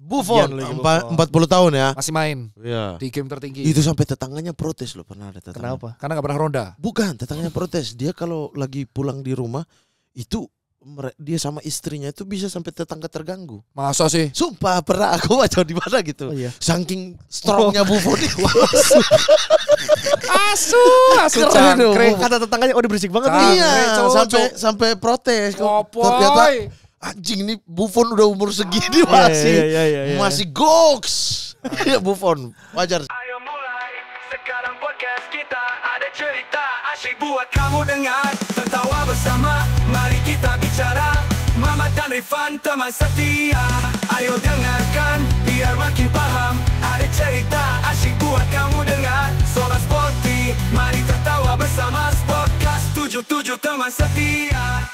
Buffon empat puluh 40 tahun ya. Masih main. Iya. Di game tertinggi. Itu sampai tetangganya protes loh pernah ada tetangga. Kenapa? Karena gak pernah ronda. Bukan, tetangganya protes. Dia kalau lagi pulang di rumah itu dia sama istrinya itu bisa sampai tetangga terganggu. Masa sih? Sumpah pernah aku baca di mana gitu. Oh, iya. Saking strongnya oh. Buffon itu. asu, asu keren Kata tetangganya oh dia berisik banget. iya, sampai sampai protes. Oh, Ternyata anjing ini Buffon udah umur segini masih yeah, yeah, yeah, yeah, yeah. yeah. masih goks. ya Buffon wajar. Ayo mulai sekarang podcast kita ada cerita asyik buat kamu dengar tertawa bersama mari kita bicara Mama dan Rifan teman setia ayo dengarkan biar makin paham ada cerita asyik buat kamu dengar soal sporty mari tertawa bersama podcast 77 teman setia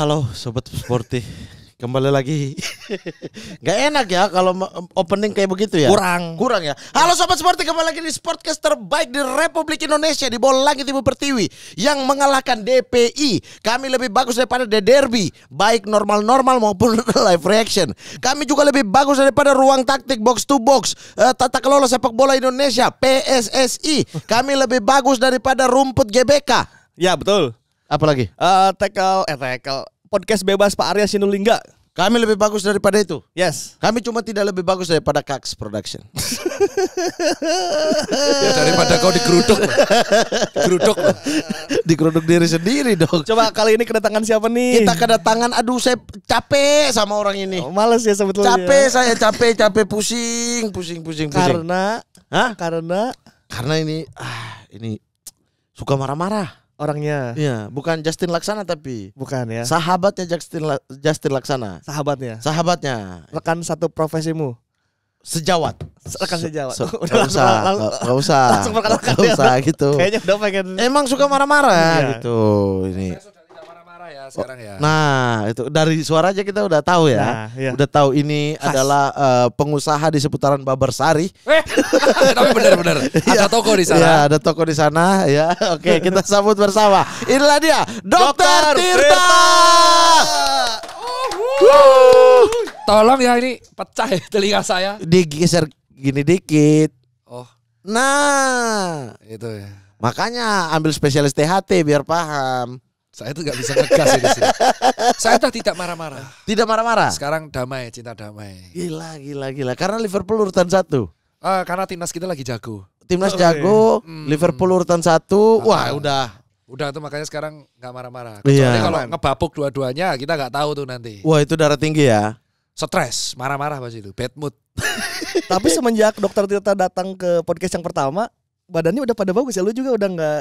Halo sobat sporty, kembali lagi. Gak enak ya kalau opening kayak begitu ya. Kurang. Kurang ya. Halo sobat sporty, kembali lagi di sportcast terbaik di Republik Indonesia di bola langit Ibu Pertiwi yang mengalahkan DPI. Kami lebih bagus daripada The Derby, baik normal-normal maupun live reaction. Kami juga lebih bagus daripada ruang taktik box to box, eh, tata kelola sepak bola Indonesia PSSI. Kami lebih bagus daripada rumput GBK. Ya betul. Apalagi? Uh, eh, tackle, eh tackle. Podcast bebas Pak Arya Sinulingga. Kami lebih bagus daripada itu. Yes. Kami cuma tidak lebih bagus daripada Kax Production. ya daripada kau digeruduk. Geruduk. digeruduk diri sendiri dong. Coba kali ini kedatangan siapa nih? Kita kedatangan aduh saya capek sama orang ini. Oh, males ya sebetulnya. Capek saya capek capek pusing pusing pusing pusing. Karena Hah? Karena karena ini ah ini suka marah-marah orangnya. Iya, bukan Justin Laksana tapi. Bukan ya. Sahabatnya Justin La Justin Laksana. Sahabatnya. Sahabatnya. Rekan satu profesimu. Sejawat. Rekan sejawat. Se udah gak usah, langsung, gak, usah. Langsung gak, gak usah ya. gitu. Kayaknya udah pengen. Emang suka marah-marah iya. gitu ini ya sekarang ya. Nah, itu dari suara aja kita udah tahu ya. Nah, iya. Udah tahu ini Has. adalah uh, pengusaha di seputaran Babarsari. Eh, tapi benar-benar iya. ada toko di sana. Iya, ada toko di sana ya. Oke, kita sambut bersama. Inilah dia, Dokter Tirta. Tolong ya ini pecah ya telinga saya. Digeser gini dikit. Oh. Nah, itu ya. Makanya ambil spesialis THT biar paham. Saya tuh gak bisa ngegas ini sih. Saya tuh tidak marah-marah. Tidak marah-marah. Sekarang damai, cinta damai. Gila, gila, gila. Karena Liverpool urutan satu. Uh, karena timnas kita lagi jago. Timnas okay. jago, hmm. Liverpool urutan satu. Wah, udah Udah tuh makanya sekarang gak marah-marah. Iya. Kecuali iya. kalau ngebapuk dua-duanya kita gak tahu tuh nanti. Wah itu darah tinggi ya. Stres, marah-marah pasti itu, bad mood. Tapi semenjak dokter Tirta datang ke podcast yang pertama, badannya udah pada bagus ya lu juga udah nggak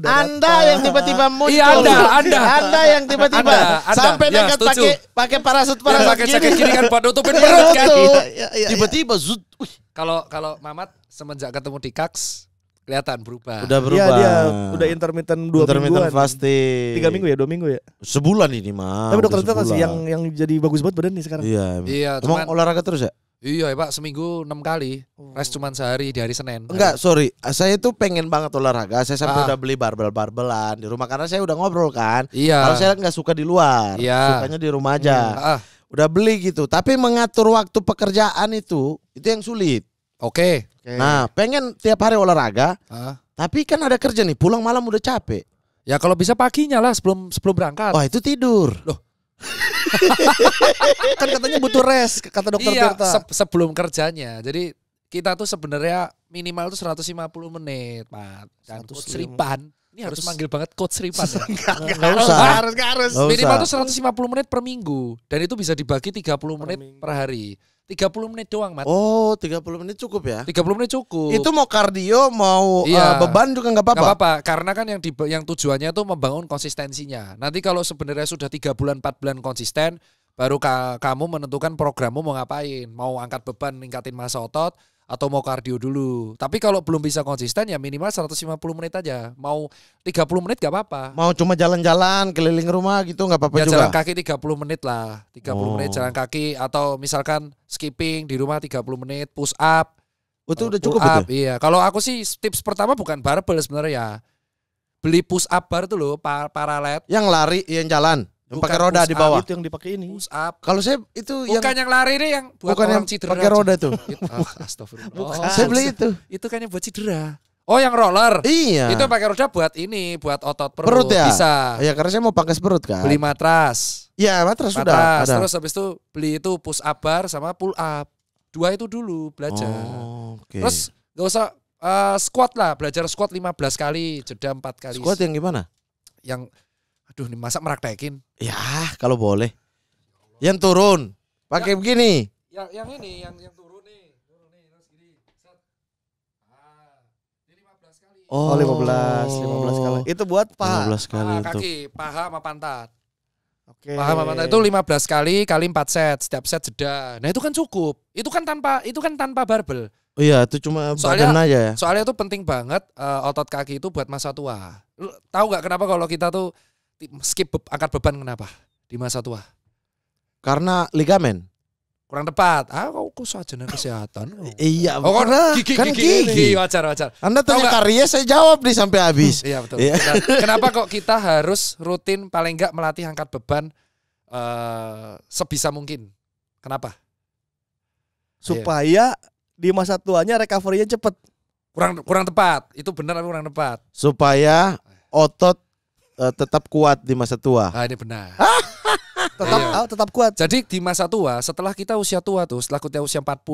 udah Anda rata. yang tiba-tiba iya, muncul. Iya Anda, Anda. Anda yang tiba-tiba sampai ya, dekat pakai pakai parasut ya, parasut pakai jaket gini kan pada tutupin perut kan. Iya, iya, tiba-tiba zut. Kalau kalau Mamat semenjak ketemu di Kaks kelihatan berubah. Udah iya, berubah. Iya, dia udah intermittent dua intermittent mingguan. fasting. Tiga minggu ya, dua minggu ya. Sebulan ini mah. Tapi dokter Tirta sih yang yang jadi bagus banget badan nih sekarang. Iya. Iya. Cuma olahraga terus ya? Iya Pak, seminggu enam kali. Rest cuma sehari di hari Senin. Enggak, sorry. Saya itu pengen banget olahraga. Saya sampai ah. udah beli barbel-barbelan di rumah karena saya udah ngobrol kan. Iya. Kalau saya nggak suka di luar, iya. sukanya di rumah aja. Iya. Ah. Udah beli gitu. Tapi mengatur waktu pekerjaan itu itu yang sulit. Oke. Okay. Okay. Nah, pengen tiap hari olahraga. Uh. Tapi kan ada kerja nih, pulang malam udah capek. Ya kalau bisa paginya lah sebelum sebelum berangkat. Wah, itu tidur. Loh. kan katanya butuh rest kata dokter iya, Tirta. Se sebelum kerjanya. Jadi kita tuh sebenarnya minimal tuh 150 menit, Mat. Dan seripan, ini harus, manggil banget coach seripan. Enggak, ya. enggak, usah. Harus, harus. Minimal tuh 150 menit per minggu dan itu bisa dibagi 30 menit per, per hari tiga puluh menit doang, Mat. Oh, tiga puluh menit cukup ya? tiga puluh menit cukup. Itu mau kardio, mau eh, iya. uh, beban juga nggak apa-apa. apa-apa, karena kan yang di, yang tujuannya tuh membangun konsistensinya. Nanti kalau sebenarnya sudah tiga bulan, empat bulan konsisten, baru ka kamu menentukan programmu mau ngapain. Mau angkat beban, ningkatin massa otot, atau mau kardio dulu. Tapi kalau belum bisa konsisten ya minimal 150 menit aja. Mau 30 menit gak apa-apa. Mau cuma jalan-jalan keliling rumah gitu gak apa-apa ya, juga. Jalan kaki 30 menit lah. 30 oh. menit jalan kaki atau misalkan skipping di rumah 30 menit, push up. Oh, itu udah cukup up, itu. Ya? Iya. Kalau aku sih tips pertama bukan barbel sebenarnya ya. Beli push up bar tuh loh, paralet. Yang lari, yang jalan. Yang pakai roda di bawah. Itu yang dipakai ini. Push Kalau saya itu bukan yang bukan yang lari ini yang buat bukan yang cedera. Pakai roda tuh. Ah, astagfirullah. Oh, saya beli itu. Itu kayaknya buat cedera. Oh yang roller? Iya. Itu pakai roda buat ini, buat otot perut. Perut ya? Bisa. Ya karena saya mau pakai perut kan. Beli matras. Iya matras, matras sudah. Ada. Terus habis itu beli itu push up bar sama pull up. Dua itu dulu belajar. Oh, okay. Terus gak usah uh, squat lah, belajar squat 15 kali, jeda 4 kali. Squat yang gimana? Yang Duh, nih masa meraktekin? Ya, kalau boleh. Yang turun. Pakai ya. begini. Yang yang ini yang yang turun nih. Turun nih terus gini. Set. Ah, ini 15 kali. Oh, 15, 15 kali. Itu buat paha. 15 kali paha, kaki, paha sama pantat. Oke. Okay. sama pantat itu 15 kali kali 4 set, setiap set jeda. Nah, itu kan cukup. Itu kan tanpa itu kan tanpa barbel. Oh iya, itu cuma soalnya, badan aja ya. Soalnya itu penting banget uh, otot kaki itu buat masa tua. Lu tahu nggak kenapa kalau kita tuh skip be angkat beban kenapa di masa tua? Karena ligamen. Kurang tepat. Ah, kok sajana kesehatan. Oh. Iya, oh, karena gigi, kan gigi. gigi. Iya, iya, wajar, wajar. Anda tanya karya, saya jawab nih sampai habis. iya, betul. Yeah. Iya. Kenapa kok kita harus rutin paling enggak melatih angkat beban uh, sebisa mungkin? Kenapa? Supaya yeah. di masa tuanya recovery-nya cepat. Kurang kurang tepat. Itu benar tapi kurang tepat. Supaya otot uh, tetap kuat di masa tua. Ah, ini benar. tetap iya. oh, tetap kuat. Jadi di masa tua, setelah kita usia tua tuh, setelah kita usia 40,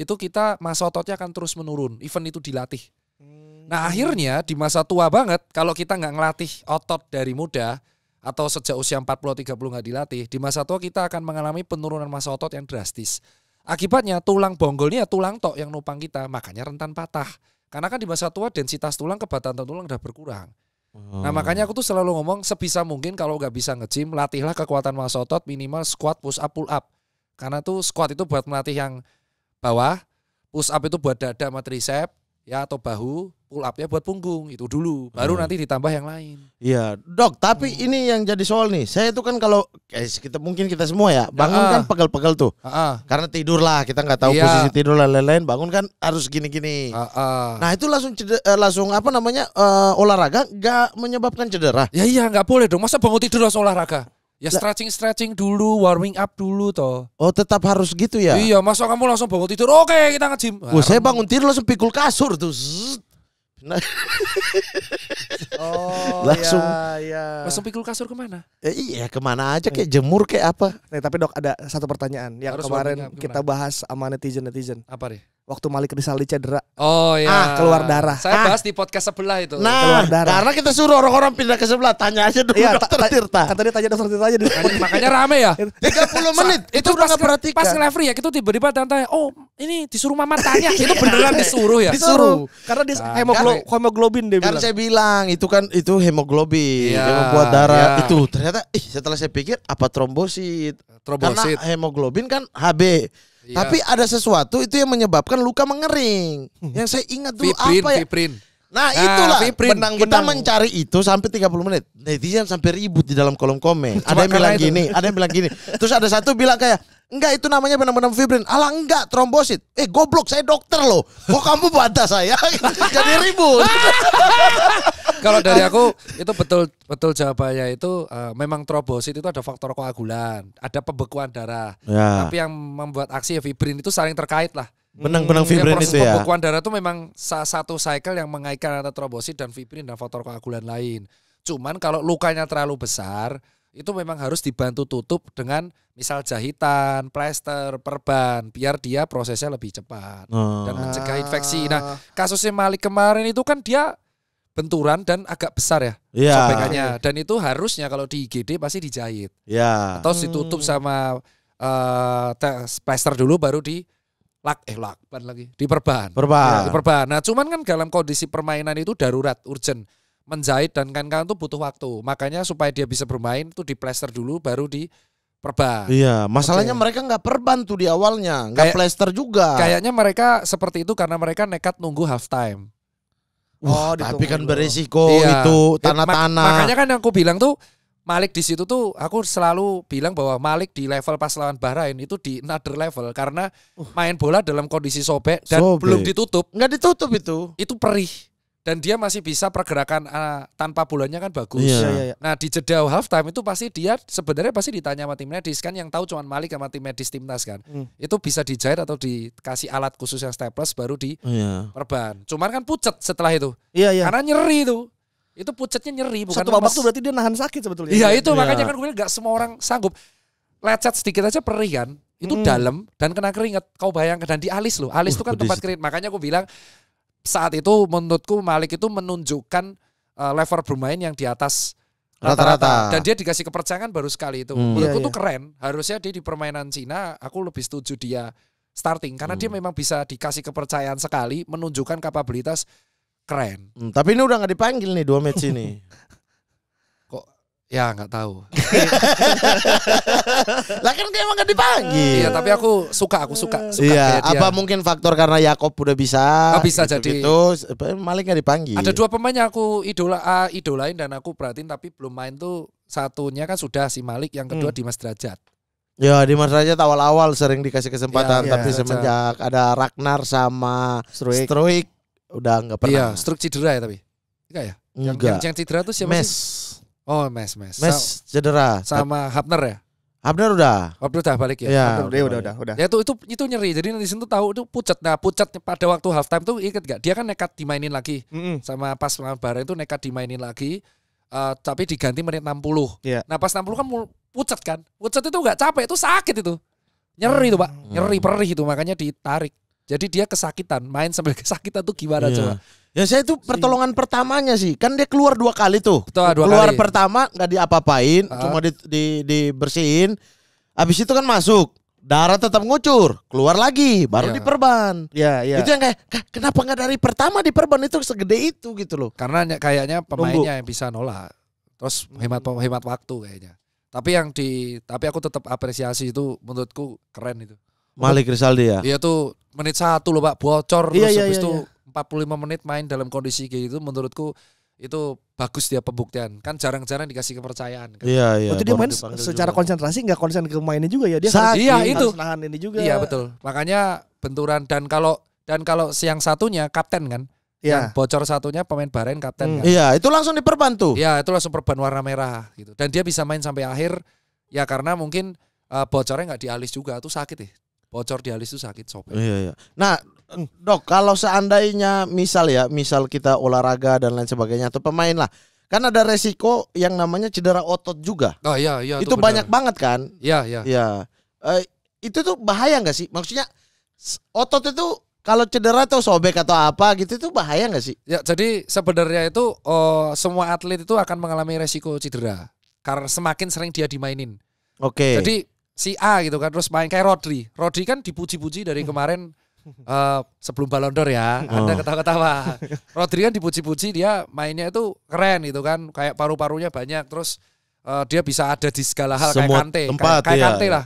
itu kita masa ototnya akan terus menurun, Event itu dilatih. Hmm. Nah, akhirnya di masa tua banget kalau kita nggak ngelatih otot dari muda atau sejak usia 40 30 nggak dilatih, di masa tua kita akan mengalami penurunan masa otot yang drastis. Akibatnya tulang bonggolnya tulang tok yang numpang kita, makanya rentan patah. Karena kan di masa tua densitas tulang kebatan tulang udah berkurang. Nah oh. makanya aku tuh selalu ngomong sebisa mungkin kalau nggak bisa nge-gym latihlah kekuatan massa otot minimal squat, push up, pull up. Karena tuh squat itu buat melatih yang bawah, push up itu buat dada sama tricep, ya atau bahu pull ya buat punggung itu dulu baru hmm. nanti ditambah yang lain iya dok tapi hmm. ini yang jadi soal nih saya itu kan kalau eh, kita mungkin kita semua ya, ya bangun ya, kan pegel-pegel tuh uh, karena tidur lah kita nggak tahu ya. posisi tidur lah lain-lain bangun kan harus gini-gini uh, nah itu langsung cedera, eh, langsung apa namanya uh, olahraga nggak menyebabkan cedera ya iya nggak boleh dong masa bangun tidur harus olahraga Ya stretching stretching dulu, warming up dulu toh. Oh tetap harus gitu ya? Iya, masuk kamu langsung bangun tidur? Oke kita ngejim. Wah, saya bangun tidur langsung pikul kasur tuh. Nah. oh, langsung ya, ya. langsung pikul kasur kemana? Ya, iya kemana aja kayak jemur kayak apa? Nih, tapi dok ada satu pertanyaan yang harus kemarin kita bahas sama netizen netizen. Apa nih? waktu Malik Rizaldi cedera. Oh iya. Ah, keluar darah. Saya ah. bahas di podcast sebelah itu. Nah, keluar darah. karena kita suruh orang-orang pindah ke sebelah, tanya aja dulu iya, dokter ta Tirta. Kan tadi tanya dokter Tirta aja dulu. Makanya rame ya. 30 menit. Sa itu, itu udah perhatikan. Pas nge ya, itu tiba-tiba tanya, "Oh, ini disuruh mama tanya." itu beneran disuruh ya? Disuruh. Karena dia nah, hemoglo kan, hemoglobin dia bilang. Karena saya bilang, itu kan itu hemoglobin, yeah, dia membuat darah. Iya. Itu ternyata ih setelah saya pikir apa trombosit. Trombosit. Karena hemoglobin kan Hb. Iya. Tapi ada sesuatu itu yang menyebabkan luka mengering. Hmm. Yang saya ingat dulu fiprin, apa ya? Fiprin. Nah, nah itulah benang-benang. Kita mencari itu sampai 30 menit. Netizen sampai ribut di dalam kolom komen. Cuma ada yang bilang itu. gini, ada yang bilang gini. Terus ada satu bilang kayak Enggak itu namanya benar-benar fibrin. Alah enggak trombosit. Eh goblok saya dokter loh. Kok kamu bantah saya? Jadi ribut. Kalau dari aku itu betul betul jawabannya itu uh, memang trombosit itu ada faktor koagulan, ada pembekuan darah. Ya. Tapi yang membuat aksi ya fibrin itu saling terkait lah. Benang-benang ya, fibrin ya, itu ya. Pembekuan darah itu memang salah satu cycle yang mengaitkan antara trombosit dan fibrin dan faktor koagulan lain. Cuman kalau lukanya terlalu besar itu memang harus dibantu tutup dengan misal jahitan, plester, perban, biar dia prosesnya lebih cepat hmm. dan mencegah infeksi. Nah, ah. kasusnya Malik kemarin itu kan dia benturan dan agak besar ya yeah. sobekannya dan itu harusnya kalau di IGD pasti dijahit yeah. atau ditutup hmm. sama uh, plester dulu baru di lak eh lak ban lagi di perban perban ya, perban nah cuman kan dalam kondisi permainan itu darurat urgent menjahit dan kan kan itu butuh waktu makanya supaya dia bisa bermain itu di plester dulu baru di perban. Iya, masalahnya okay. mereka nggak perban tuh di awalnya, nggak plester juga. Kayaknya mereka seperti itu karena mereka nekat nunggu half time. Wah, oh, tapi kan beresiko iya. itu tanah-tanah. Ya, ma makanya kan yang aku bilang tuh Malik di situ tuh aku selalu bilang bahwa Malik di level pas lawan Bahrain itu di another level karena uh. main bola dalam kondisi sobek dan sobek. belum ditutup. Nggak ditutup itu. Itu perih dan dia masih bisa pergerakan uh, tanpa bolanya kan bagus. Iya, iya, iya. Nah di jeda half time itu pasti dia sebenarnya pasti ditanya sama tim medis kan yang tahu cuma Malik sama tim medis timnas kan. Mm. Itu bisa dijahit atau dikasih alat khusus yang staples baru di iya. perban. Cuman kan pucet setelah itu. Iya, iya. Karena nyeri itu. Itu pucetnya nyeri bukan. Satu babak tuh berarti dia nahan sakit sebetulnya. Iya itu iya. makanya kan gue bilang gak semua orang sanggup. Lecet sedikit aja perih kan. Itu mm. dalam dan kena keringat. Kau bayangkan dan di alis loh. Alis itu uh, kan tempat keringat. Makanya aku bilang saat itu menurutku Malik itu menunjukkan uh, level bermain yang di atas rata-rata dan dia dikasih kepercayaan baru sekali itu hmm. Iya, menurutku iya, tuh iya. keren harusnya dia di permainan Cina aku lebih setuju dia starting karena hmm. dia memang bisa dikasih kepercayaan sekali menunjukkan kapabilitas keren hmm, tapi ini udah nggak dipanggil nih dua match ini Ya nggak tahu. lah kan emang gak dipanggil. Iya tapi aku suka, aku suka. suka iya. Apa mungkin faktor karena Yakob udah bisa? Oh, bisa gitu, jadi. Itu maling gak dipanggil. Ada dua pemainnya aku idola, uh, idolain dan aku perhatiin tapi belum main tuh satunya kan sudah si Malik, yang kedua hmm. Dimas Derajat. Ya Dimas Derajat awal-awal sering dikasih kesempatan ya, tapi ya, semenjak iya, iya. ada Ragnar sama Struik, Struik udah nggak pernah. Iya, Struik cedera ya tapi. Enggak ya? Yang, yang cedera tuh siapa Mes. sih? Oh, Mes, Mes. Mes cedera. Sama Hapner ya? Hapner udah. Hapner udah balik ya. ya Hapner udah, udah, udah, udah. Ya itu itu itu nyeri. Jadi nanti tuh tahu itu pucat. Nah, pucat pada waktu half time tuh inget gak? Dia kan nekat dimainin lagi. Mm -hmm. Sama pas Bareng itu nekat dimainin lagi. Uh, tapi diganti menit 60. Yeah. Iya. Nah, pas 60 kan pucat kan. Pucat itu nggak capek, itu sakit itu. Nyeri itu, Pak. Hmm. Nyeri perih itu makanya ditarik. Jadi dia kesakitan, main sampai kesakitan tuh gimana iya. coba? Ya saya itu pertolongan si. pertamanya sih. Kan dia keluar dua kali tuh. Betul, dua keluar kali. pertama nggak diapa-apain, uh cuma di, di dibersihin. Habis itu kan masuk. Darah tetap ngucur, keluar lagi, baru yeah. diperban. Iya, yeah, iya. Yeah. Itu yang kayak kenapa nggak dari pertama diperban itu segede itu gitu loh. Karena kayaknya pemainnya Tunggu. yang bisa nolak. Terus hemat hemat waktu kayaknya. Tapi yang di tapi aku tetap apresiasi itu menurutku keren itu. Malik Rizaldi ya. Iya tuh menit satu loh pak bocor iya, terus iya, habis iya, itu iya. 45 menit main dalam kondisi kayak gitu menurutku itu bagus dia pembuktian kan jarang-jarang dikasih kepercayaan kan. iya iya itu dia main secara juga. konsentrasi nggak konsen ke mainnya juga ya dia Saat, iya, itu. harus nahan ini juga iya betul makanya benturan dan kalau dan kalau siang satunya kapten kan Ya. Yang bocor satunya pemain Bahrain kapten hmm. kan. Iya, itu langsung diperban tuh. Iya, itu langsung perban warna merah gitu. Dan dia bisa main sampai akhir ya karena mungkin uh, bocornya nggak dialis juga tuh sakit ya bocor di alis itu sakit sobek. Iya, iya. Nah, Dok, kalau seandainya misal ya, misal kita olahraga dan lain sebagainya atau pemain lah kan ada resiko yang namanya cedera otot juga. Oh iya iya. Itu, itu banyak banget kan? Iya iya. Iya. Uh, itu tuh bahaya nggak sih? Maksudnya otot itu kalau cedera atau sobek atau apa gitu itu bahaya nggak sih? Ya jadi sebenarnya itu uh, semua atlet itu akan mengalami resiko cedera karena semakin sering dia dimainin. Oke. Okay. Jadi si A gitu kan terus main kayak Rodri. Rodri kan dipuji-puji dari hmm. kemarin uh, sebelum Ballon d'Or ya. Oh. Anda ketawa-ketawa. Rodri kan dipuji-puji dia mainnya itu keren gitu kan kayak paru-parunya banyak terus uh, dia bisa ada di segala hal Semua kayak Kante, kan, tempat, kayak, kayak Kante lah.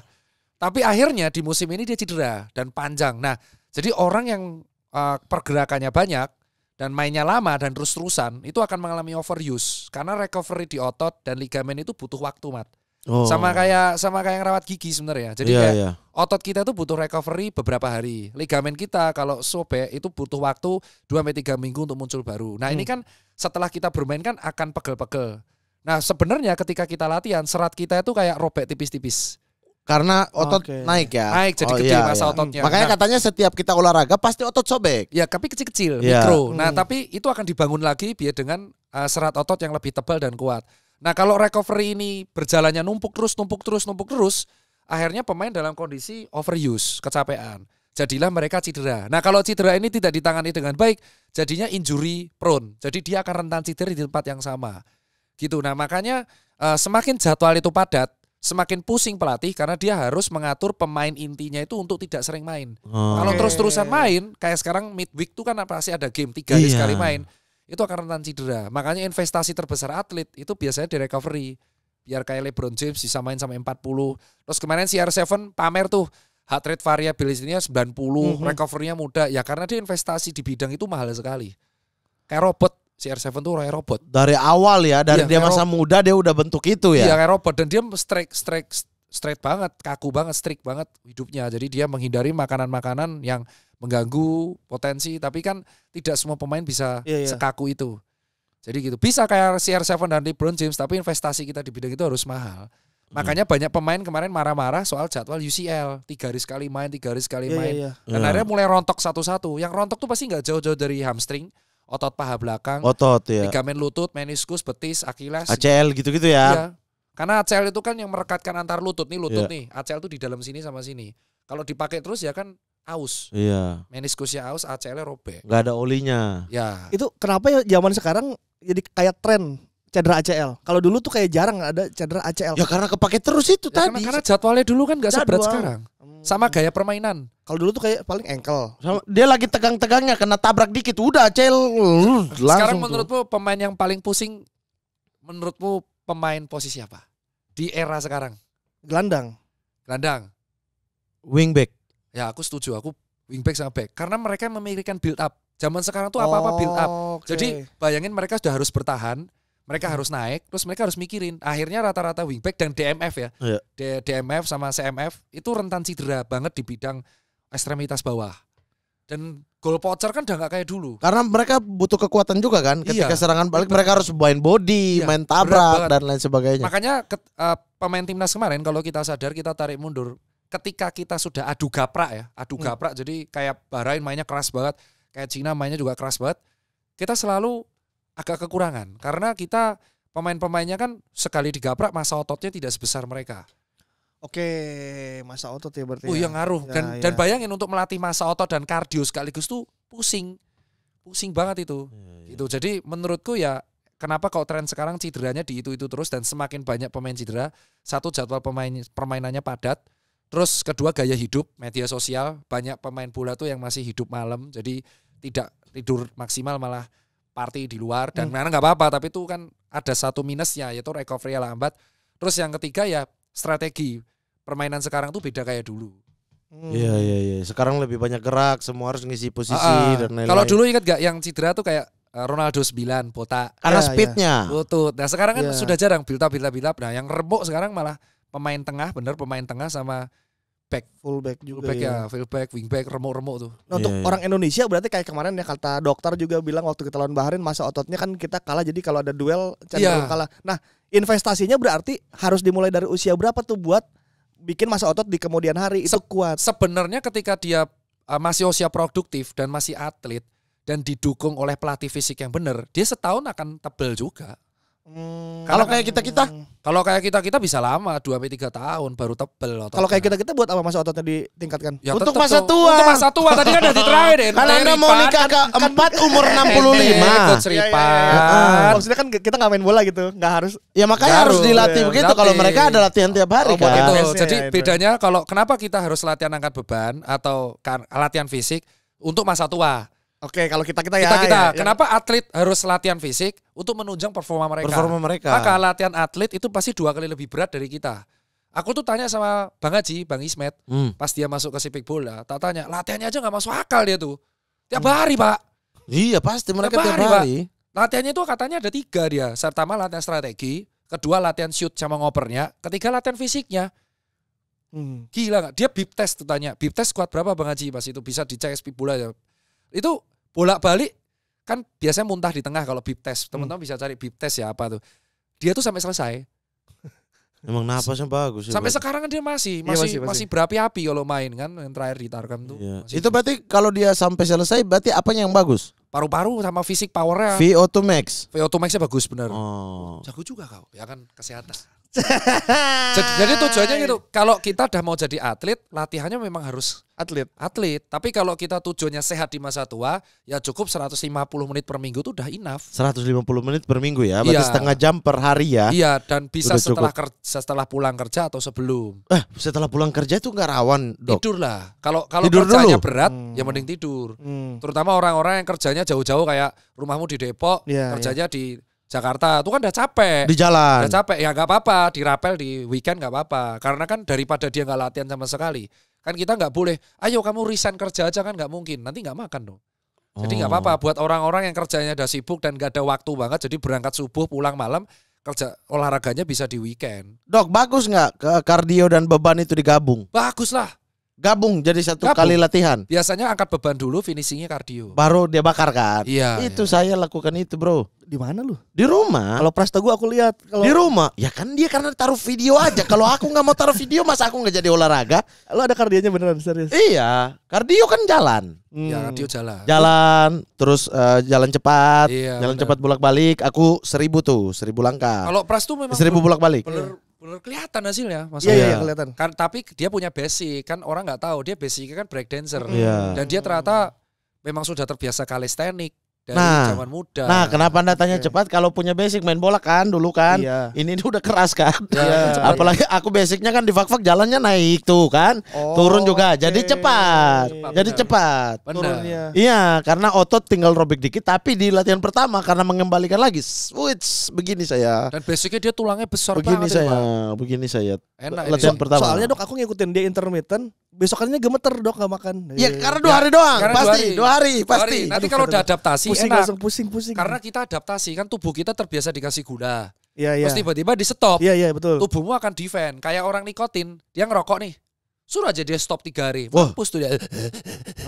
Tapi akhirnya di musim ini dia cedera dan panjang. Nah, jadi orang yang uh, pergerakannya banyak dan mainnya lama dan terus-terusan itu akan mengalami overuse karena recovery di otot dan ligamen itu butuh waktu, Mat. Oh. Sama kayak sama kayak ngerawat gigi sebenarnya. Jadi yeah, kayak yeah. otot kita tuh butuh recovery beberapa hari. Ligamen kita kalau sobek itu butuh waktu 2 sampai tiga minggu untuk muncul baru. Nah, hmm. ini kan setelah kita bermain kan akan pegel-pegel. Nah, sebenarnya ketika kita latihan serat kita itu kayak robek tipis-tipis karena otot okay. naik ya. Naik jadi oh, kecil iya, masa iya. ototnya. Makanya nah, katanya setiap kita olahraga pasti otot sobek. Ya, tapi kecil-kecil, yeah. mikro. Nah, hmm. tapi itu akan dibangun lagi biar dengan uh, serat otot yang lebih tebal dan kuat. Nah kalau recovery ini berjalannya numpuk terus, numpuk terus, numpuk terus, akhirnya pemain dalam kondisi overuse, kecapean. Jadilah mereka cedera. Nah kalau cedera ini tidak ditangani dengan baik, jadinya injury prone. Jadi dia akan rentan cedera di tempat yang sama. Gitu. Nah makanya eh, semakin jadwal itu padat, semakin pusing pelatih karena dia harus mengatur pemain intinya itu untuk tidak sering main. Oh. Kalau terus-terusan main, kayak sekarang midweek itu kan pasti ada game tiga iya. sekali main itu akan rentan cedera. Makanya investasi terbesar atlet itu biasanya di recovery. Biar kayak LeBron James bisa main sampai 40. Terus kemarin CR7 pamer tuh heart rate variability 90, mm -hmm. recovery-nya mudah. Ya karena dia investasi di bidang itu mahal sekali. Kayak robot, CR7 tuh kayak robot. Dari awal ya, dari iya, dia masa muda dia udah bentuk itu ya. Iya kayak robot dan dia strike strike straight banget, kaku banget, strict banget hidupnya. Jadi dia menghindari makanan-makanan yang mengganggu potensi tapi kan tidak semua pemain bisa yeah, yeah. sekaku itu jadi gitu bisa kayak CR7 dan LeBron James tapi investasi kita di bidang itu harus mahal hmm. Makanya banyak pemain kemarin marah-marah soal jadwal UCL. Tiga hari sekali main, tiga hari sekali yeah, iya, main. Yeah, yeah. Dan yeah. akhirnya mulai rontok satu-satu. Yang rontok tuh pasti nggak jauh-jauh dari hamstring, otot paha belakang, otot ya. Ligamen lutut, meniskus, betis, Achilles. ACL gitu-gitu ya. Iya. Karena ACL itu kan yang merekatkan antar lutut nih, lutut yeah. nih. ACL tuh di dalam sini sama sini. Kalau dipakai terus ya kan aus. Iya. Meniskusnya aus, ACL-nya robek. Gak ada olinya. Ya. Itu kenapa ya zaman sekarang jadi kayak tren cedera ACL. Kalau dulu tuh kayak jarang ada cedera ACL. Ya karena kepake terus itu ya, tadi. Karena, karena jadwalnya dulu kan gak seberat sekarang. Hmm. Sama gaya permainan. Kalau dulu tuh kayak paling engkel. Dia lagi tegang-tegangnya kena tabrak dikit udah ACL. Uh, langsung. Sekarang menurutmu tuh. pemain yang paling pusing menurutmu pemain posisi apa? Di era sekarang. Gelandang. Gelandang. Wingback. Ya aku setuju, aku wingback sama back karena mereka memikirkan build up. Zaman sekarang tuh apa-apa build up. Oh, okay. Jadi bayangin mereka sudah harus bertahan, mereka hmm. harus naik, terus mereka harus mikirin. Akhirnya rata-rata wingback dan DMF ya. Yeah. DMF sama CMF itu rentan cedera banget di bidang ekstremitas bawah. Dan gol pocher kan udah nggak kayak dulu. Karena mereka butuh kekuatan juga kan ketika iya. serangan balik mereka harus main body, iya, main tabrak dan lain sebagainya. Makanya ke, uh, pemain timnas kemarin kalau kita sadar kita tarik mundur ketika kita sudah adu gapra ya, adu hmm. jadi kayak Bahrain mainnya keras banget, kayak Cina mainnya juga keras banget. Kita selalu agak kekurangan karena kita pemain-pemainnya kan sekali digaprak masa ototnya tidak sebesar mereka. Oke, masa otot ya berarti. Oh, yang ya? ngaruh. Ya, dan ya. dan bayangin untuk melatih masa otot dan kardio sekaligus tuh pusing. Pusing banget itu. Ya, ya. Itu. Iya. Gitu. Jadi menurutku ya kenapa kalau tren sekarang cederanya di itu-itu terus dan semakin banyak pemain cedera, satu jadwal pemain permainannya padat, Terus kedua gaya hidup, media sosial, banyak pemain bola tuh yang masih hidup malam, jadi tidak tidur maksimal malah party di luar dan hmm. mana nggak apa-apa, tapi itu kan ada satu minusnya yaitu recovery lambat. Terus yang ketiga ya strategi permainan sekarang tuh beda kayak dulu. Hmm. Iya hmm. iya iya. Sekarang lebih banyak gerak, semua harus ngisi posisi uh, dan lain-lain. Kalau dulu ingat gak yang cedera tuh kayak eh, Ronaldo 9 botak. Karena ya, speednya. Ya. Nah sekarang kan ya. sudah jarang bila bila build Nah yang remuk sekarang malah pemain tengah bener pemain tengah sama back full back juga full back ya, ya full back wing back remuk remuk tuh nah, untuk yeah. Iya. orang Indonesia berarti kayak kemarin ya kata dokter juga bilang waktu kita lawan Bahrain masa ototnya kan kita kalah jadi kalau ada duel cenderung yeah. kalah nah investasinya berarti harus dimulai dari usia berapa tuh buat bikin masa otot di kemudian hari itu Se kuat sebenarnya ketika dia uh, masih usia produktif dan masih atlet dan didukung oleh pelatih fisik yang benar dia setahun akan tebel juga Hmm, kalau kayak kita kita, hmm. kalau kayak kita kita bisa lama 2 sampai tiga tahun baru tebel Kalau kayak kita kita buat apa masa ototnya ditingkatkan? Ya, untuk tetep, masa tua. Untuk masa tua tadi kan udah diterangin deh. Karena Anda mau nikah kan ke empat umur enam puluh lima. Maksudnya kan kita nggak main bola gitu, nggak harus. Ya makanya harus, dilatih begitu kalau mereka ada latihan tiap hari oh, kan. Itu. Iya, Jadi iya, iya. bedanya kalau kenapa kita harus latihan angkat beban atau kan- latihan fisik untuk masa tua. Oke, kalau kita kita ya. Kita kita. Ya, ya, Kenapa ya. atlet harus latihan fisik untuk menunjang performa mereka? Performa mereka. Maka latihan atlet itu pasti dua kali lebih berat dari kita. Aku tuh tanya sama Bang Haji, Bang Ismet, hmm. pas dia masuk ke sepak bola, tak tanya latihannya aja nggak masuk akal dia tuh. Tiap hmm. hari pak. Iya pasti mereka tiap, tiap hari. hari. Pak. Latihannya itu katanya ada tiga dia. Pertama latihan strategi, kedua latihan shoot sama ngopernya, ketiga latihan fisiknya. Hmm. Gila gak? Dia bip test tuh tanya, Bip test kuat berapa Bang Haji pas itu bisa dicek SP bola ya itu bolak-balik kan biasanya muntah di tengah kalau bib test. Teman-teman hmm. bisa cari bib test ya apa tuh. Dia tuh sampai selesai. Emang napasnya bagus. Sampai sekarang kan dia masih masih iya, masih, masih. masih berapi-api kalau main kan yang terakhir di tuh. Iya. Masih. Itu berarti kalau dia sampai selesai berarti apa yang bagus? Paru-paru sama fisik powernya. VO2 max. VO2 maxnya bagus bener. Oh. Jago juga kau, ya kan kesehatan jadi, jadi tujuannya gitu. Kalau kita udah mau jadi atlet, latihannya memang harus atlet. Atlet. Tapi kalau kita tujuannya sehat di masa tua, ya cukup 150 menit per minggu itu udah enough. 150 menit per minggu ya, berarti iya. setengah jam per hari ya. Iya, dan bisa udah setelah kerja setelah pulang kerja atau sebelum. Eh, setelah pulang kerja itu nggak rawan, Dok. Tidur lah. Kalau kalau tidur kerjanya dulu. berat, hmm. ya mending tidur. Hmm. Terutama orang-orang yang kerjanya jauh-jauh kayak rumahmu di Depok, ya, kerjanya ya. di Jakarta itu kan udah capek. Di jalan. Udah capek ya nggak apa-apa, di rapel di weekend nggak apa-apa. Karena kan daripada dia nggak latihan sama sekali, kan kita nggak boleh. Ayo kamu resign kerja aja kan nggak mungkin. Nanti nggak makan dong. Jadi nggak apa-apa oh. buat orang-orang yang kerjanya udah sibuk dan nggak ada waktu banget. Jadi berangkat subuh pulang malam kerja olahraganya bisa di weekend. Dok bagus nggak ke kardio dan beban itu digabung? Bagus lah gabung jadi satu gabung. kali latihan. Biasanya angkat beban dulu, finishingnya kardio. Baru dia bakar kan? Iya. Itu iya. saya lakukan itu bro. Di mana lu? Di rumah. Kalau presto gua aku lihat. Kalo... Di rumah. Ya kan dia karena taruh video aja. kalau aku nggak mau taruh video, masa aku nggak jadi olahraga? Lu ada kardionya beneran serius? Iya. Kardio kan jalan. Hmm. Ya kardio jalan. Jalan, terus uh, jalan cepat, iya, jalan bener. cepat bolak balik. Aku seribu tuh, seribu langkah. Kalau presto memang seribu bolak balik. Bener benar kelihatan hasilnya maksudnya. Iya, iya, kelihatan. Kan tapi dia punya basic, kan orang nggak tahu dia basicnya kan break dancer. Yeah. Dan dia ternyata memang sudah terbiasa kalistenik dari nah, zaman muda. Nah, kenapa Anda tanya okay. cepat kalau punya basic main bola kan dulu kan? Iya. Ini udah keras kan? Iya. iya. Apalagi aku basicnya kan di fak-fak jalannya naik tuh kan. Oh, Turun juga. Okay. Jadi cepat. cepat Jadi cepat. Benar. Iya, karena otot tinggal robek dikit tapi di latihan pertama karena mengembalikan lagi. Switch begini saya. Dan basicnya dia tulangnya besar begini banget. Ya, saya, ya, begini saya. Latihan ini. pertama. Soalnya Dok aku ngikutin dia intermittent besokannya gemeter dok gak makan. Ya, karena dua hari iya, doang, pasti dua hari, dua hari pasti. Nanti kalau udah adaptasi pusing, enak. langsung pusing-pusing. Karena kita adaptasi kan tubuh kita terbiasa dikasih gula. Iya, iya. Terus tiba-tiba di stop. Iya, iya, betul. Tubuhmu akan defend. Kayak orang nikotin, dia ngerokok nih. Suruh aja dia stop tiga hari. Wah. Mampus tuh dia.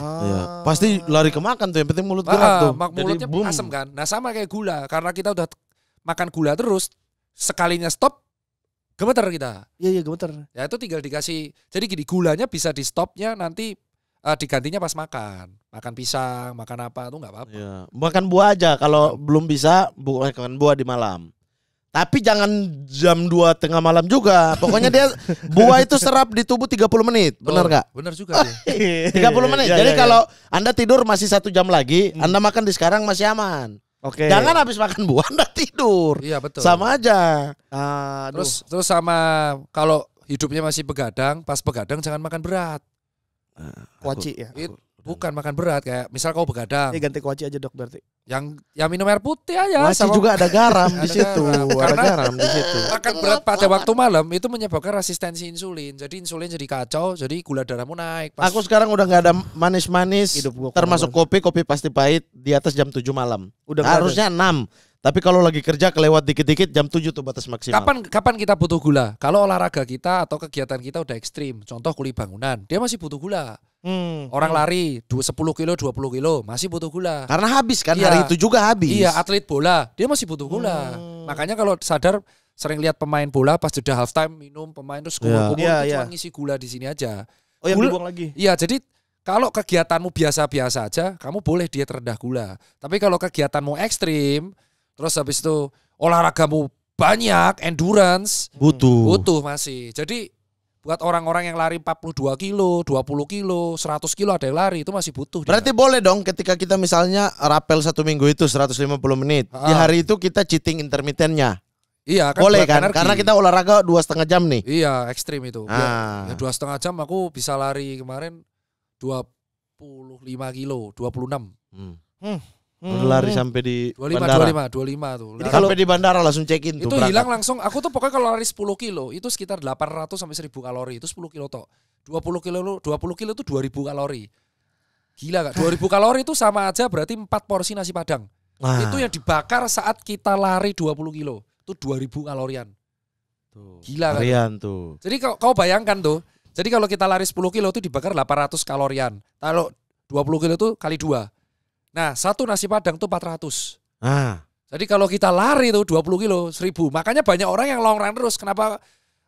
Ah. Ya, pasti lari ke makan tuh. Yang penting mulut gerak ah, tuh. Mak mulutnya Jadi, asem kan. Nah sama kayak gula. Karena kita udah makan gula terus. Sekalinya stop. Gemeter kita. Iya, iya gemeter. Ya itu tinggal dikasih. Jadi gini gulanya bisa di stopnya nanti uh, digantinya pas makan makan pisang makan apa tuh nggak apa-apa ya. makan buah aja kalau ya. belum bisa eh, makan buah di malam tapi jangan jam dua tengah malam juga. Pokoknya dia buah itu serap di tubuh 30 menit. Oh, benar nggak? benar juga tiga puluh menit. ya, Jadi ya, kalau iya. Anda tidur masih satu jam lagi, hmm. Anda makan di sekarang masih aman. Oke. Okay. Jangan habis makan buah Anda tidur. Iya, betul. Sama aja. Uh, Terus terus sama kalau hidupnya masih begadang, pas begadang jangan makan berat kuaci ya. Aku, iya, Bukan makan berat kayak misal kau begadang. ini iya, ganti kuaci aja dok berarti. Yang yang minum air putih aja. Kuaci sama... juga ada garam di situ. ada garam di situ. Makan berat pada waktu malam itu menyebabkan resistensi insulin. Jadi insulin jadi kacau. Jadi gula darahmu naik. Pas... Aku sekarang udah nggak ada manis-manis. Termasuk kopi, kopi pasti pahit di atas jam 7 malam. Udah harusnya ada. 6. Tapi kalau lagi kerja kelewat dikit-dikit jam 7 tuh batas maksimal. Kapan kapan kita butuh gula? Kalau olahraga kita atau kegiatan kita udah ekstrim, contoh kuli bangunan, dia masih butuh gula. Hmm. Orang hmm. lari 10 kilo, 20 kilo masih butuh gula. Karena habis kan iya, hari itu juga habis. Iya, atlet bola, dia masih butuh gula. Hmm. Makanya kalau sadar sering lihat pemain bola pas sudah half time minum pemain terus kumur-kumur yeah. yeah, iya. ngisi gula di sini aja. Oh, yang gula, dibuang lagi. Iya, jadi kalau kegiatanmu biasa-biasa aja, kamu boleh diet rendah gula. Tapi kalau kegiatanmu ekstrim, Terus habis itu olahragamu banyak, endurance. Butuh. Hmm. Butuh masih. Jadi buat orang-orang yang lari 42 kilo, 20 kilo, 100 kilo ada yang lari itu masih butuh. Berarti dia. boleh dong ketika kita misalnya rapel satu minggu itu 150 menit. Ah. Di hari itu kita cheating intermittentnya. Iya kan boleh kan energi. karena kita olahraga dua setengah jam nih. Iya ekstrim itu. Ah. Ya dua setengah jam aku bisa lari kemarin 25 kilo, 26. Hmm. Hmm. Hmm. Berlari sampai di 25, bandara. 25, 25 tuh. Jadi kalau sampai di bandara langsung check in tuh. Itu berangkat. hilang langsung. Aku tuh pokoknya kalau lari 10 kilo itu sekitar 800 sampai 1000 kalori. Itu 10 kilo toh. 20 kilo 20 kilo itu 2000 kalori. Gila gak? 2000 kalori itu sama aja berarti 4 porsi nasi padang. Nah. Itu yang dibakar saat kita lari 20 kilo. Itu 2000 kalorian. Tuh. Gila kan? tuh. Jadi kau, kau bayangkan tuh. Jadi kalau kita lari 10 kilo itu dibakar 800 kalorian. Kalau 20 kilo itu kali 2 Nah, satu nasi padang tuh 400. Ah. Jadi kalau kita lari tuh 20 kilo, 1000. Makanya banyak orang yang long run terus. Kenapa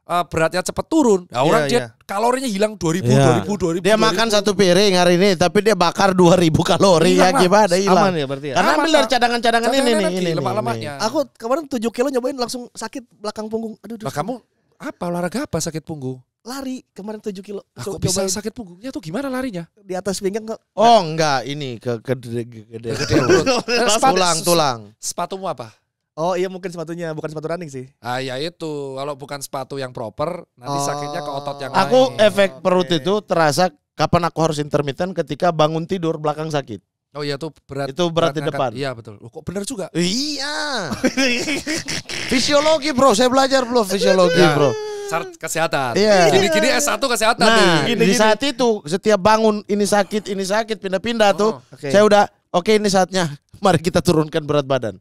uh, beratnya cepat turun. Ya, orang yeah, dia yeah. kalorinya hilang 2000, yeah. 2000, 2000. Dia 2000. makan satu piring hari ini, tapi dia bakar 2000 kalori. Ya hilang ya gimana hilang. Aman ya berarti ya. Karena ambil dari cadangan-cadangan ini nih, ini, lemak-lemaknya. Aku kemarin 7 kilo nyobain langsung sakit belakang punggung. Aduh, aduh. Lah kamu apa olahraga apa sakit punggung? lari kemarin 7 kilo. Aku ah, coba, bisa cobain. sakit punggungnya tuh gimana larinya? Di atas pinggang kok. Oh, enggak, ini ke ke ke, ke tulang, tulang. Sepatumu apa? Oh iya mungkin sepatunya bukan sepatu running sih. Ah ya itu kalau bukan sepatu yang proper nanti oh. sakitnya ke otot yang aku lain. Aku efek perut okay. itu terasa kapan aku harus intermittent ketika bangun tidur belakang sakit. Oh iya tuh berat. Itu berat, berat di ngangkat. depan. Iya betul. Loh, kok benar juga? Eh, iya. fisiologi bro, saya belajar bro fisiologi ya. bro. Sar kesehatan. Iya. Gini-gini S1 kesehatan nah, nih. Gini, gini. Di saat itu setiap bangun ini sakit, ini sakit, pindah-pindah oh, tuh. Okay. Saya udah oke okay, ini saatnya. Mari kita turunkan berat badan.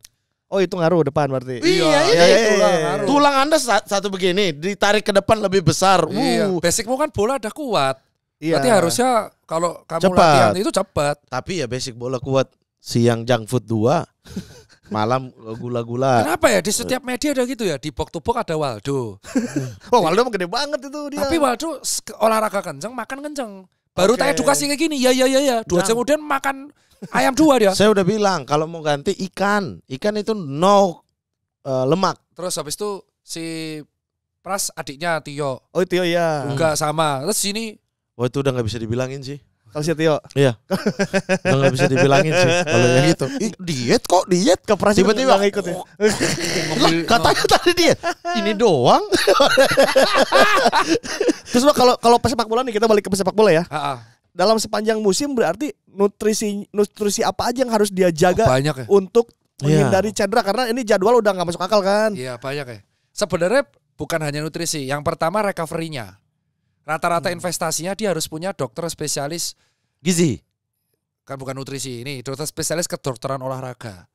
Oh itu ngaruh depan berarti. Iya, iya, iya, iya. iya. iya. tulang ngaruh. Tulang Anda satu begini, ditarik ke depan lebih besar. Iya. Uh. Basicmu kan bola udah kuat. Iya. Berarti harusnya kalau kamu cepat. latihan itu cepat. Tapi ya basic bola kuat. Siang junk food dua, malam gula-gula. Kenapa ya di setiap media ada gitu ya? Di box to box ada Waldo. oh Waldo gede banget itu dia. Tapi Waldo olahraga kenceng, makan kenceng. Baru okay. tak edukasi kayak gini, ya ya ya ya. Dua jam kemudian makan ayam dua dia. Saya udah bilang kalau mau ganti ikan, ikan itu no uh, lemak. Terus habis itu si Pras adiknya Tio. Oh Tio ya. Enggak sama. Terus sini Wah oh, itu udah nggak bisa dibilangin sih. Kalau si Tio? Iya. Udah gak bisa dibilangin sih kalau yang itu. diet kok, diet. Keperas tiba-tiba nggak ikut ya. Lah, katanya tadi diet. Ini doang. Terus kalau kalau pesepak bola nih kita balik ke pesepak bola ya. Dalam sepanjang musim berarti nutrisi nutrisi apa aja yang harus dia jaga oh, banyak ya. untuk iya. menghindari cedera karena ini jadwal udah nggak masuk akal kan? Iya, banyak ya. Sebenarnya bukan hanya nutrisi, yang pertama recovery-nya. Rata-rata hmm. investasinya dia harus punya dokter spesialis gizi. Kan bukan nutrisi ini, dokter spesialis kedokteran olahraga.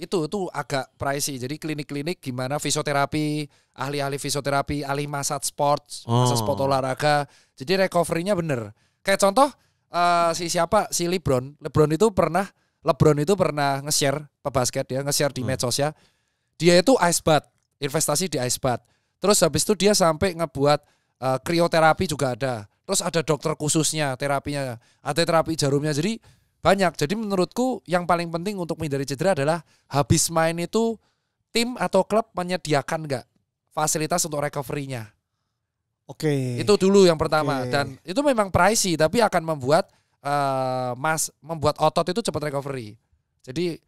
Itu itu agak pricey. Jadi klinik-klinik gimana fisioterapi, ahli-ahli fisioterapi, ahli massage sports, oh. massage sport oh. olahraga. Jadi recovery-nya bener. Kayak contoh uh, si siapa? Si LeBron. LeBron itu pernah LeBron itu pernah nge-share pebasket ya, nge-share di hmm. medsos ya. Dia itu ice bath, investasi di ice bath. Terus habis itu dia sampai ngebuat uh, krioterapi juga ada. Terus ada dokter khususnya terapinya, ada terapi jarumnya. Jadi banyak. Jadi menurutku yang paling penting untuk menghindari cedera adalah habis main itu tim atau klub menyediakan nggak fasilitas untuk recovery-nya. Oke. Okay. Itu dulu yang pertama okay. dan itu memang pricey tapi akan membuat uh, mas membuat otot itu cepat recovery. Jadi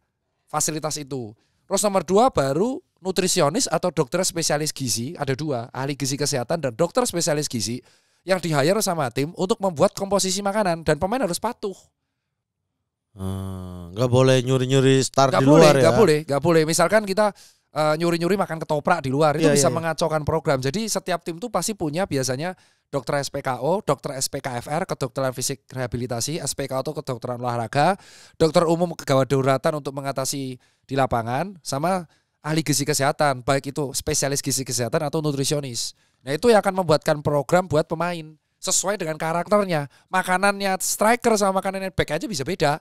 fasilitas itu. Terus nomor dua baru nutrisionis atau dokter spesialis gizi, ada dua, ahli gizi kesehatan dan dokter spesialis gizi yang di hire sama tim untuk membuat komposisi makanan dan pemain harus patuh. Hmm, boleh nyuri-nyuri start gak di boleh, luar ya. Gak boleh, gak boleh. Misalkan kita eh, nyuri-nyuri uh, makan ketoprak di luar itu yeah, bisa yeah, iya. mengacaukan program. Jadi setiap tim tuh pasti punya biasanya dokter SPKO, dokter SPKFR, kedokteran fisik rehabilitasi, SPKO itu kedokteran olahraga, dokter umum kegawat daruratan untuk mengatasi di lapangan, sama ahli gizi kesehatan, baik itu spesialis gizi kesehatan atau nutrisionis. Nah itu yang akan membuatkan program buat pemain sesuai dengan karakternya. Makanannya striker sama makanannya back aja bisa beda.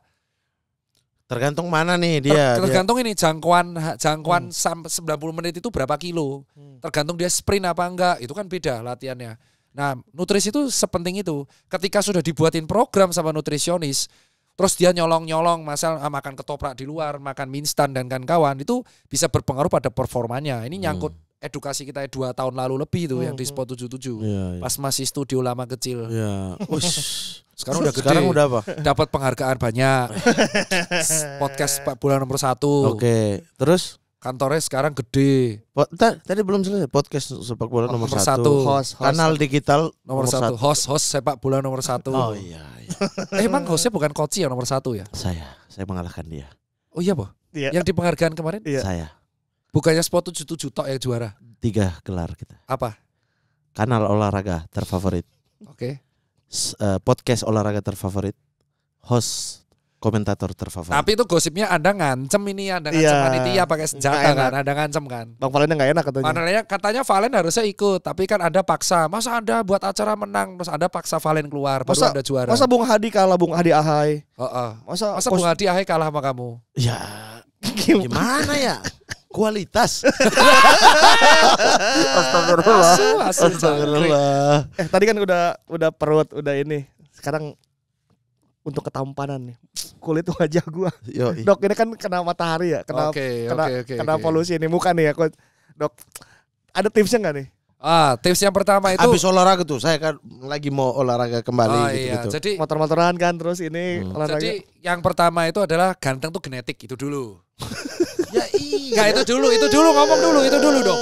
Tergantung mana nih dia. tergantung dia. ini jangkauan jangkauan hmm. 90 menit itu berapa kilo. Hmm. Tergantung dia sprint apa enggak, itu kan beda latihannya. Nah, nutrisi itu sepenting itu. Ketika sudah dibuatin program sama nutrisionis, terus dia nyolong-nyolong masal ah, makan ketoprak di luar, makan mie dan kan kawan itu bisa berpengaruh pada performanya. Ini hmm. nyangkut hmm. edukasi kita dua tahun lalu lebih itu hmm. yang di hmm. Spot tujuh Yeah, yeah. Pas masih studio lama kecil. Ya, Yeah. Sekarang udah gede. Sekarang udah apa? Dapat penghargaan banyak. Podcast bulan nomor satu. Oke. Okay. Terus kantornya sekarang gede. Po tadi belum selesai podcast sepak bola nomor, nomor satu. satu. Host, host, Kanal digital nomor, nomor satu. satu. Host host sepak bola nomor satu. Oh iya. iya. eh, emang hostnya bukan Koci ya nomor satu ya? Saya, saya mengalahkan dia. Oh iya boh. Iya. Yang di penghargaan kemarin? Iya. Saya. Bukannya spot tujuh tujuh tok yang juara? Tiga gelar kita. Apa? Kanal olahraga terfavorit. Oke. Okay. Eh, podcast olahraga terfavorit. Host komentator terfavorit. Tapi itu gosipnya ada ngancem ini ada ngancem yeah. panitia pakai senjata kan, ada ngancem kan. Bang Valen nggak enak katanya. Padahalnya katanya Valen harusnya ikut, tapi kan ada paksa. Masa ada buat acara menang terus ada paksa Valen keluar masa, baru ada juara. Masa Bung Hadi kalah Bung Hadi Ahai? Oh, oh. Masa Masa Bung Hadi Ahai kalah sama kamu? Ya gimana ya? kualitas. Astagfirullah. Astagfirullah. Eh tadi kan udah udah perut udah ini. Sekarang untuk ketampanan nih kulit wajah gua. Yoi. Dok ini kan kena matahari ya, kena okay, kena, okay, okay, kena okay. polusi ini muka nih ya, Dok ada tipsnya nggak nih? Ah, tips yang pertama itu habis olahraga tuh saya kan lagi mau olahraga kembali oh, gitu, -gitu. Jadi motor-motoran kan terus ini hmm. olahraga. Jadi yang pertama itu adalah ganteng tuh genetik itu dulu. ya iya. nah, itu dulu, itu dulu ngomong dulu, itu dulu dong.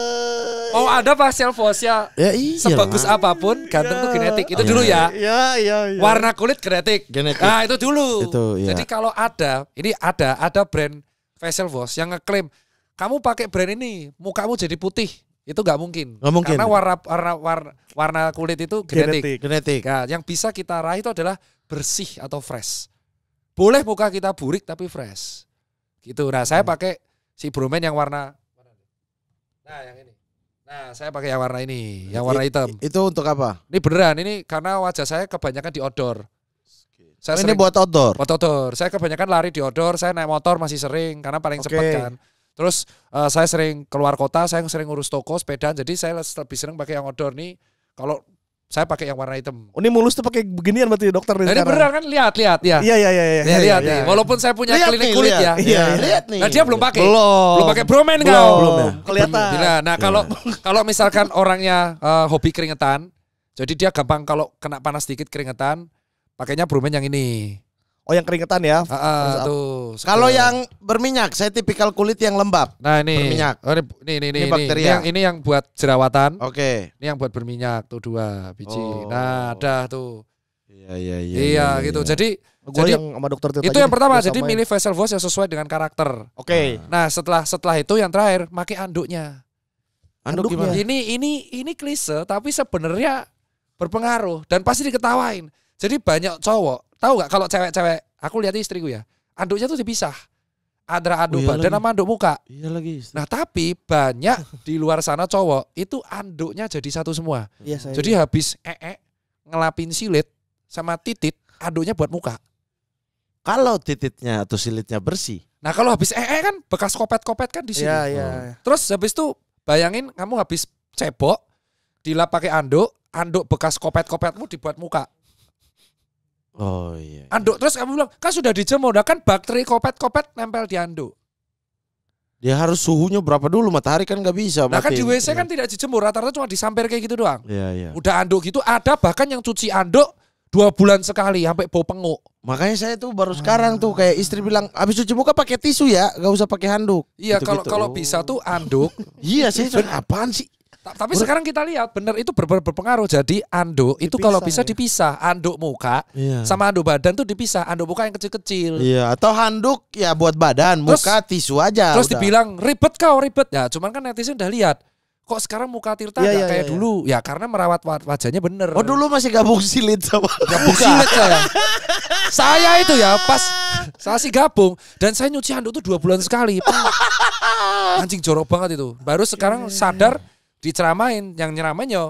Mau iya. ada facial fosia ya, iya sebagus lah. apapun ganteng ya, tuh genetik itu dulu ya. Iya iya. Ya. Warna kulit genetik. genetik. Nah itu dulu. Itu, ya. Jadi kalau ada ini ada ada brand facial wash yang ngeklaim kamu pakai brand ini mukamu jadi putih itu nggak mungkin. Gak mungkin. Karena warna warna warna, kulit itu genetik. Genetik. Nah, yang bisa kita raih itu adalah bersih atau fresh. Boleh muka kita burik tapi fresh. Gitu. Nah, saya hmm. pakai si Bromen yang warna Nah, yang ini. Nah, saya pakai yang warna ini, yang warna hitam. I, itu untuk apa? Ini beneran, ini karena wajah saya kebanyakan di outdoor. Saya oh, ini buat outdoor. Buat outdoor. Saya kebanyakan lari di outdoor, saya naik motor masih sering karena paling okay. cepat kan. Terus uh, saya sering keluar kota, saya sering ngurus toko, sepeda, Jadi saya lebih sering pakai yang outdoor nih. Kalau saya pakai yang warna hitam. Oh, ini mulus tuh pakai beginian berarti ya, dokter Ini beneran kan lihat lihat ya. Iya iya iya iya. Lihat, lihat ya. Walaupun saya punya lihat klinik nih, kulit lihat. ya. Iya, iya, Lihat nih. Nah, dia belum pakai. Belum. Belum pakai Bromen belum. kau. Belum ya. Kelihatan. Nah, nah kalau kalau misalkan orangnya uh, hobi keringetan, jadi dia gampang kalau kena panas sedikit keringetan, pakainya Bromen yang ini. Oh yang keringetan ya. Uh, uh, tuh. Kalau yang berminyak, saya tipikal kulit yang lembab. Nah ini berminyak. Oh, ini, ini, ini, ini, ini ini, yang, ini yang buat jerawatan. Oke. Okay. Ini yang buat berminyak tuh dua biji. Oh. Nah, ada tuh. Iya iya iya. Iya, iya gitu. Iya. Jadi Gua jadi yang sama dokter itu yang pertama. Jadi milih facial wash yang sesuai dengan karakter. Oke. Okay. Nah setelah setelah itu yang terakhir, pakai anduknya. Anduk, anduk gimana? Ini ini ini klise tapi sebenarnya berpengaruh dan pasti diketawain. Jadi banyak cowok Tahu nggak kalau cewek-cewek, aku lihat istriku ya, anduknya tuh dipisah. Antara anduk oh, iya badan sama anduk muka. Iya lagi. Istri. Nah tapi banyak di luar sana cowok itu anduknya jadi satu semua. Iya, saya jadi iya. habis ee ngelapin silit sama titit, anduknya buat muka. Kalau tititnya atau silitnya bersih. Nah kalau habis ee kan bekas kopet-kopet kan di sini. Iya, iya. Oh. iya. Terus habis itu bayangin kamu habis cebok, dilap pakai anduk, anduk bekas kopet-kopetmu dibuat muka. Oh iya. iya. Anduk terus kamu bilang, kan sudah dijemur, kan bakteri kopet-kopet nempel di anduk. Dia ya harus suhunya berapa dulu matahari kan nggak bisa. Nah kan di WC iya. kan tidak dijemur, rata-rata cuma disamper kayak gitu doang. Iya iya. Udah anduk gitu, ada bahkan yang cuci anduk dua bulan sekali sampai bau penguk. Makanya saya tuh baru sekarang tuh kayak istri bilang habis cuci muka pakai tisu ya, gak usah pakai handuk. Iya, gitu -gitu. kalau kalau bisa tuh anduk. iya sih, apaan sih? Tapi Ber sekarang kita lihat benar itu ber ber berpengaruh. Jadi anduk itu kalau bisa ya. dipisah, anduk muka iya. sama anduk badan tuh dipisah, anduk muka yang kecil-kecil. Iya, atau handuk ya buat badan, terus, muka tisu aja. Terus udah. dibilang ribet kau ribet ya. Cuman kan netizen udah lihat kok sekarang muka Tirta ya, gak iya, kayak iya, iya. dulu ya karena merawat wajahnya bener oh dulu masih gabung silit sama gabung silit saya saya itu ya pas saya sih gabung dan saya nyuci handuk tuh dua bulan sekali anjing jorok banget itu baru sekarang sadar diceramain yang nyeramain yo ya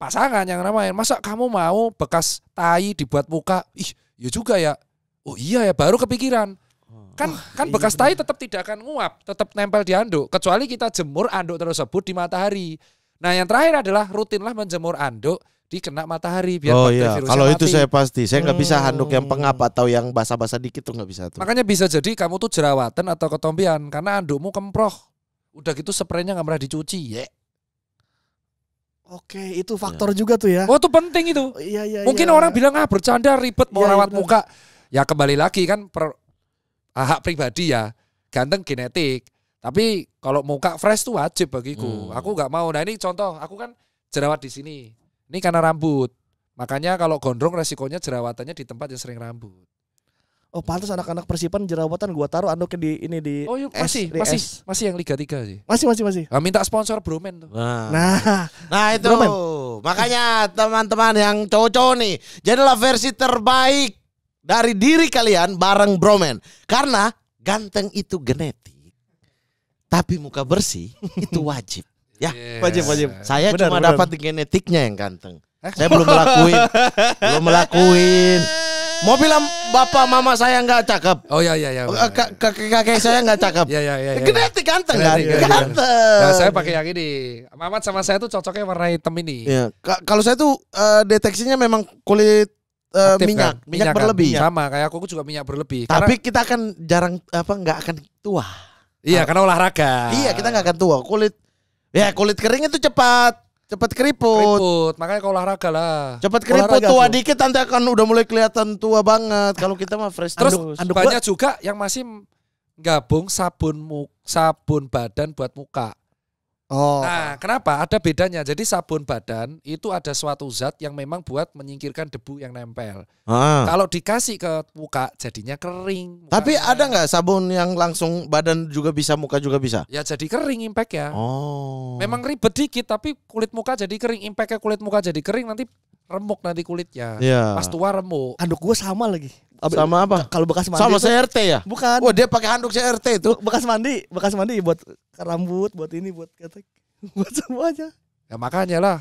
pasangan yang nyeramain masa kamu mau bekas tai dibuat muka ih ya juga ya oh iya ya baru kepikiran kan oh, kan, kan iya bekas iya. tai tetap tidak akan nguap tetap nempel di anduk kecuali kita jemur anduk tersebut di matahari nah yang terakhir adalah rutinlah menjemur anduk kena matahari biar oh, iya. kalau itu saya pasti saya nggak hmm. bisa handuk yang pengap atau yang basah-basah dikit tuh nggak bisa tuh makanya bisa jadi kamu tuh jerawatan atau ketombean karena andukmu kemproh udah gitu spraynya nggak pernah dicuci ya yeah. Oke, itu ya. faktor ya. juga tuh ya. Oh, itu penting itu. Oh, iya, iya, Mungkin iya. orang iya. bilang ah bercanda ribet mau iya, iya rawat iya, muka. Ya kembali lagi kan per, ah, hak pribadi ya. Ganteng genetik. Tapi kalau muka fresh tuh wajib bagiku. Hmm. Aku nggak mau. Nah, ini contoh, aku kan jerawat di sini. Ini karena rambut. Makanya kalau gondrong resikonya jerawatannya di tempat yang sering rambut. Oh pantas anak-anak Persipan jerawatan gua taruh andoknya di ini di Oh iya, S, masih di masih S. masih yang Liga 3 sih. Masih masih masih. Nah, minta sponsor Bromen tuh. Nah. Nah, nah itu. Bromen. Makanya teman-teman yang cocok nih, jadilah versi terbaik dari diri kalian bareng Bromen. Karena ganteng itu genetik, tapi muka bersih itu wajib. ya, yes. wajib wajib. Saya benar, cuma dapat genetiknya yang ganteng. Saya belum melakuin, belum melakuin. Mau bilang bapak mama saya nggak cakep. Oh iya iya iya. Kakek saya nggak cakep. Iya iya iya. Genetik ganteng kan? Ganteng. Nah, saya pakai yang ini. Mamat sama saya tuh cocoknya warna hitam ini. Iya. Kalau saya tuh uh, deteksinya memang kulit uh, Aktif, minyak, kan? minyak, minyak kan? berlebih. Sama kayak aku juga minyak berlebih. Tapi karena... kita akan jarang apa nggak akan tua. Iya, karena olahraga. Iya, kita nggak akan tua. Kulit ya kulit kering itu cepat Cepat keriput. Keriput, makanya kalau olahraga lah. Cepat keriput tua tuh. dikit nanti akan udah mulai kelihatan tua banget. Kalau kita mah fresh terus. banyak juga yang masih gabung sabun muk sabun badan buat muka. Oh. Nah, kenapa? Ada bedanya. Jadi sabun badan itu ada suatu zat yang memang buat menyingkirkan debu yang nempel. Ah. Kalau dikasih ke muka jadinya kering. Mukanya. Tapi ada nggak sabun yang langsung badan juga bisa, muka juga bisa? Ya jadi kering impact ya. Oh. Memang ribet dikit tapi kulit muka jadi kering, ya. kulit muka jadi kering nanti remuk nanti kulitnya. Yeah. Pas tua remuk. Aduh gue sama lagi. Sama apa? Kalau bekas mandi. Sama CRT ya? Bukan. Wah, dia pakai handuk CRT itu. Bekas mandi, bekas mandi buat rambut, buat ini, buat ketek, buat semuanya. Ya makanya lah.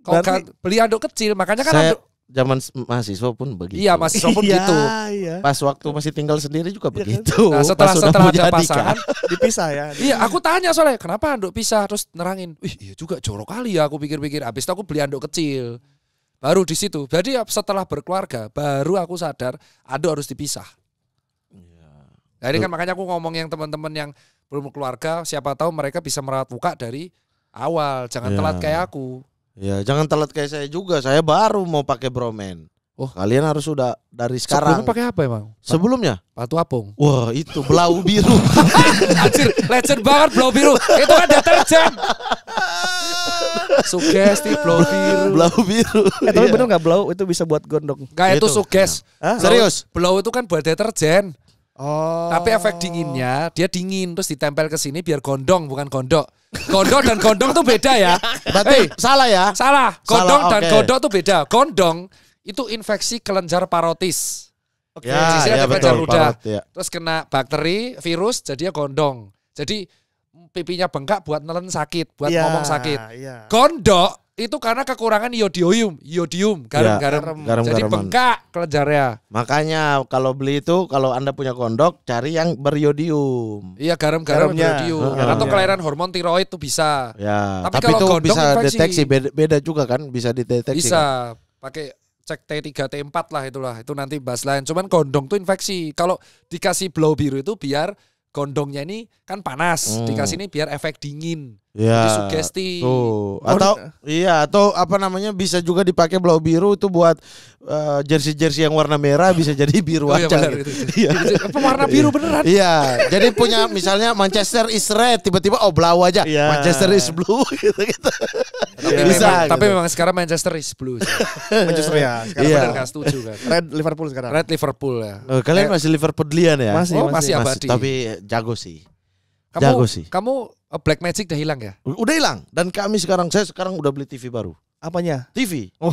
Kalau kan beli handuk kecil, makanya kan handuk zaman mahasiswa pun begitu. Iya, mahasiswa pun iya, gitu. Iya. Pas waktu masih tinggal sendiri juga iya, kan? begitu. Nah, setelah Pas setelah ada pasangan dipisah ya. Dipisah. Iya, aku tanya soalnya, kenapa handuk pisah terus nerangin. Ih, iya juga jorok kali ya aku pikir-pikir. Habis itu aku beli handuk kecil. Baru di situ. Jadi setelah berkeluarga, baru aku sadar aduh harus dipisah. Ya. Jadi nah, ini kan makanya aku ngomong yang teman-teman yang belum keluarga, siapa tahu mereka bisa merawat muka dari awal. Jangan ya. telat kayak aku. Ya, jangan telat kayak saya juga. Saya baru mau pakai bromen. Oh, kalian harus sudah dari sekarang. Sebelumnya pakai apa emang? Sebelumnya? batu apung. Wah, itu belau biru. Anjir, legend banget belau biru. Itu kan deterjen sugesti blow biru. Blow biru. Eh tapi iya. bener nggak blow itu bisa buat gondong Kayak itu gitu. suges. Serius? Blow itu kan buat deterjen. Oh. Tapi efek dinginnya dia dingin terus ditempel ke sini biar gondong bukan gondok. Gondok dan gondong tuh beda ya. Berarti hey, eh, salah ya? Salah. Gondong salah, dan okay. gondok tuh beda. Gondong itu infeksi kelenjar parotis. Okay. Ya, ya betul. ya. Terus kena bakteri, virus, jadinya gondong. Jadi pipinya bengkak buat nelen sakit, buat yeah, ngomong sakit. Yeah. Gondok itu karena kekurangan iodium, iodium, iya. garam-garam. Yeah, garam, Jadi garaman. bengkak kelenjarnya. Makanya kalau beli itu kalau Anda punya kondok cari yang beriodium. Iya, garam-garam iodium. Uh, Atau iya. kelahiran hormon tiroid itu bisa. Yeah. tapi, tapi kalau itu gondok bisa infeksi. deteksi beda, beda juga kan, bisa dideteksi. Bisa. Kan? Pakai cek T3 T4 lah itulah. Itu nanti bas lain. Cuman kondong tuh infeksi. Kalau dikasih blow biru itu biar gondongnya ini kan panas, hmm. dikasih ini biar efek dingin. Ya. sugesti. Tuh. Atau oh, iya atau apa namanya bisa juga dipakai blau biru itu buat jersi eh, jersey uh, yang warna merah bisa jadi biru oh, iya, aja. Gitu. Iya. Gitu. warna biru beneran? Iya. Jadi punya misalnya Manchester is red tiba-tiba oh blau aja. Ya. Manchester is blue gitu gitu. Tapi, ya. bisa, memang, gitu. tapi memang sekarang Manchester is blue. Manchester ya. Sekarang ya. benar setuju kan. Red Liverpool sekarang Red Liverpool ya. Oh, kalian masih eh, masih Liverpoolian ya? Masih, oh, masih, masih Masih, tapi jago sih. Kamu, jago sih. Kamu Oh, Black Magic udah hilang ya? Udah hilang. Dan kami sekarang, saya sekarang udah beli TV baru. Apanya? TV. Oh.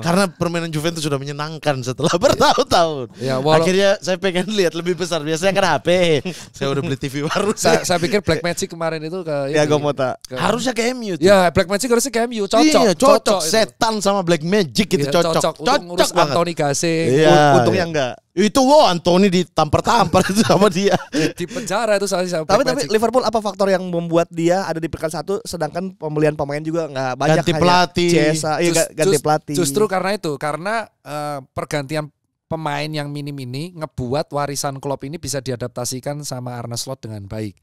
Karena permainan Juventus sudah menyenangkan setelah bertahun-tahun. Ya, walau... Akhirnya saya pengen lihat lebih besar. Biasanya kan HP. saya udah beli TV baru. Saya, saya pikir Black Magic kemarin itu ke Ya, gue mau tak. Ke... Harusnya ke MU. Tuh. Ya, Black Magic harusnya ke MU. Cocok. Iya, cocok. cocok Setan sama Black Magic gitu ya, cocok. Cocok, cocok, cocok banget. Anthony Gase. Iya, untungnya enggak. Itu wow Anthony ditampar-tampar sama dia. Di penjara itu sama siapa Tapi tapi Liverpool apa faktor yang membuat dia ada di peringkat satu sedangkan pembelian pemain juga nggak banyak ganti pelatih. Cesa, iya, ganti just, pelatih. Justru karena itu karena uh, pergantian pemain yang minim ini ngebuat warisan klub ini bisa diadaptasikan sama Arne Slot dengan baik.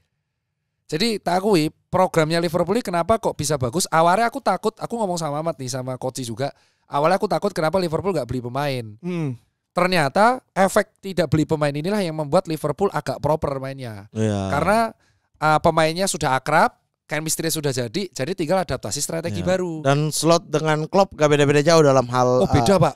Jadi tak programnya Liverpool ini kenapa kok bisa bagus? Awalnya aku takut, aku ngomong sama Amat nih sama Koci juga. Awalnya aku takut kenapa Liverpool nggak beli pemain. Hmm ternyata efek tidak beli pemain inilah yang membuat Liverpool agak proper mainnya. Yeah. Karena uh, pemainnya sudah akrab, chemistry sudah jadi, jadi tinggal adaptasi strategi yeah. baru. Dan slot dengan Klopp gak beda-beda jauh dalam hal Oh, beda, uh, Pak.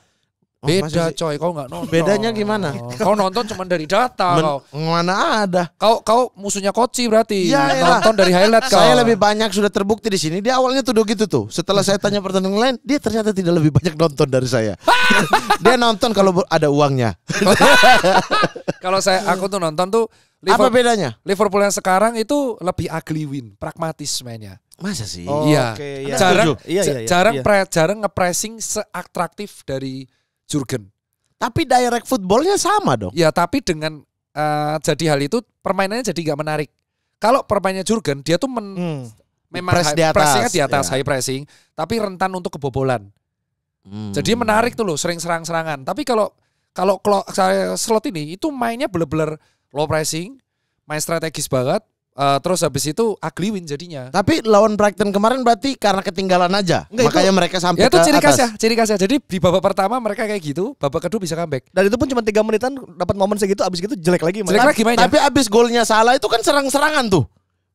Oh, Beda masih... coy, kau nggak nonton. Bedanya gimana? kau nonton cuma dari data Men kau. Mana ada? Kau kau musuhnya Koci berarti. Ya, ya. Nonton dari highlight kau. Saya lebih banyak sudah terbukti di sini. Dia awalnya tuh gitu tuh. Setelah saya tanya pertandingan lain, dia ternyata tidak lebih banyak nonton dari saya. dia nonton kalau ada uangnya. kalau saya aku tuh nonton tuh Liverpool, Apa bedanya? Liverpool yang sekarang itu lebih ugly win, pragmatis mainnya. Masa sih? Iya. Oh, iya. Okay, iya. Jarang, iya, iya, iya, jarang, iya. Pre, jarang ngepressing seatraktif dari Jurgen. Tapi direct footballnya sama dong. Ya tapi dengan uh, jadi hal itu permainannya jadi nggak menarik. Kalau permainannya Jurgen dia tuh men hmm. memang Press di atas. di atas, ya. high pressing, tapi rentan untuk kebobolan. Hmm. Jadi menarik tuh loh, sering serang-serangan. Tapi kalau kalau slot ini itu mainnya bener-bener low pressing, main strategis banget, Uh, terus habis itu ugly win jadinya. Tapi lawan Brighton kemarin berarti karena ketinggalan aja. Enggak, Makanya itu, mereka sampai ya itu ciri khas ya, ciri khas ya. Jadi di babak pertama mereka kayak gitu, babak kedua bisa comeback. Dan itu pun cuma 3 menitan dapat momen segitu Abis itu jelek lagi Jelek lagi mainnya. Tapi abis golnya salah itu kan serang-serangan tuh.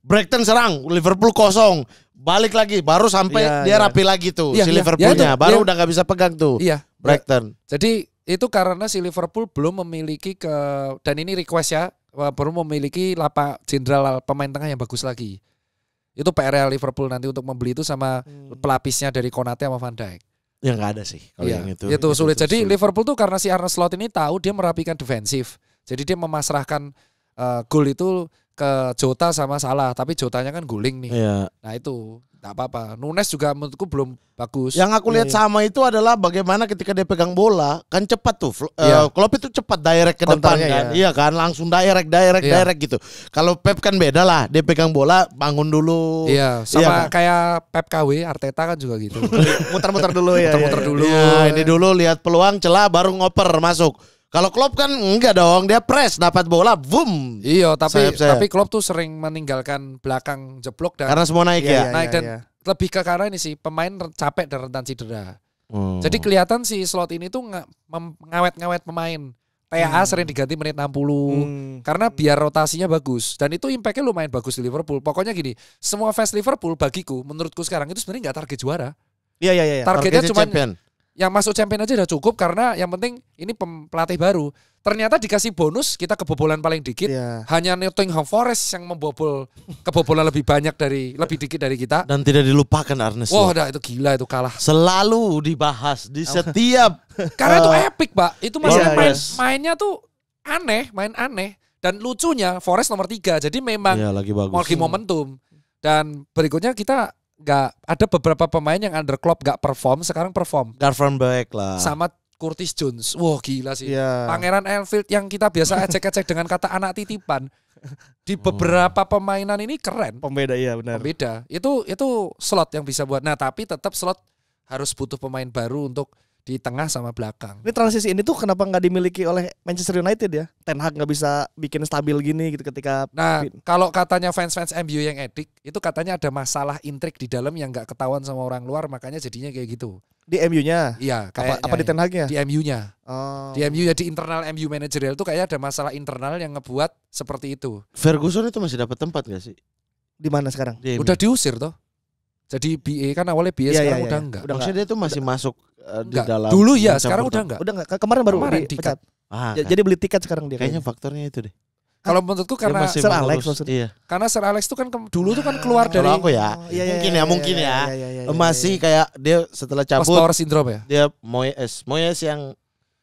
Brighton serang, Liverpool kosong. Balik lagi baru sampai ya, dia ya. rapi lagi tuh ya, si iya. ya, Liverpoolnya. Ya, baru ya. udah nggak bisa pegang tuh. Iya. Brighton. Ya. Jadi itu karena si Liverpool belum memiliki ke dan ini request ya perlu memiliki lapak jenderal pemain tengah yang bagus lagi. Itu PR Liverpool nanti untuk membeli itu sama hmm. pelapisnya dari Konate sama Van Dijk. Ya nggak ada sih kalau ya, yang itu. Itu sulit. Itu Jadi sulit. Liverpool tuh karena si Arne Slot ini tahu dia merapikan defensif. Jadi dia memasrahkan uh, gol itu ke Jota sama Salah, tapi Jotanya kan guling nih. Ya. Nah, itu. Tidak apa-apa. Nunes juga menurutku belum bagus. Yang aku lihat yeah, sama itu adalah bagaimana ketika dia pegang bola, kan cepat tuh. Yeah. Iya. Uh, Klopp itu cepat direct ke Kontanya depan kan. Iya. iya kan, langsung direct, direct, yeah. direct gitu. Kalau Pep kan beda lah, dia pegang bola bangun dulu. Iya, yeah. sama yeah, kan? kayak Pep KW, Arteta kan juga gitu. Muter-muter dulu ya. Muter-muter iya, dulu. Ya, ini dulu lihat peluang celah baru ngoper masuk. Kalau Klopp kan enggak dong, dia press dapat bola, boom. Iya, tapi sayap, sayap. tapi Klopp tuh sering meninggalkan belakang jeblok dan karena semua naik iya, ya. Iya, naik iya, dan iya. lebih ke karena ini sih pemain capek dan rentan cedera. Hmm. Jadi kelihatan si slot ini tuh ngawet-ngawet pemain. TAA hmm. sering diganti menit 60 hmm. karena biar rotasinya bagus dan itu impactnya lumayan bagus di Liverpool. Pokoknya gini, semua fans Liverpool bagiku menurutku sekarang itu sebenarnya nggak target juara. Iya iya iya. iya. Targetnya, targetnya cuma yang masuk champion aja udah cukup karena yang penting ini pelatih baru. Ternyata dikasih bonus kita kebobolan paling dikit. Yeah. Hanya Nottingham Forest yang membobol kebobolan lebih banyak dari lebih dikit dari kita. Dan tidak dilupakan Arnes. Wah, wow, itu gila itu kalah. Selalu dibahas di setiap Karena itu eh, epic, Pak. Itu iya, masih yeah, main, yes. Iya. mainnya tuh aneh, main aneh dan lucunya Forest nomor tiga Jadi memang yeah, lagi bagus. momentum. Dan berikutnya kita nggak ada beberapa pemain yang under Klopp nggak perform sekarang perform. Perform baik lah. Sama Curtis Jones. Wah wow, gila sih. Yeah. Pangeran Enfield yang kita biasa ecek-ecek dengan kata anak titipan. Di oh. beberapa pemainan ini keren. Pembeda ya benar. Pembeda. Itu itu slot yang bisa buat. Nah, tapi tetap slot harus butuh pemain baru untuk di tengah sama belakang. Ini transisi ini tuh kenapa nggak dimiliki oleh Manchester United ya? Ten Hag nggak bisa bikin stabil gini gitu ketika. Nah, kalau katanya fans-fans MU yang etik, itu katanya ada masalah intrik di dalam yang nggak ketahuan sama orang luar, makanya jadinya kayak gitu. Di MU-nya? Iya. apa, apa di Ten Hag-nya? Di MU-nya. Oh. Di MU-nya di internal MU manajerial tuh kayak ada masalah internal yang ngebuat seperti itu. Ferguson itu masih dapat tempat gak sih? Di mana sekarang? Di Udah diusir toh? Jadi BA kan awalnya BA yeah, sekarang yeah, iya. udah yeah. enggak. Maksudnya dia tuh masih udah, masuk uh, di enggak. dalam. Dulu ya, sekarang udah enggak. Udah enggak. Kemarin baru Kemarin di, Ah, kan. Jadi beli tiket sekarang dia. Kayaknya kan? faktornya itu deh. Kalau menurutku karena Sir Alex maksudnya. Iya. Karena Sir Alex itu kan dulu tuh kan keluar dari aku ya, oh, iya, iya, ya, iya, iya, mungkin ya, mungkin ya. Masih kayak dia setelah cabut. Post syndrome ya. Dia Moyes, Moyes yang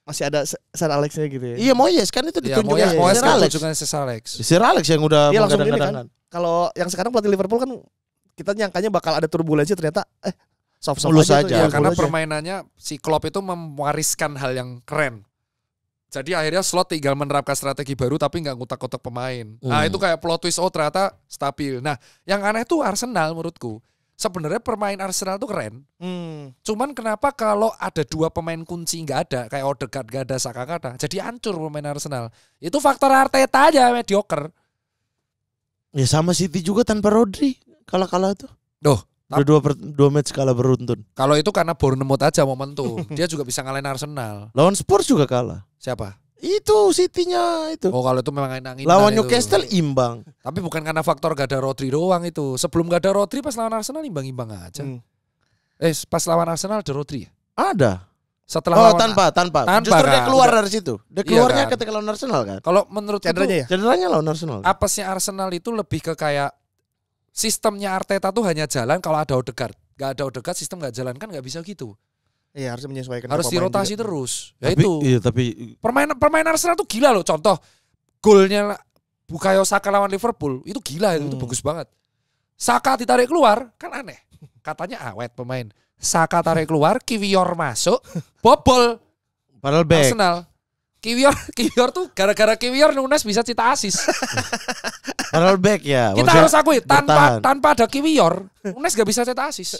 masih ada Sir Alexnya gitu ya. Iya Moyes kan itu ditunjuk ya, Moyes, Moyes Sir Alex. Sir Alex. Sir Alex yang udah dia langsung ini kan. Kalau yang sekarang pelatih Liverpool kan kita nyangkanya bakal ada turbulensi ternyata eh soft soft Mulus aja, aja. Ya, karena aja. permainannya si Klopp itu mewariskan hal yang keren jadi akhirnya slot tinggal menerapkan strategi baru tapi nggak ngutak kotak pemain. Nah, hmm. Nah itu kayak plot twist oh ternyata stabil. Nah yang aneh tuh Arsenal menurutku. Sebenarnya permain Arsenal tuh keren. Hmm. Cuman kenapa kalau ada dua pemain kunci nggak ada kayak Odegaard nggak ada Saka ada. Jadi hancur pemain Arsenal. Itu faktor Arteta aja mediocre. Ya sama City juga tanpa Rodri kalah-kalah itu? Duh, dua, per, dua match kalah beruntun. Kalau itu karena Bournemouth aja momen tuh, Dia juga bisa ngalahin Arsenal. Lawan Spurs juga kalah. Siapa? Itu City-nya itu. Oh kalau itu memang angin Lawan Newcastle imbang. Tapi bukan karena faktor gak ada Rodri doang itu. Sebelum gak ada Rodri pas lawan Arsenal imbang-imbang aja. Hmm. Eh pas lawan Arsenal ada Rodri ya? Ada. Setelah oh, lawan tanpa, tanpa tanpa justru kan? dia keluar Udah. dari situ. Dia iya, keluarnya iya kan? ketika lawan Arsenal kan. Kalau menurut cederanya ya? Cederanya lawan Arsenal. Kan? Apesnya Arsenal itu lebih ke kayak sistemnya Arteta tuh hanya jalan kalau ada Odegaard. Gak ada Odegaard sistem gak jalan kan gak bisa gitu. Iya harus menyesuaikan. Harus dirotasi juga. terus. Ya tapi, itu. Iya tapi permainan permainan Arsenal tuh gila loh. Contoh golnya Bukayo Saka lawan Liverpool itu gila itu, itu hmm. bagus banget. Saka ditarik keluar kan aneh. Katanya awet pemain. Saka tarik keluar, Kiwior masuk, bobol. Padahal back. Arsenal. Kiwior, Kiwior tuh gara-gara Kiwior Nunes bisa cita asis. Ronald back ya. Kita harus akui tanpa bertahan. tanpa ada Kiwior, Nunes gak bisa cita asis.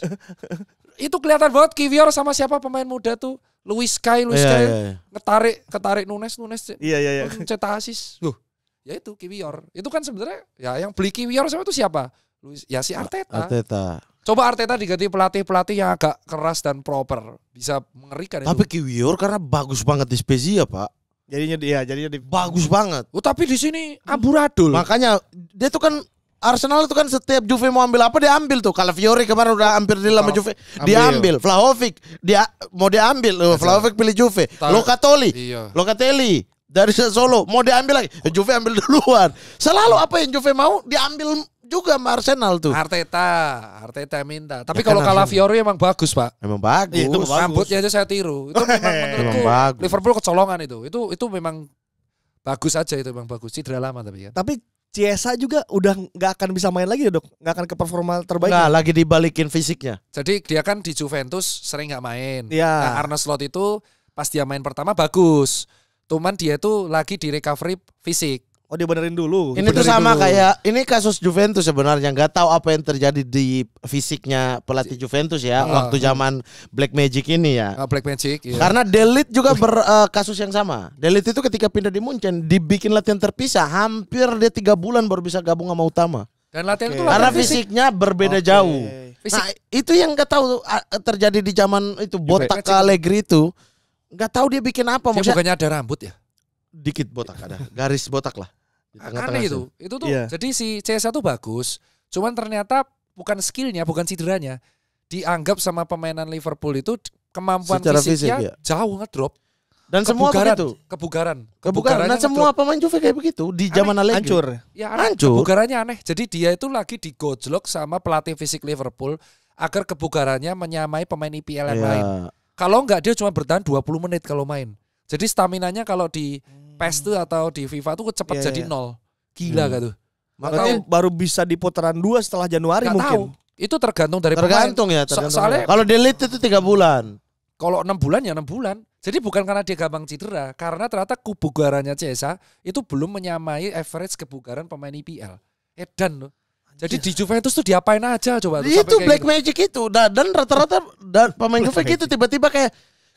Itu kelihatan banget Kiwior sama siapa pemain muda tuh. Luis Kai Luis yeah, ngetarik yeah, yeah. ngetarik ketarik Nunes, Nunes yeah, yeah, yeah. cita asis. Loh, ya itu Kiwior. Itu kan sebenarnya ya yang beli Kiwior sama itu siapa? Luis ya si Arteta. Arteta. Coba Arteta diganti pelatih-pelatih yang agak keras dan proper, bisa mengerikan Tapi itu. Tapi Kiwior karena bagus banget di Spezia, Pak. Jadinya dia, ya, jadinya di... bagus banget. Oh, tapi di sini aburadul. Makanya dia tuh kan Arsenal itu kan setiap Juve mau ambil apa dia ambil tuh. Kalau Fiori kemarin udah hampir di sama Juve, dia ambil. Vlahovic dia mau diambil. Yes, oh, Vlahovic pilih Juve. Lokatoli, iya. Lokatelli dari Solo mau diambil lagi. Juve ambil duluan. Selalu apa yang Juve mau diambil juga sama Arsenal tuh. Arteta, Arteta minta. Tapi ya kan kalau kan Calafiori emang bagus, Pak. Emang bagus. Iya, itu bagus. Rambutnya aja saya tiru. Itu memang menurutku bagus. Liverpool kecolongan itu. Itu itu memang bagus aja itu memang bagus. Cedera lama tapi ya. Tapi Ciesa juga udah nggak akan bisa main lagi ya dok, nggak akan ke performa terbaik. Nggak ya? lagi dibalikin fisiknya. Jadi dia kan di Juventus sering nggak main. Ya. Nah, Arne Slot itu pas dia main pertama bagus, cuman dia tuh lagi di recovery fisik. Oh dibenerin dulu. Ini dibenerin tuh sama dulu. kayak ini kasus Juventus sebenarnya nggak tahu apa yang terjadi di fisiknya pelatih Juventus ya uh, waktu zaman Black Magic ini ya. Uh, Black Magic. Iya. Karena Delit juga ber uh, kasus yang sama. Delit itu ketika pindah di Munchen dibikin latihan terpisah hampir dia tiga bulan baru bisa gabung sama Utama. Dan latihan okay. itu latihan karena fisiknya fisik. berbeda okay. jauh. Fisik. Nah itu yang nggak tahu terjadi di zaman itu botak kan Allegri itu nggak tahu dia bikin apa. Dia maksudnya bukannya ada rambut ya? dikit botak ada garis botak lah karena itu itu tuh yeah. jadi si c 1 bagus cuman ternyata bukan skillnya bukan cederanya dianggap sama pemainan Liverpool itu kemampuan Secara fisiknya fisik, ya. jauh ngedrop dan kebugaran, semua begitu kebugaran kebugaran nah, semua pemain Juve kayak begitu di zaman Allegri hancur ya aneh. hancur kebugarannya aneh jadi dia itu lagi digojlok sama pelatih fisik Liverpool agar kebugarannya menyamai pemain IPL yang yeah. lain kalau enggak dia cuma bertahan 20 menit kalau main jadi staminanya kalau di hmm. PES tuh atau di FIFA tuh cepat yeah, jadi yeah. nol. Gila hmm. gak tuh? Makanya baru bisa di putaran dua setelah Januari gak mungkin. Tahu. Itu tergantung dari tergantung pemain. ya. Tergantung so soalnya kalau delete itu tiga bulan. Kalau enam bulan ya enam bulan. Jadi bukan karena dia gampang cedera, karena ternyata kebugarannya Cesa itu belum menyamai average kebugaran pemain IPL. Edan loh. Jadi di Juventus tuh diapain aja coba tuh, Itu black gitu. magic itu. Dan, rata-rata dan pemain Juve itu tiba-tiba kayak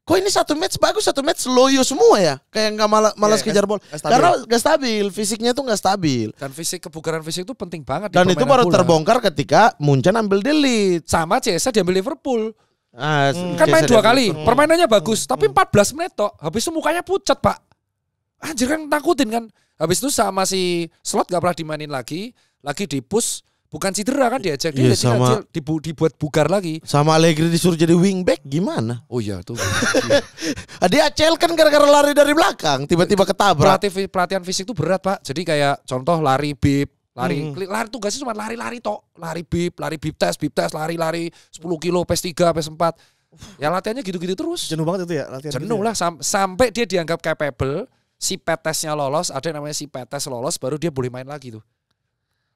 kok ini satu match bagus satu match loyo semua ya kayak nggak iya, malas malas kan? yeah, kejar bola karena nggak stabil fisiknya tuh nggak stabil dan fisik kebugaran fisik itu penting banget dan itu baru pula. terbongkar ketika Munchen ambil delit sama CSA diambil Liverpool ah, hmm. kan main dua kali hmm. permainannya bagus hmm. tapi 14 hmm. menit toh habis itu mukanya pucat pak anjir kan takutin kan habis itu sama si slot gak pernah dimainin lagi lagi di push Bukan cedera kan diajak dia, Jadi iya, sama, dibu, dibuat bugar lagi. Sama Allegri disuruh jadi wingback gimana? Oh iya tuh. Iya. Ada dia acel kan gara-gara lari dari belakang, tiba-tiba ketabrak. Pelatih pelatihan fisik itu berat, Pak. Jadi kayak contoh lari bib, lari hmm. lari tugasnya cuma lari-lari tok, lari bib, lari bib tes, bib tes, lari-lari 10 kilo, pes 3, pes 4. Ya latihannya gitu-gitu terus. Jenuh banget itu ya latihan. Gitu Jenuh gitu ya? sam sampai dia dianggap capable, si petesnya lolos, ada yang namanya si petes lolos baru dia boleh main lagi tuh.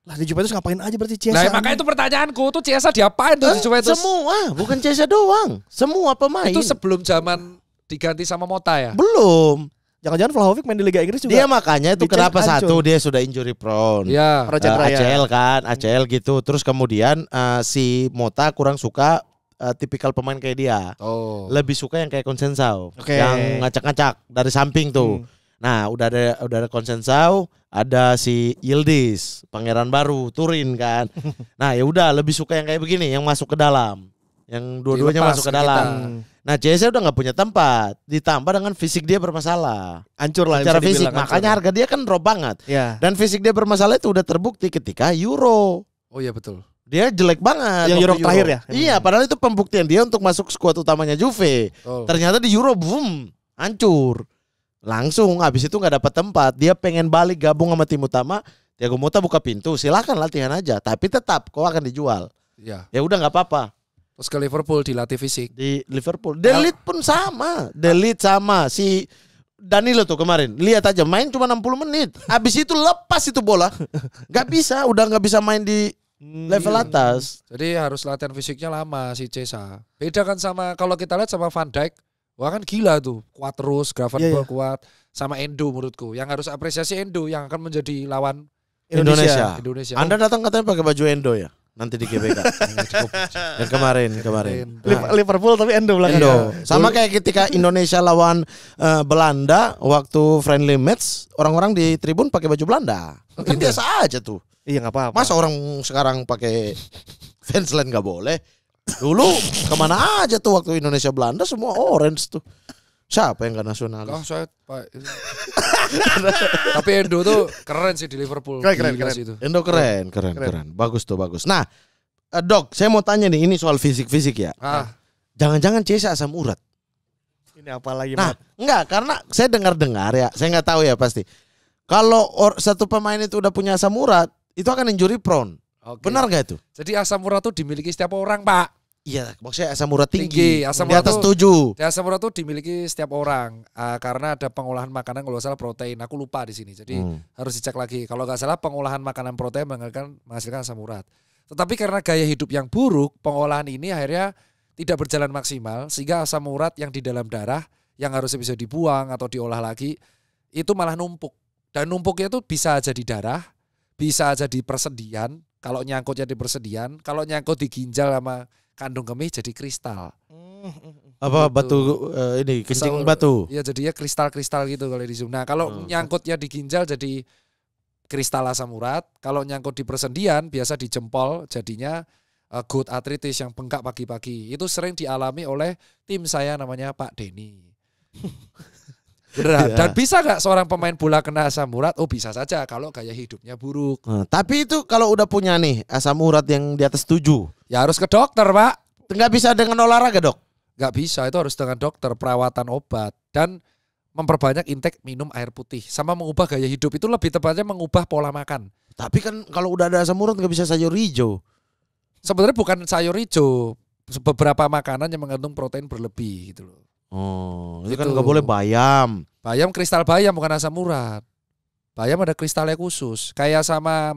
Lah di Juventus ngapain aja berarti Ciesa? Nah, makanya itu pertanyaanku, tuh Ciesa diapain tuh eh, di Juventus? Semua, bukan Ciesa doang. Semua pemain. Itu sebelum zaman diganti sama Mota ya? Belum. Jangan-jangan Vlahovic main di Liga Inggris juga. Dia makanya itu kenapa ancur. satu dia sudah injury prone. Iya. Uh, eh, ACL kan, hmm. ACL gitu. Terus kemudian uh, si Mota kurang suka uh, tipikal pemain kayak dia. Oh. Lebih suka yang kayak Konsensau, okay. yang ngacak-ngacak dari samping tuh. Hmm Nah, udah ada udah ada Konsensau, ada si Yildiz, pangeran baru, Turin kan. Nah, ya udah lebih suka yang kayak begini, yang masuk ke dalam. Yang dua-duanya masuk ke dalam. Kita. Gitu. Nah, Chelsea udah nggak punya tempat, ditambah dengan fisik dia bermasalah. Hancur lah secara fisik. Makanya harga dia kan drop banget. Ya. Dan fisik dia bermasalah itu udah terbukti ketika Euro. Oh iya betul. Dia jelek banget. Yang Euro, Euro terakhir ya. Iya, padahal itu pembuktian dia untuk masuk skuad utamanya Juve. Oh. Ternyata di Euro boom, hancur langsung habis itu nggak dapat tempat dia pengen balik gabung sama tim utama Tiago Mota buka pintu silakan latihan aja tapi tetap kau akan dijual ya ya udah nggak apa-apa terus ke Liverpool dilatih fisik di Liverpool Delit pun sama Delit sama si Danilo tuh kemarin lihat aja main cuma 60 menit habis itu lepas itu bola nggak bisa udah nggak bisa main di hmm, level iya. atas jadi harus latihan fisiknya lama si Cesa beda kan sama kalau kita lihat sama Van Dijk Wah kan gila tuh, kuat terus, Gravenberg yeah, yeah. kuat, sama Endo menurutku. Yang harus apresiasi Endo yang akan menjadi lawan Indonesia. Indonesia. Anda datang katanya pakai baju Endo ya? nanti di GBK. yang kemarin kemarin nah. Liverpool tapi Endo belakang. Endo. Sama kayak ketika Indonesia lawan uh, Belanda waktu friendly match, orang-orang di tribun pakai baju Belanda. Kan iya. biasa aja tuh. Iya nggak apa-apa. Masa orang sekarang pakai fansland nggak boleh? Dulu kemana aja tuh waktu Indonesia Belanda semua orange tuh. Siapa yang gak nasional? Oh, saya Pak. Tapi Endo tuh keren sih di Liverpool. Keren, keren, keren. Itu. Endo keren, keren, keren, keren. Bagus tuh, bagus. Nah, eh, Dok, saya mau tanya nih, ini soal fisik-fisik ya. jangan Jangan-jangan Cesa asam urat. Ini apa lagi, Nah, Mat? enggak, karena saya dengar-dengar ya, saya nggak tahu ya pasti. Kalau satu pemain itu udah punya asam urat, itu akan injury prone. Okay. Benar nggak itu? Jadi asam urat itu dimiliki setiap orang, Pak. Iya, maksudnya asam urat tinggi. tinggi. Asam urat di atas tujuh. Asam urat itu dimiliki setiap orang uh, karena ada pengolahan makanan kalau salah protein. Aku lupa di sini. Jadi hmm. harus dicek lagi. Kalau nggak salah pengolahan makanan protein menghasilkan, menghasilkan asam urat. Tetapi karena gaya hidup yang buruk, pengolahan ini akhirnya tidak berjalan maksimal sehingga asam urat yang di dalam darah yang harusnya bisa dibuang atau diolah lagi itu malah numpuk. Dan numpuknya itu bisa jadi darah, bisa jadi persendian, kalau nyangkutnya di persendian, kalau nyangkut di ginjal sama kandung kemih jadi kristal. Hmm, apa gitu. batu uh, ini kencing Iya batu? Ya jadinya kristal-kristal gitu kalau di Zoom. Nah, kalau hmm. nyangkutnya di ginjal jadi kristal asam urat, kalau nyangkut di persendian biasa di jempol jadinya uh, eh, good arthritis yang bengkak pagi-pagi. Itu sering dialami oleh tim saya namanya Pak Denny. Berat. Dan iya. bisa nggak seorang pemain bola kena asam urat? Oh bisa saja kalau gaya hidupnya buruk. Hmm, tapi itu kalau udah punya nih asam urat yang di atas tujuh Ya harus ke dokter pak. Tidak bisa dengan olahraga dok? Nggak bisa, itu harus dengan dokter, perawatan obat. Dan memperbanyak intake minum air putih. Sama mengubah gaya hidup itu lebih tepatnya mengubah pola makan. Tapi kan kalau udah ada asam urat nggak bisa sayur hijau. Sebenarnya bukan sayur hijau, beberapa makanan yang mengandung protein berlebih gitu loh. Oh, itu kan gitu. nggak boleh bayam. Bayam kristal bayam bukan asam urat. Bayam ada kristalnya khusus. Kayak sama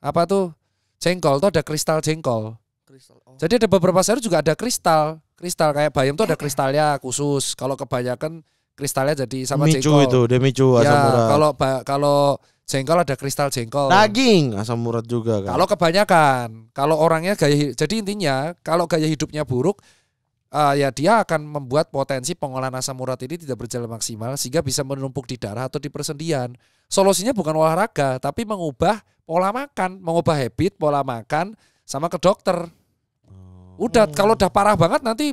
apa tuh jengkol tuh ada kristal jengkol. Kristal. Oh. Jadi ada beberapa sayur juga ada kristal. Kristal kayak bayam tuh ada iya, iya. kristalnya khusus. Kalau kebanyakan kristalnya jadi sama micu jengkol. itu, dia micu iya, asam ya, urat. Kalau kalau jengkol ada kristal jengkol. Daging asam urat juga kan. Kalau kebanyakan, kalau orangnya gaya jadi intinya kalau gaya hidupnya buruk, uh, ya dia akan membuat potensi pengolahan asam urat ini tidak berjalan maksimal sehingga bisa menumpuk di darah atau di persendian. Solusinya bukan olahraga, tapi mengubah pola makan, mengubah habit pola makan sama ke dokter. Oh. Udah, kalau udah parah banget nanti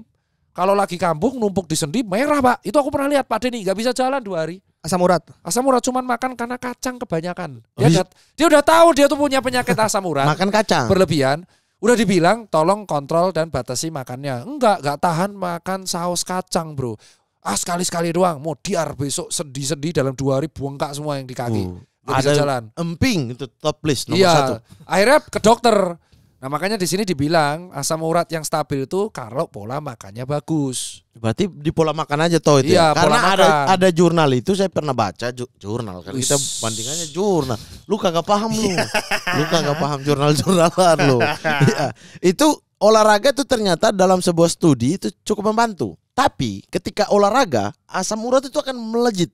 kalau lagi kampung numpuk di sendi merah pak. Itu aku pernah lihat Pak Denny nggak bisa jalan dua hari. Asam urat. Asam urat cuman makan karena kacang kebanyakan. Dia, oh, iya. udah, dia udah tahu dia tuh punya penyakit asam urat. makan kacang. Berlebihan Udah dibilang tolong kontrol dan batasi makannya. Enggak, enggak tahan makan saus kacang bro. Ah sekali-sekali doang, mau diar besok sedih-sedih dalam dua hari buang kak semua yang di kaki. Uh, ada jalan. emping itu top list nomor iya. satu. Akhirnya ke dokter. Nah makanya di sini dibilang asam urat yang stabil itu kalau pola makannya bagus. Berarti di pola makan aja toh itu. Ya? Iya, ya? pola makan. ada jurnal itu saya pernah baca ju jurnal kan kita bandingannya jurnal. Lu kagak paham lu. Iya. lu kagak paham jurnal-jurnalan lu. ya. Itu olahraga itu ternyata dalam sebuah studi itu cukup membantu. Tapi ketika olahraga asam urat itu akan melejit.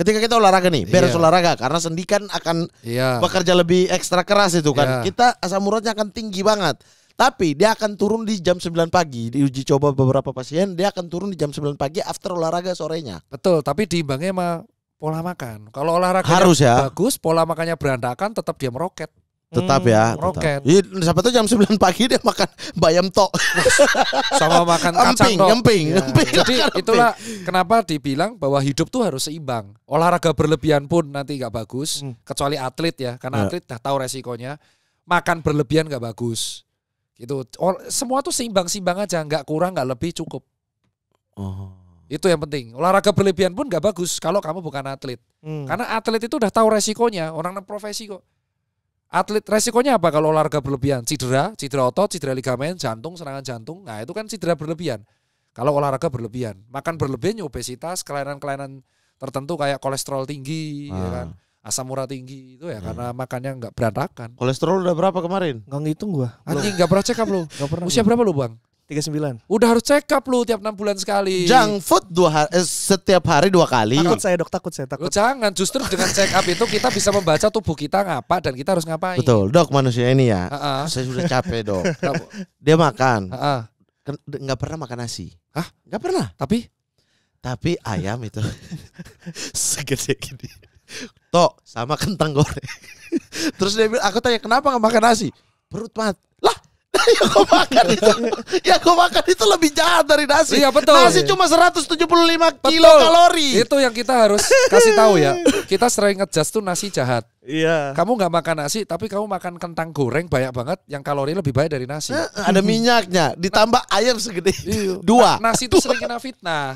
Ketika kita olahraga nih, beres yeah. olahraga karena sendi kan akan yeah. bekerja lebih ekstra keras itu kan. Yeah. Kita asam uratnya akan tinggi banget. Tapi dia akan turun di jam 9 pagi di uji coba beberapa pasien dia akan turun di jam 9 pagi after olahraga sorenya. Betul, tapi diimbangnya sama pola makan. Kalau olahraga harus ya bagus, pola makannya berantakan tetap dia meroket. Tetap ya. Hmm, roket. Iya, sampai tuh jam 9 pagi dia makan bayam tok. Sama makan kacang tok. nyemping, ya. Jadi itulah kenapa dibilang bahwa hidup tuh harus seimbang. Olahraga berlebihan pun nanti nggak bagus, hmm. kecuali atlet ya, karena ya. atlet dah tahu resikonya. Makan berlebihan nggak bagus. Gitu. Semua tuh seimbang-seimbang aja, nggak kurang, nggak lebih, cukup. Oh. Itu yang penting. Olahraga berlebihan pun gak bagus kalau kamu bukan atlet. Hmm. Karena atlet itu udah tahu resikonya, orang profesi kok Atlet resikonya apa kalau olahraga berlebihan? Cedera, cedera otot, cedera ligamen, jantung, serangan jantung. Nah, itu kan cedera berlebihan. Kalau olahraga berlebihan, makan berlebihan ya obesitas, kelainan-kelainan tertentu kayak kolesterol tinggi, ya ah. ya kan? asam urat tinggi itu ya hmm. karena makannya nggak berantakan. Kolesterol udah berapa kemarin? Nggak ngitung gua. Anjing nggak pernah cek up lu. Gak pernah. Usia berapa lu bang? tiga sembilan, Udah harus check up lu tiap enam bulan sekali. Junk food dua hari, eh, setiap hari dua kali. Takut saya dok, takut saya takut. Lu jangan, justru dengan check up itu kita bisa membaca tubuh kita ngapa dan kita harus ngapain. Betul, dok manusia ini ya. Uh -uh. Saya sudah capek dok. Dia makan. Uh -uh. Nggak pernah makan nasi. Hah? Nggak pernah. Tapi? Tapi ayam itu segede gini. Tok sama kentang goreng. Terus dia bilang, aku tanya kenapa nggak makan nasi? Perut mat. Lah yang kau makan itu, yang kau makan itu lebih jahat dari nasi. Iya betul. Nasi cuma 175 betul. kilo kalori. Itu yang kita harus kasih tahu ya. Kita sering ngejudge tuh nasi jahat. Iya. Kamu nggak makan nasi, tapi kamu makan kentang goreng banyak banget, yang kalori lebih banyak dari nasi. Eh, eh, ada minyaknya, ditambah nah, ayam segede iya. dua. Nah, nasi itu sering kena fitnah.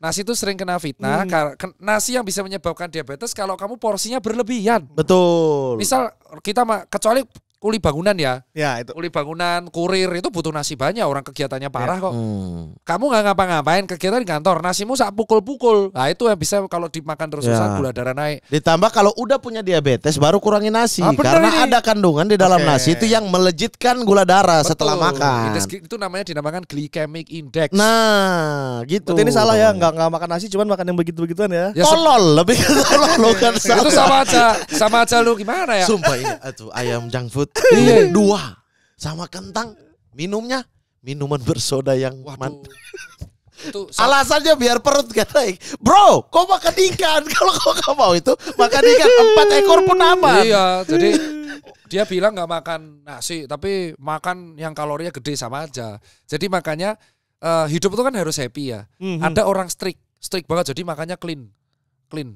Nasi itu sering kena fitnah. Hmm. Nasi yang bisa menyebabkan diabetes kalau kamu porsinya berlebihan. Betul. Misal kita kecuali kuli bangunan ya. Ya, itu. Kuli bangunan, kurir itu butuh nasi banyak, orang kegiatannya ya. parah ya. kok. Hmm. Kamu nggak ngapa-ngapain, kegiatan di kantor, nasimu saat pukul-pukul. Nah, itu yang bisa kalau dimakan terus-terusan ya. gula darah naik. Ditambah kalau udah punya diabetes baru kurangi nasi ah, karena ini. ada kandungan di dalam okay. nasi itu yang melejitkan gula darah Betul. setelah makan. Itu, itu namanya dinamakan glycemic index. Nah, gitu. Berarti ini salah ya, nggak nggak makan nasi cuman makan yang begitu-begituan ya. ya tolol, lebih tolol kan. Itu sama aja, sama aja lu gimana ya? Sumpah ini, aduh ayam junk food Iya, dua. Sama kentang, minumnya minuman bersoda yang Waduh. Itu Alasannya biar perut gak naik. Bro, kau makan ikan. Kalau kau gak mau itu, makan ikan empat ekor pun apa Iya, jadi dia bilang gak makan nasi, tapi makan yang kalorinya gede sama aja. Jadi makanya uh, hidup itu kan harus happy ya. Mm -hmm. Ada orang strict, strict banget. Jadi makanya clean, clean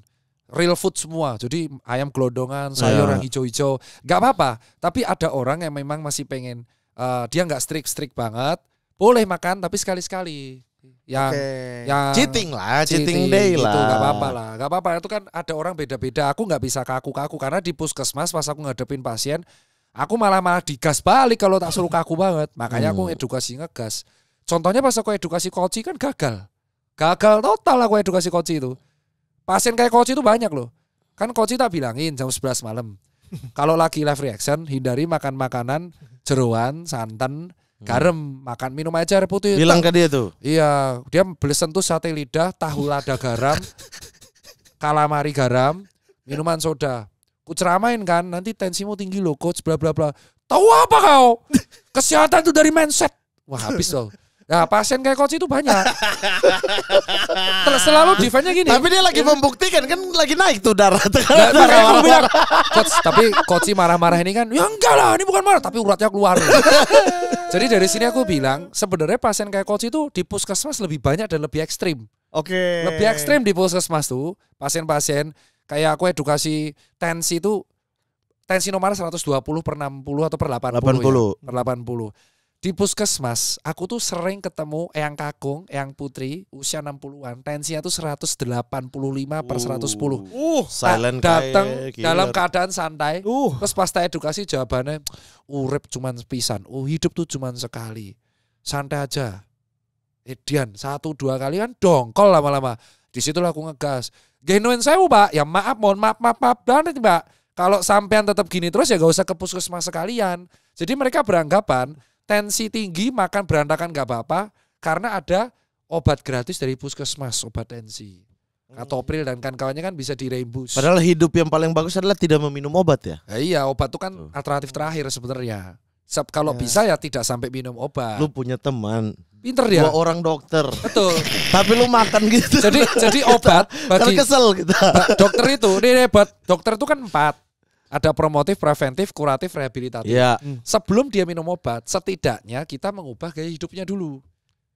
real food semua. Jadi ayam gelodongan, sayur iya. yang hijau-hijau, nggak apa-apa. Tapi ada orang yang memang masih pengen uh, dia nggak strict-strict banget, boleh makan tapi sekali-sekali. Yang, okay. yang cheating lah, cheating, cheating day gitu, lah. Gak apa-apa lah, gak apa-apa. Itu kan ada orang beda-beda. Aku nggak bisa kaku-kaku karena di puskesmas pas aku ngadepin pasien, aku malah malah digas balik kalau tak suruh kaku banget. Makanya aku hmm. edukasi ngegas. Contohnya pas aku edukasi koci kan gagal. Gagal total aku edukasi koci itu. Pasien kayak Koci itu banyak loh. Kan Koci tak bilangin jam 11 malam. Kalau lagi live reaction hindari makan makanan jeruan, santan, hmm. garam, makan minum aja air putih. Bilang ke dia tuh. Iya, dia beli sentuh sate lidah, tahu lada garam, kalamari garam, minuman soda. Kuceramain kan, nanti tensimu tinggi loh coach, bla bla bla. Tahu apa kau? Kesehatan tuh dari mindset. Wah habis loh. Nah, pasien kayak coach itu banyak. Selalu defense-nya gini. Tapi dia lagi membuktikan kan lagi naik tuh darah. coach, tapi coach marah-marah ini kan, ya enggak lah, ini bukan marah, tapi uratnya keluar. Jadi dari sini aku bilang, sebenarnya pasien kayak coach itu di puskesmas lebih banyak dan lebih ekstrim. Oke. Okay. Lebih ekstrim di puskesmas tuh, pasien-pasien kayak aku edukasi tensi itu tensi nomor 120 per 60 atau per 80. 80. Ya, per 80. Di puskesmas, aku tuh sering ketemu Eyang Kakung, Eyang Putri, usia 60-an. Tensinya tuh 185 per 110. Uh, uh silent Datang dalam keadaan santai. Uh. Terus pas tak edukasi jawabannya, urip cuman pisan. Oh hidup tuh cuman sekali. Santai aja. Edian, eh, satu dua kali kan dongkol lama-lama. Disitulah aku ngegas. Genuin saya pak, ya maaf mohon maaf maaf maaf nih mbak. Kalau sampean tetap gini terus ya gak usah ke puskesmas sekalian. Jadi mereka beranggapan tensi tinggi makan berantakan nggak apa-apa karena ada obat gratis dari puskesmas obat tensi. atau hmm. Katopril dan kan kawannya kan bisa direbus. Padahal hidup yang paling bagus adalah tidak meminum obat ya. ya iya, obat itu kan tuh. alternatif terakhir sebenarnya. Seb, kalau ya. bisa ya tidak sampai minum obat. Lu punya teman. Pinter ya. Dua orang dokter. Betul. Tapi lu makan gitu. Jadi jadi obat bagi kesel kita. Dokter itu, ini buat dokter itu kan empat ada promotif, preventif, kuratif, rehabilitatif. Ya. Hmm. Sebelum dia minum obat, setidaknya kita mengubah gaya hidupnya dulu.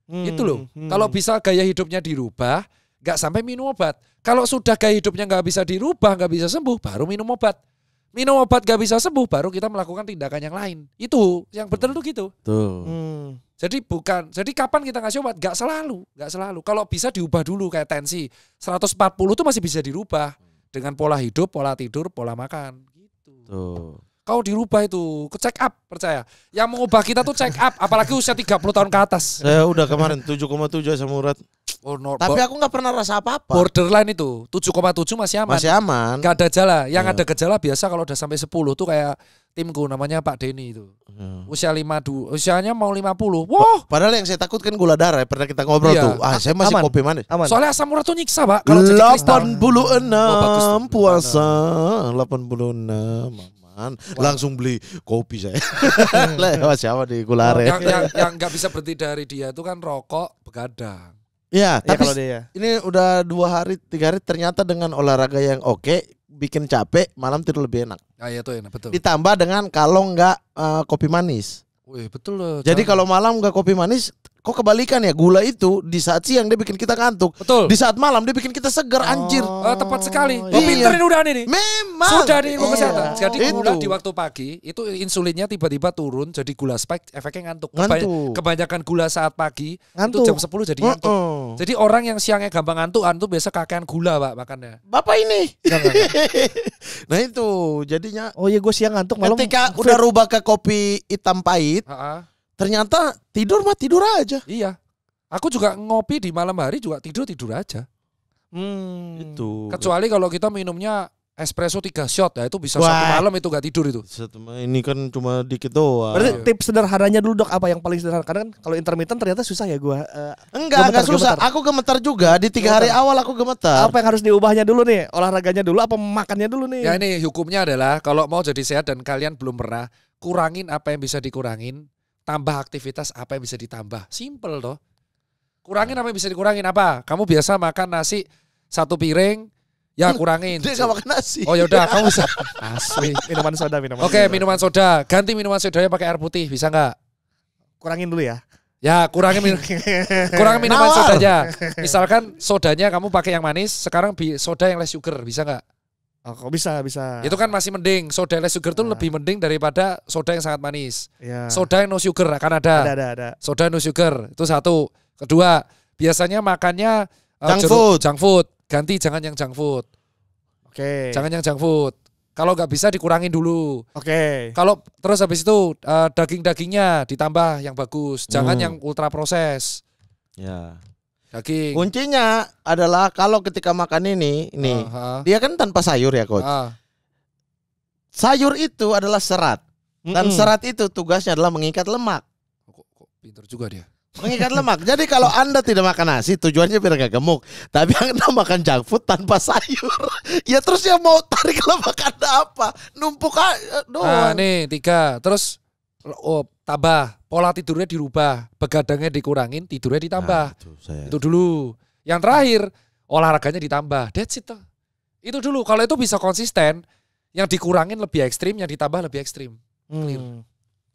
Hmm. Itu loh. Hmm. Kalau bisa gaya hidupnya dirubah, nggak sampai minum obat. Kalau sudah gaya hidupnya nggak bisa dirubah, nggak bisa sembuh, baru minum obat. Minum obat gak bisa sembuh, baru kita melakukan tindakan yang lain. Itu yang betul tuh gitu. Tuh. Hmm. Jadi bukan, jadi kapan kita ngasih obat? Gak selalu, gak selalu. Kalau bisa diubah dulu kayak tensi. 140 itu masih bisa dirubah dengan pola hidup, pola tidur, pola makan. Oh. Kau dirubah itu, ke check up percaya. Yang mengubah kita tuh check up, apalagi usia 30 tahun ke atas. Saya udah kemarin 7,7 sama urat. Oh, no, Tapi aku nggak pernah rasa apa-apa. Borderline itu 7,7 masih aman. Masih aman. Gak ada gejala. Yang yeah. ada gejala biasa kalau udah sampai 10 tuh kayak timku namanya Pak Denny itu. Hmm. Usia lima usianya mau 50. Wah. Padahal yang saya takutkan gula darah, pernah kita ngobrol iya. tuh. Ah, saya masih aman. kopi manis. Aman. Soalnya asam urat tuh nyiksa, Pak. Kalau 86 oh, puasa, 86 puluh wow. langsung beli kopi saya lewat ya, siapa di gulare yang yang yang nggak bisa berhenti dari dia itu kan rokok begadang Iya. iya tapi kalau dia. Iya. ini udah dua hari tiga hari ternyata dengan olahraga yang oke bikin capek, malam tidur lebih enak. Ah iya tuh enak betul. Ditambah dengan kalau nggak uh, kopi manis. Wih, betul loh. Jadi kalau malam nggak kopi manis, Kok kebalikan ya gula itu di saat siang dia bikin kita ngantuk. Betul. Di saat malam dia bikin kita segar anjir. oh, eh, tepat sekali. Lo iya. Oh, pinterin udah ini Memang. Sudah nih ilmu iya. kesehatan. Jadi gula di waktu pagi itu insulinnya tiba-tiba turun jadi gula spike efeknya ngantuk. Kebanyakan gula saat pagi ngantuk. itu jam 10 jadi ngantuk. Uh -uh. Jadi orang yang siangnya gampang ngantuk tuh biasa kakean gula Pak makannya. Bapak ini. nah itu jadinya. Oh iya gue siang ngantuk malam. Ketika udah rubah ke kopi hitam pahit. Uh -uh Ternyata tidur mah tidur aja. Iya. Aku juga ngopi di malam hari juga tidur tidur aja. Hmm. Itu. Kecuali kalau kita minumnya espresso tiga shot ya itu bisa Wah. satu malam itu gak tidur itu. Ini kan cuma dikit doang. Berarti tips sederhananya dulu dok apa yang paling sederhana? Karena kan kalau intermittent ternyata susah ya gua. Uh, enggak, enggak susah. Gemetar. Aku gemetar juga di tiga gemetar. hari awal aku gemetar. Apa yang harus diubahnya dulu nih? Olahraganya dulu apa makannya dulu nih? Ya ini hukumnya adalah kalau mau jadi sehat dan kalian belum pernah kurangin apa yang bisa dikurangin tambah aktivitas apa yang bisa ditambah. Simple loh. Kurangin apa yang bisa dikurangin apa? Kamu biasa makan nasi satu piring, ya kurangin. Dia makan nasi. Oh yaudah, kamu bisa. Asli. Minuman soda, minuman Oke, okay, minuman soda. Ganti minuman sodanya pakai air putih, bisa nggak? Kurangin dulu ya. Ya kurangin min kurangin minuman Nawar. sodanya. Misalkan sodanya kamu pakai yang manis, sekarang soda yang less sugar bisa nggak? Oh, kok bisa, bisa. Itu kan masih mending. Soda less sugar itu ya. lebih mending daripada soda yang sangat manis. Ya. Soda yang no sugar akan ada. Ada, ada, ada. Soda no sugar itu satu. Kedua, biasanya makannya eh, junk food. Junk food. Ganti jangan yang junk food. Oke. Okay. Jangan yang junk food. Kalau nggak bisa dikurangin dulu. Oke. Okay. Kalau terus habis itu uh, daging-dagingnya ditambah yang bagus. Jangan hmm. yang ultra proses. Ya. Daging. Kuncinya adalah kalau ketika makan ini, ini uh-huh. dia kan tanpa sayur ya, coach. Uh. Sayur itu adalah serat. Mm-mm. Dan serat itu tugasnya adalah mengikat lemak. Kok, kok pintar juga dia. Mengikat lemak. Jadi kalau Anda tidak makan nasi, tujuannya biar gak gemuk. Tapi Anda makan junk food tanpa sayur. ya terus yang mau tarik lemak Anda apa? Numpuk eh, doang. Nah, nih tiga. Terus oh, tambah pola tidurnya dirubah begadangnya dikurangin tidurnya nah, ditambah nah, itu, saya... itu dulu yang terakhir olahraganya ditambah that's it itu dulu kalau itu bisa konsisten yang dikurangin lebih ekstrim yang ditambah lebih ekstrim hmm. clear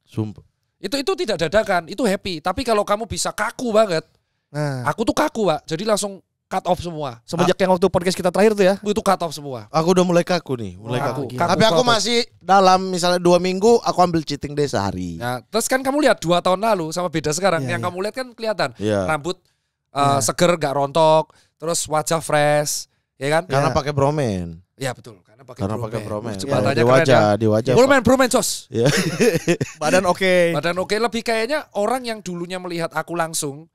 sumpah itu itu tidak dadakan itu happy tapi kalau kamu bisa kaku banget nah. aku tuh kaku pak jadi langsung cut off semua. Semenjak ah. yang waktu podcast kita terakhir tuh ya. Itu cut off semua. Aku udah mulai kaku nih, mulai Wah, kaku. kaku. Tapi aku masih dalam misalnya dua minggu aku ambil cheating deh sehari. Nah, terus kan kamu lihat dua tahun lalu sama beda sekarang. Ya, yang ya. kamu lihat kan kelihatan ya. rambut uh, ya. seger gak rontok, terus wajah fresh, ya kan? Karena ya. pakai bromen. Ya betul, karena pakai bromen. Coba ya, di wajah, keren, ya. di wajah. Bromen, bromen sos. Ya. Badan oke. Okay. Badan oke okay. lebih kayaknya orang yang dulunya melihat aku langsung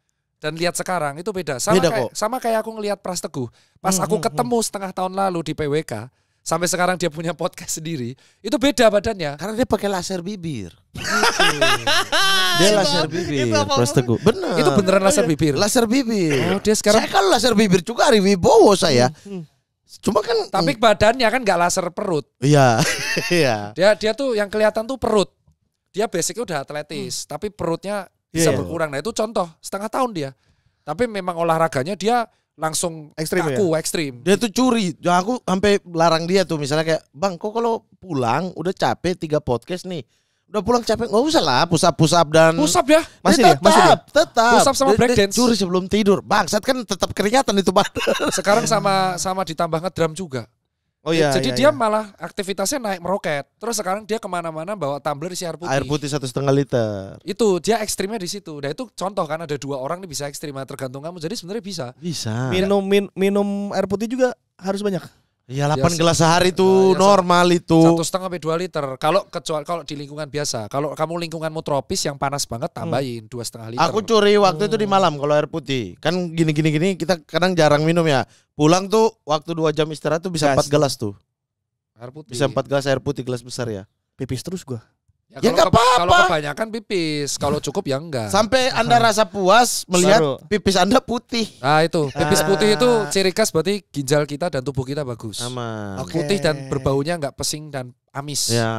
dan lihat sekarang itu beda. Sama beda kayak, sama kayak aku ngelihat Pras Teguh. Pas hmm, aku hmm, ketemu hmm. setengah tahun lalu di PWK, sampai sekarang dia punya podcast sendiri itu beda badannya karena dia pakai laser bibir gitu. dia laser bibir Pras teguh benar itu beneran laser iya. bibir laser bibir oh, dia sekarang saya kan laser bibir juga Ari Wibowo saya hmm, hmm. cuma kan tapi badannya kan nggak laser perut iya iya dia dia tuh yang kelihatan tuh perut dia basicnya udah atletis hmm. tapi perutnya bisa yeah. Iya. berkurang. Nah itu contoh setengah tahun dia. Tapi memang olahraganya dia langsung ekstrim aku ya? ekstrim. Dia tuh curi. Ya, aku sampai larang dia tuh misalnya kayak bang kok kalau pulang udah capek tiga podcast nih. Udah pulang capek nggak usah lah pusap pusap dan pusap ya masih dia, tetap, masih tetap, tetap pusap sama breakdance curi sebelum tidur bang, saat kan tetap keringatan itu badan sekarang sama sama ditambah ngedram juga Oh iya. Jadi iya, dia iya. malah aktivitasnya naik meroket. Terus sekarang dia kemana-mana bawa tumbler isi air putih. Air putih satu setengah liter. Itu dia ekstrimnya di situ. Nah itu contoh kan ada dua orang nih bisa ekstrim nah, tergantung kamu. Jadi sebenarnya bisa. Bisa. Minum min, minum air putih juga harus banyak. Iya, delapan ya gelas sehari itu ya, ya normal itu. Satu setengah sampai dua liter. Kalau kecuali kalau di lingkungan biasa, kalau kamu lingkunganmu tropis yang panas banget hmm. tambahin dua setengah liter. Aku curi waktu hmm. itu di hmm. malam kalau air putih. Kan gini-gini gini kita kadang jarang minum ya. Pulang tuh waktu dua jam istirahat tuh bisa empat gelas tuh. Air putih. Bisa empat gelas air putih gelas besar ya. Pipis terus gua. Ya, ya nggak apa-apa. Kalau kebanyakan pipis, kalau cukup ya enggak. Sampai Anda rasa puas melihat Baru. pipis Anda putih. Nah, itu. Ah. Pipis ah. putih itu ciri khas berarti ginjal kita dan tubuh kita bagus. Aman. Okay. Putih dan berbaunya enggak pesing dan amis. Ya.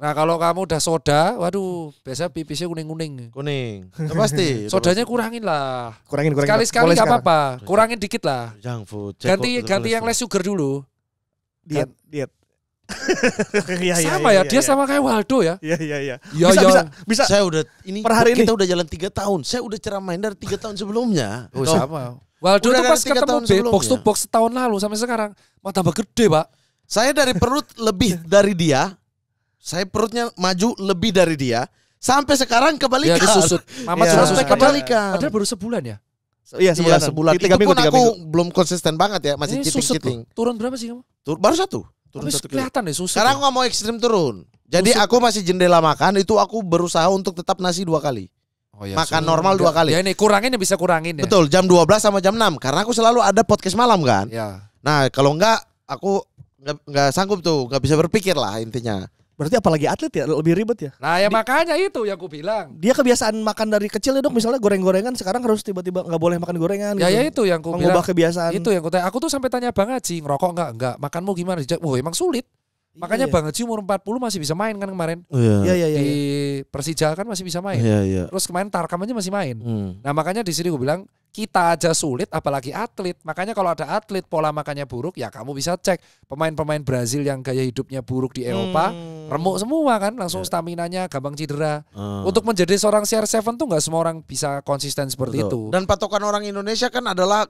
Nah, kalau kamu udah soda, waduh, biasa pipisnya kuning-kuning. Kuning. -kuning. pasti. Sodanya kurangin lah. Kurangin, kurangin. Sekali-sekali enggak apa-apa. Kurangin dikit lah. Ganti ganti yang less sugar dulu. Diet, diet Iya, iya, iya, ya, sama ya, ya, ya dia ya. sama kayak Waldo ya. Iya iya iya. Ya, bisa, ya. bisa bisa. Saya udah ini per hari kita ini. udah jalan 3 tahun. Saya udah ceramahin dari 3 tahun sebelumnya. Oh, sama. Waldo udah itu pas ketemu tahun sebelumnya. box to box setahun lalu sampai sekarang mau tambah gede, Pak. Saya dari perut lebih dari dia. Saya perutnya maju lebih dari dia. Sampai sekarang kebalikan. Ya, disusut. Mama ya. sampai kebalikan. Padahal baru sebulan ya. Iya sebulan, iya, sebulan. Tiga, itu minggu, pun tiga aku minggu. belum konsisten banget ya, masih cheating-cheating. Turun berapa sih kamu? Tur baru satu turun Tapi kelihatan ya susah. sekarang aku gak mau ekstrim turun. Jadi aku masih jendela makan itu aku berusaha untuk tetap nasi dua kali. Oh, iya, makan normal dua kali. Ya ini kurangin ya bisa kurangin ya. Betul, jam 12 sama jam 6 karena aku selalu ada podcast malam kan. Ya. Nah, kalau enggak aku nggak sanggup tuh, nggak bisa berpikir lah intinya. Berarti apalagi atlet ya lebih ribet ya. Nah ya Di, makanya itu yang aku bilang. Dia kebiasaan makan dari kecil ya dok. Misalnya goreng-gorengan sekarang harus tiba-tiba nggak boleh makan gorengan. Ya, ya gitu. ya itu yang aku Mengubah bilang. kebiasaan. Itu yang aku tanya. Aku tuh sampai tanya bang sih ngerokok nggak nggak. Makanmu gimana? Dijak. Wah emang sulit. Iya, makanya iya. Bang Haji umur 40 masih bisa main kan kemarin. Iya. iya, iya, iya. Di Persija kan masih bisa main. Iya, iya. Terus kemarin Tarkam aja masih main. Hmm. Nah, makanya di sini gue bilang kita aja sulit apalagi atlet. Makanya kalau ada atlet pola makannya buruk ya kamu bisa cek pemain-pemain Brazil yang gaya hidupnya buruk di Eropa, hmm. remuk semua kan, langsung yeah. stamina-nya gampang cedera. Hmm. Untuk menjadi seorang CR7 tuh nggak semua orang bisa konsisten seperti Betul. itu. Dan patokan orang Indonesia kan adalah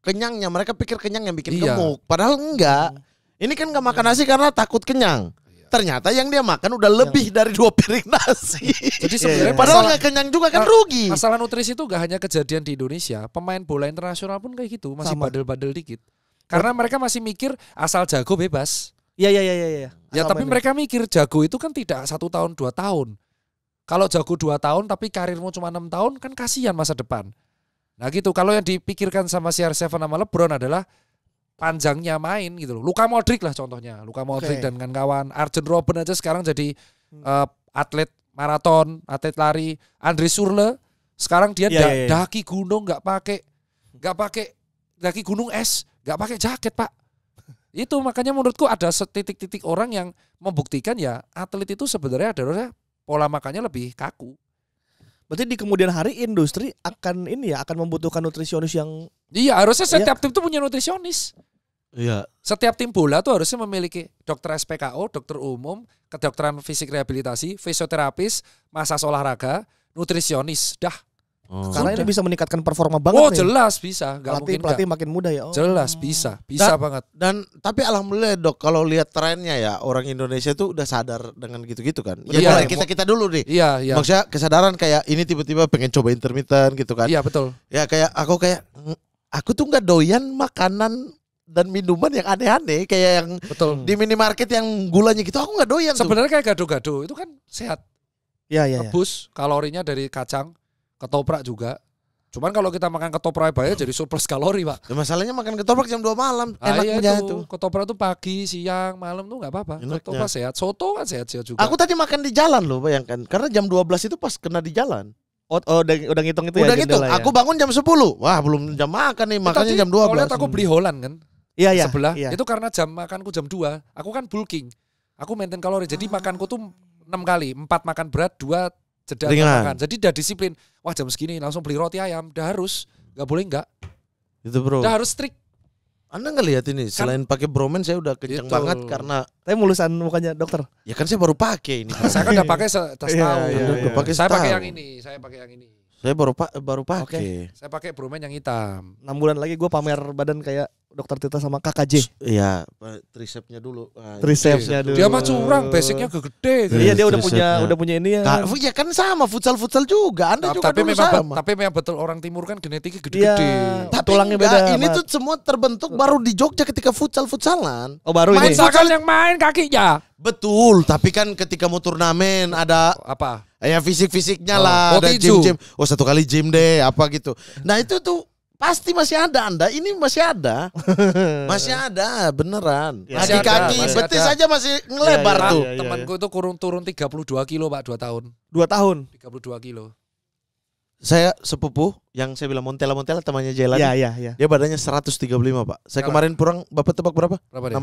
kenyangnya, mereka pikir kenyang yang bikin iya. gemuk, padahal enggak. Hmm. Ini kan gak makan nasi karena takut kenyang. Iya. Ternyata yang dia makan udah lebih yang... dari dua piring nasi. Iya, iya. Jadi sebenarnya yeah. padahal nggak kenyang juga kan rugi. Masalah nutrisi itu gak hanya kejadian di Indonesia. Pemain bola internasional pun kayak gitu, masih badel-badel dikit. Karena mereka masih mikir asal jago bebas. Iya iya iya iya. Ya, ya tapi ini. mereka mikir jago itu kan tidak satu tahun dua tahun. Kalau jago dua tahun tapi karirmu cuma enam tahun kan kasihan masa depan. Nah gitu. Kalau yang dipikirkan sama CR7 sama LeBron adalah panjangnya main gitu loh. Luka Modric lah contohnya, Luka Modric okay. dan kawan-kawan. Arjen Robben aja sekarang jadi hmm. uh, atlet maraton, atlet lari. Andre Surle sekarang dia yeah, iya, da yeah, daki gunung nggak pakai nggak pakai daki gunung es, nggak pakai jaket, Pak. Itu makanya menurutku ada setitik titik orang yang membuktikan ya atlet itu sebenarnya ada adalah pola makannya lebih kaku. Berarti di kemudian hari industri akan ini ya akan membutuhkan nutrisionis yang Iya, harusnya setiap iya. tim itu punya nutrisionis. Iya. Setiap tim bola tuh harusnya memiliki dokter SPKO, dokter umum, kedokteran fisik rehabilitasi, fisioterapis, masas olahraga, nutrisionis. Dah. Oh. Karena ini bisa meningkatkan performa banget. Oh nih. jelas bisa. Gak pelatih mungkin pelatih gak. makin muda ya. Oh. Jelas bisa, bisa dan, banget. Dan tapi alhamdulillah dok, kalau lihat trennya ya orang Indonesia tuh udah sadar dengan gitu-gitu kan. Ya iya, kita kita dulu nih. Iya, iya. Maksudnya kesadaran kayak ini tiba-tiba pengen coba intermittent gitu kan. Iya betul. Ya kayak aku kayak hmm, aku tuh nggak doyan makanan dan minuman yang aneh-aneh kayak yang Betul. di minimarket yang gulanya gitu aku nggak doyan. Sebenarnya kayak gado-gado itu kan sehat. ya ya Rebus ya. kalorinya dari kacang, ketoprak juga. Cuman kalau kita makan ketoprak banyak jadi surplus kalori pak. Ya, masalahnya makan ketoprak jam 2 malam ah, iya enaknya iya itu. Ketoprak tuh pagi, siang, malam tuh nggak apa-apa. Ketoprak sehat, soto kan sehat-sehat juga. Aku tadi makan di jalan loh bayangkan. Karena jam 12 itu pas kena di jalan. Oh, oh udah, udah ngitung itu udah ya? Udah ngitung, ya? aku bangun jam 10 Wah belum jam makan nih, eh, makanya jam 12 Kalau aku beli Holland kan iya, iya, sebelah. Iya. Itu karena jam makanku jam 2. Aku kan bulking. Aku maintain kalori. Jadi ah. makanku tuh enam kali. empat makan berat, 2 jeda makan. Jadi udah disiplin. Wah jam segini langsung beli roti ayam. Udah harus. Gak boleh enggak. Itu bro. Udah harus strict. Anda ngelihat ini kan, selain pakai bromen saya udah kenceng itu. banget karena tapi mulusan mukanya dokter. Ya kan saya baru pakai ini. saya kan udah pakai iya, setahun. Iya, iya, iya. Pake saya pakai yang ini, saya pakai yang ini. Saya baru pak baru pakai. Okay. Saya pakai bromen yang hitam. enam bulan lagi gue pamer badan kayak Dokter Tita sama KKJ. Iya, trisepnya dulu. Ah, iya. Trisepnya dulu. Dia mah curang, basicnya kegede. Iya, dia udah punya udah punya ini ya. Ka, iya kan sama futsal-futsal juga. Anda juga tapi dulu memang sama. Tapi memang betul orang timur kan genetiknya gede-gede. Ya, tapi tulangnya enggak, beda. Ini tuh semua terbentuk baru di Jogja ketika futsal-futsalan. Oh, baru main ini. Futsal yang main kakinya. Betul, tapi kan ketika mau turnamen ada apa? Ya fisik-fisiknya oh, lah, oh, ada gym-gym. Oh, satu kali gym deh, apa gitu. Nah, itu tuh Pasti masih ada Anda. Ini masih ada. masih ada, beneran. Ya, Kaki-kaki, betis aja masih iya, ngelebar ya, ya, tuh. Ya, ya, ya, Temanku iya. itu kurun turun 32 kilo, Pak, dua tahun. dua tahun. 32 kilo. Saya sepupu yang saya bilang Montela-Montela temannya Jalan. Iya, iya, iya. Dia badannya 135, Pak. Saya Karena. kemarin kurang Bapak tebak berapa? berapa 68.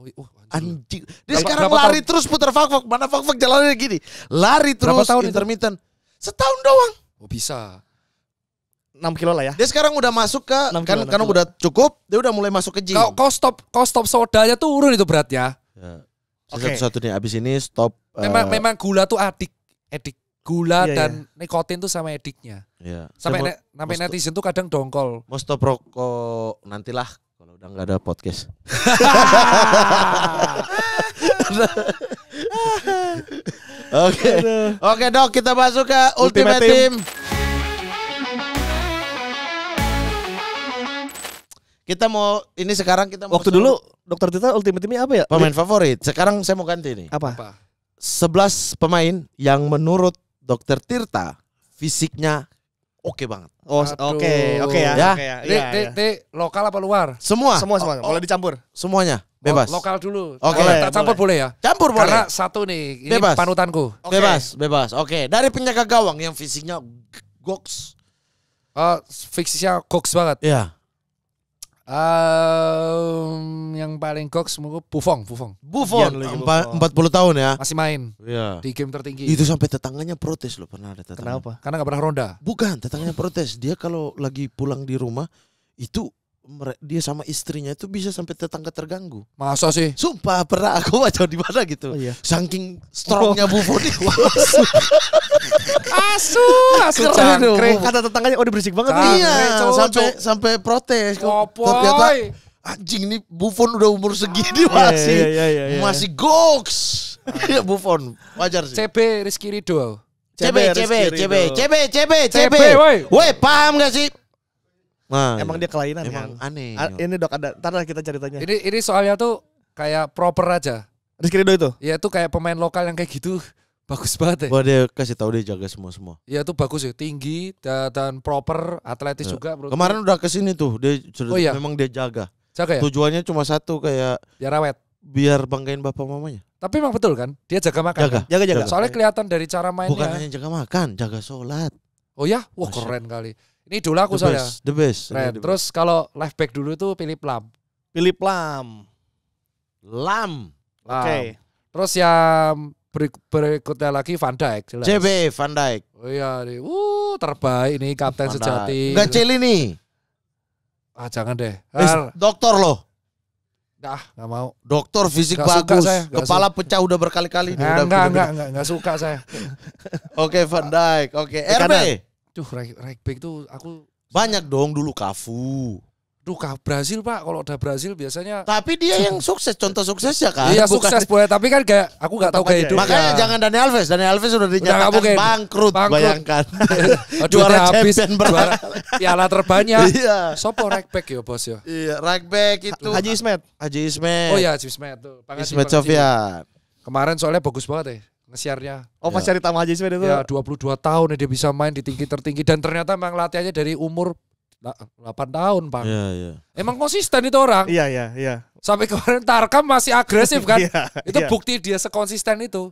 Oh, oh, anjing. Dia berapa, sekarang berapa lari tahun? terus putar fakfak. Mana fakfak jalannya gini. Lari terus berapa tahun intermittent. Itu? Setahun doang. Oh, bisa. 6 kilo lah ya. Dia sekarang udah masuk ke kan karena udah cukup, dia udah mulai masuk ke gym. Kau, kau stop kau stop sodanya turun itu berat Ya. ya. Okay. satu nih abis ini stop. Eh, memang uh, memang gula tuh adik, edik gula iya, iya. dan iya. nikotin tuh sama ediknya. Iya. Sampai ne, sampai netizen tuh kadang dongkol. Mau stop rokok nantilah kalau udah nggak ada podcast. Oke. Oke, Dok, kita masuk ke Ultimate, Ultimate Team. team. Kita mau ini sekarang kita mau Waktu dulu Dokter Tita ultimate-nya apa ya? Pemain favorit. Sekarang saya mau ganti nih. Apa? apa? 11 pemain yang menurut Dokter Tirta fisiknya oke okay banget. Oh, oke, oke okay, okay ya. ya. Okay ya. ya, ya. lokal apa luar? Semua. Semua semua. Oh, oh. Boleh dicampur. Semuanya. Oh, bebas. lokal dulu. Oke. Okay. campur boleh. boleh ya? Campur boleh. Karena satu nih, ini bebas. panutanku. Okay. Bebas, bebas. Oke, okay. dari penjaga gawang yang fisiknya goks. Uh, fisiknya goks banget. Iya. Um, yang paling goks mungkin Buffon, Buffon. Iya, Buffon empat puluh tahun ya. Masih main. Iya. Di game tertinggi. Itu sampai tetangganya protes loh pernah ada tetangga. Kenapa? Karena gak pernah ronda. Bukan, tetangganya protes. Dia kalau lagi pulang di rumah itu dia sama istrinya itu bisa sampai tetangga terganggu. Masa sih? Sumpah pernah aku baca di mana gitu. Oh, iya. Saking strongnya oh. Buffon itu. asu, asu cangkrik. Kata tetangganya, oh berisik banget. Cangkrik, iya, sampai sampai protes. Oh, anjing nih Buffon udah umur segini iya, masih iya, yeah, iya, masih goks. Iya Buffon, wajar sih. CB Rizky Ridho. CB, CB, CB, CB, CB, CB, CB. Woi, paham gak sih? Nah, emang iya. dia kelainan emang kan? aneh. A ini dok ada, ntar kita ceritanya. Ini ini soalnya tuh kayak proper aja. Rizky Ridho itu? Iya tuh kayak pemain lokal yang kayak gitu bagus banget ya. Wah dia kasih tahu dia jaga semua semua. Iya tuh bagus ya, tinggi dan, proper, atletis ya. juga. Bro. Kemarin udah kesini tuh, dia sudah oh, iya. memang dia jaga. Jaga ya. Tujuannya cuma satu kayak. Biar ya, rawet Biar banggain bapak mamanya. Tapi emang betul kan, dia jaga makan. Jaga, kan? jaga, jaga. Soalnya kelihatan dari cara mainnya. Bukan hanya jaga makan, jaga sholat. Oh ya, wah Masya. keren kali. Ini dulu aku saya, soalnya. the best. Iya, the Terus kalau left back dulu itu Philip Lam. Philip Lam. Lam. Lam. Oke. Okay. Terus yang berikutnya lagi Van Dijk jelas. CB Van Dijk. Oh iya, uh terbaik ini kapten sejati. Enggak Celi nih. Ah jangan deh. Eh, dokter loh. Dah, enggak mau. Dokter fisik gak bagus. saya, Kepala pecah udah berkali-kali nih. Enggak, udah enggak, enggak, enggak, suka saya. Oke, okay, Van Dijk. Oke, okay. RB. Ya? Duh, right, right back tuh aku banyak dong dulu Kafu. Duh, Brazil pak, kalau udah Brazil biasanya. Tapi dia yang sukses, contoh sukses ya kan. Iya Bukan. sukses boleh, tapi kan gak, aku gak tahu kayak itu. Makanya jangan Dani Alves, Dani Alves sudah dinyatakan udah bangkrut, bangkrut, bayangkan. juara habis, juara piala terbanyak. iya. Sopo back ya bos ya. Iya, back itu. Haji Ismet. Haji Ismet. Oh iya Haji Ismet tuh. Ismet Sofian. Kemarin soalnya bagus banget ya nge-share-nya. Oh, Mas ya. Cari sih aja itu. Ya, 22 tahun dia bisa main di tinggi tertinggi dan ternyata memang latihannya dari umur 8 tahun, bang, Iya, iya. Emang konsisten itu orang. Iya, iya, iya. Sampai kemarin Tarkam masih agresif kan? iya, itu iya. bukti dia sekonsisten itu.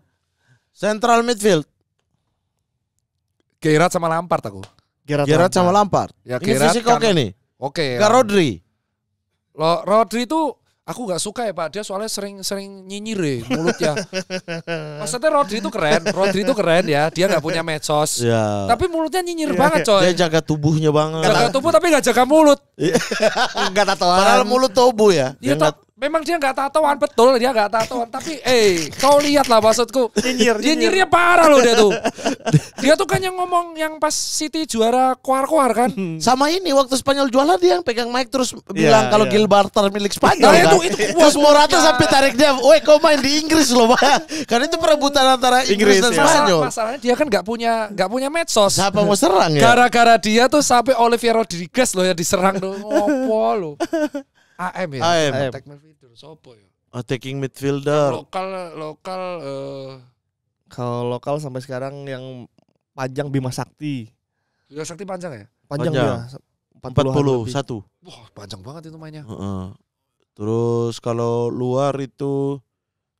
Central midfield. Gerard sama Lampard aku. Gerard, Gerard sama Lampard. Ya, Gerard Ini fisik oke nih. Oke. Okay, Gak ya. Rodri. Lo Rodri itu Aku gak suka ya Pak dia soalnya sering-sering nyinyir ya mulutnya. Maksudnya Rodri itu keren, Rodri itu keren ya. Dia gak punya medsos. Ya. Tapi mulutnya nyinyir ya, banget coy. Dia jaga tubuhnya banget. Jaga tubuh tapi gak jaga mulut. Enggak iya. tatoan. Padahal mulut tubuh ya. Iya, Memang dia nggak tatoan betul dia nggak tatoan tapi eh kau lihat lah maksudku nyinyir, nyinyirnya parah loh dia tuh dia tuh kan yang ngomong yang pas City juara kuar-kuar kan hmm. sama ini waktu Spanyol juara dia yang pegang mic terus iya, bilang yeah, kalau yeah. Gil Barter milik Spanyol nah, kan? itu, itu, terus Morata sampai tarik dia weh kau main di Inggris loh Pak karena itu perebutan antara Inggris, Inggris dan iya. Spanyol masalah, masalahnya dia kan nggak punya nggak punya medsos siapa mau serang ya gara-gara dia tuh sampai Olivier Rodriguez loh ya diserang tuh ngopo loh AM ya. AM. Attacking midfielder sopo ya? Attacking midfielder. Lokal lokal uh... kalau lokal sampai sekarang yang panjang Bima Sakti. Bima Sakti panjang ya? Panjang, panjang. ya. 40, 41. Wah, panjang banget itu mainnya. Uh -uh. Terus kalau luar itu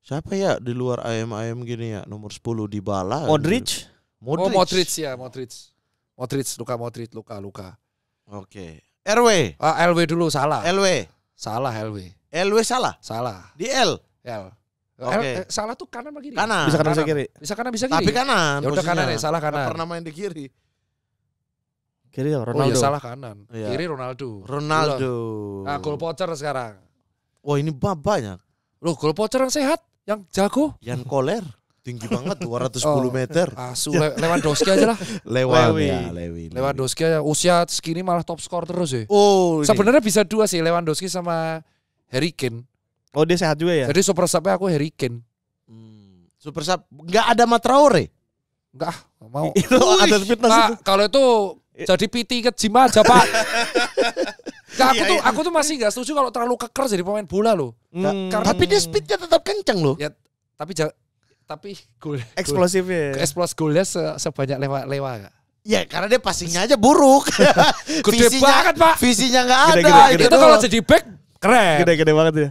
siapa ya di luar AM AM gini ya nomor 10 di bala. Modric. Modric. Oh Modric ya Modric. Modric Luka Modric Luka Luka. Oke. Okay. RW. Ah, LW dulu salah. LW. Salah LW. LW salah? Salah. Di L? L. Okay. Eh, salah tuh kanan apa kiri? Kanan. Bisa kanan, bisa kiri. Bisa kanan bisa kiri. Tapi kanan. Ya udah kanan ya, salah kanan. Gak pernah main di kiri. Kiri ya Ronaldo. Oh iya salah kanan. Iya. Kiri Ronaldo. Ronaldo. Nah, gol pocher sekarang. Wah, ini banyak. Loh, gol pocher yang sehat, yang jago. yang Koler. Tinggi banget 210 oh, meter. Asu ah, ya. lewat Lewandowski aja lah. Lewan Lewi. ya, Lewi. Lewandowski aja ya. usia segini malah top skor terus sih. Oh. Sebenarnya bisa dua sih Lewandowski sama Harry Kane. Oh, dia sehat juga ya. Jadi super subnya aku Harry Kane. Hmm. Super sub nggak ada Matraore. nggak ah, gak mau. itu ada fitness. Nah, kalau itu jadi PT ke gym aja, Pak. Nah, aku iya, tuh iya. aku tuh masih gak setuju kalau terlalu keker jadi pemain bola loh. Hmm. tapi dia speednya tetap kenceng loh. Ya, tapi tapi goal eksplosifnya goal, ya? eksplos golnya se sebanyak lewa lewa gak? Ya karena dia passingnya aja buruk. Gede visinya, banget pak. Visinya nggak ada. Gede, gitu. gede, gitu. Itu kalau jadi back keren. Gede-gede banget ya.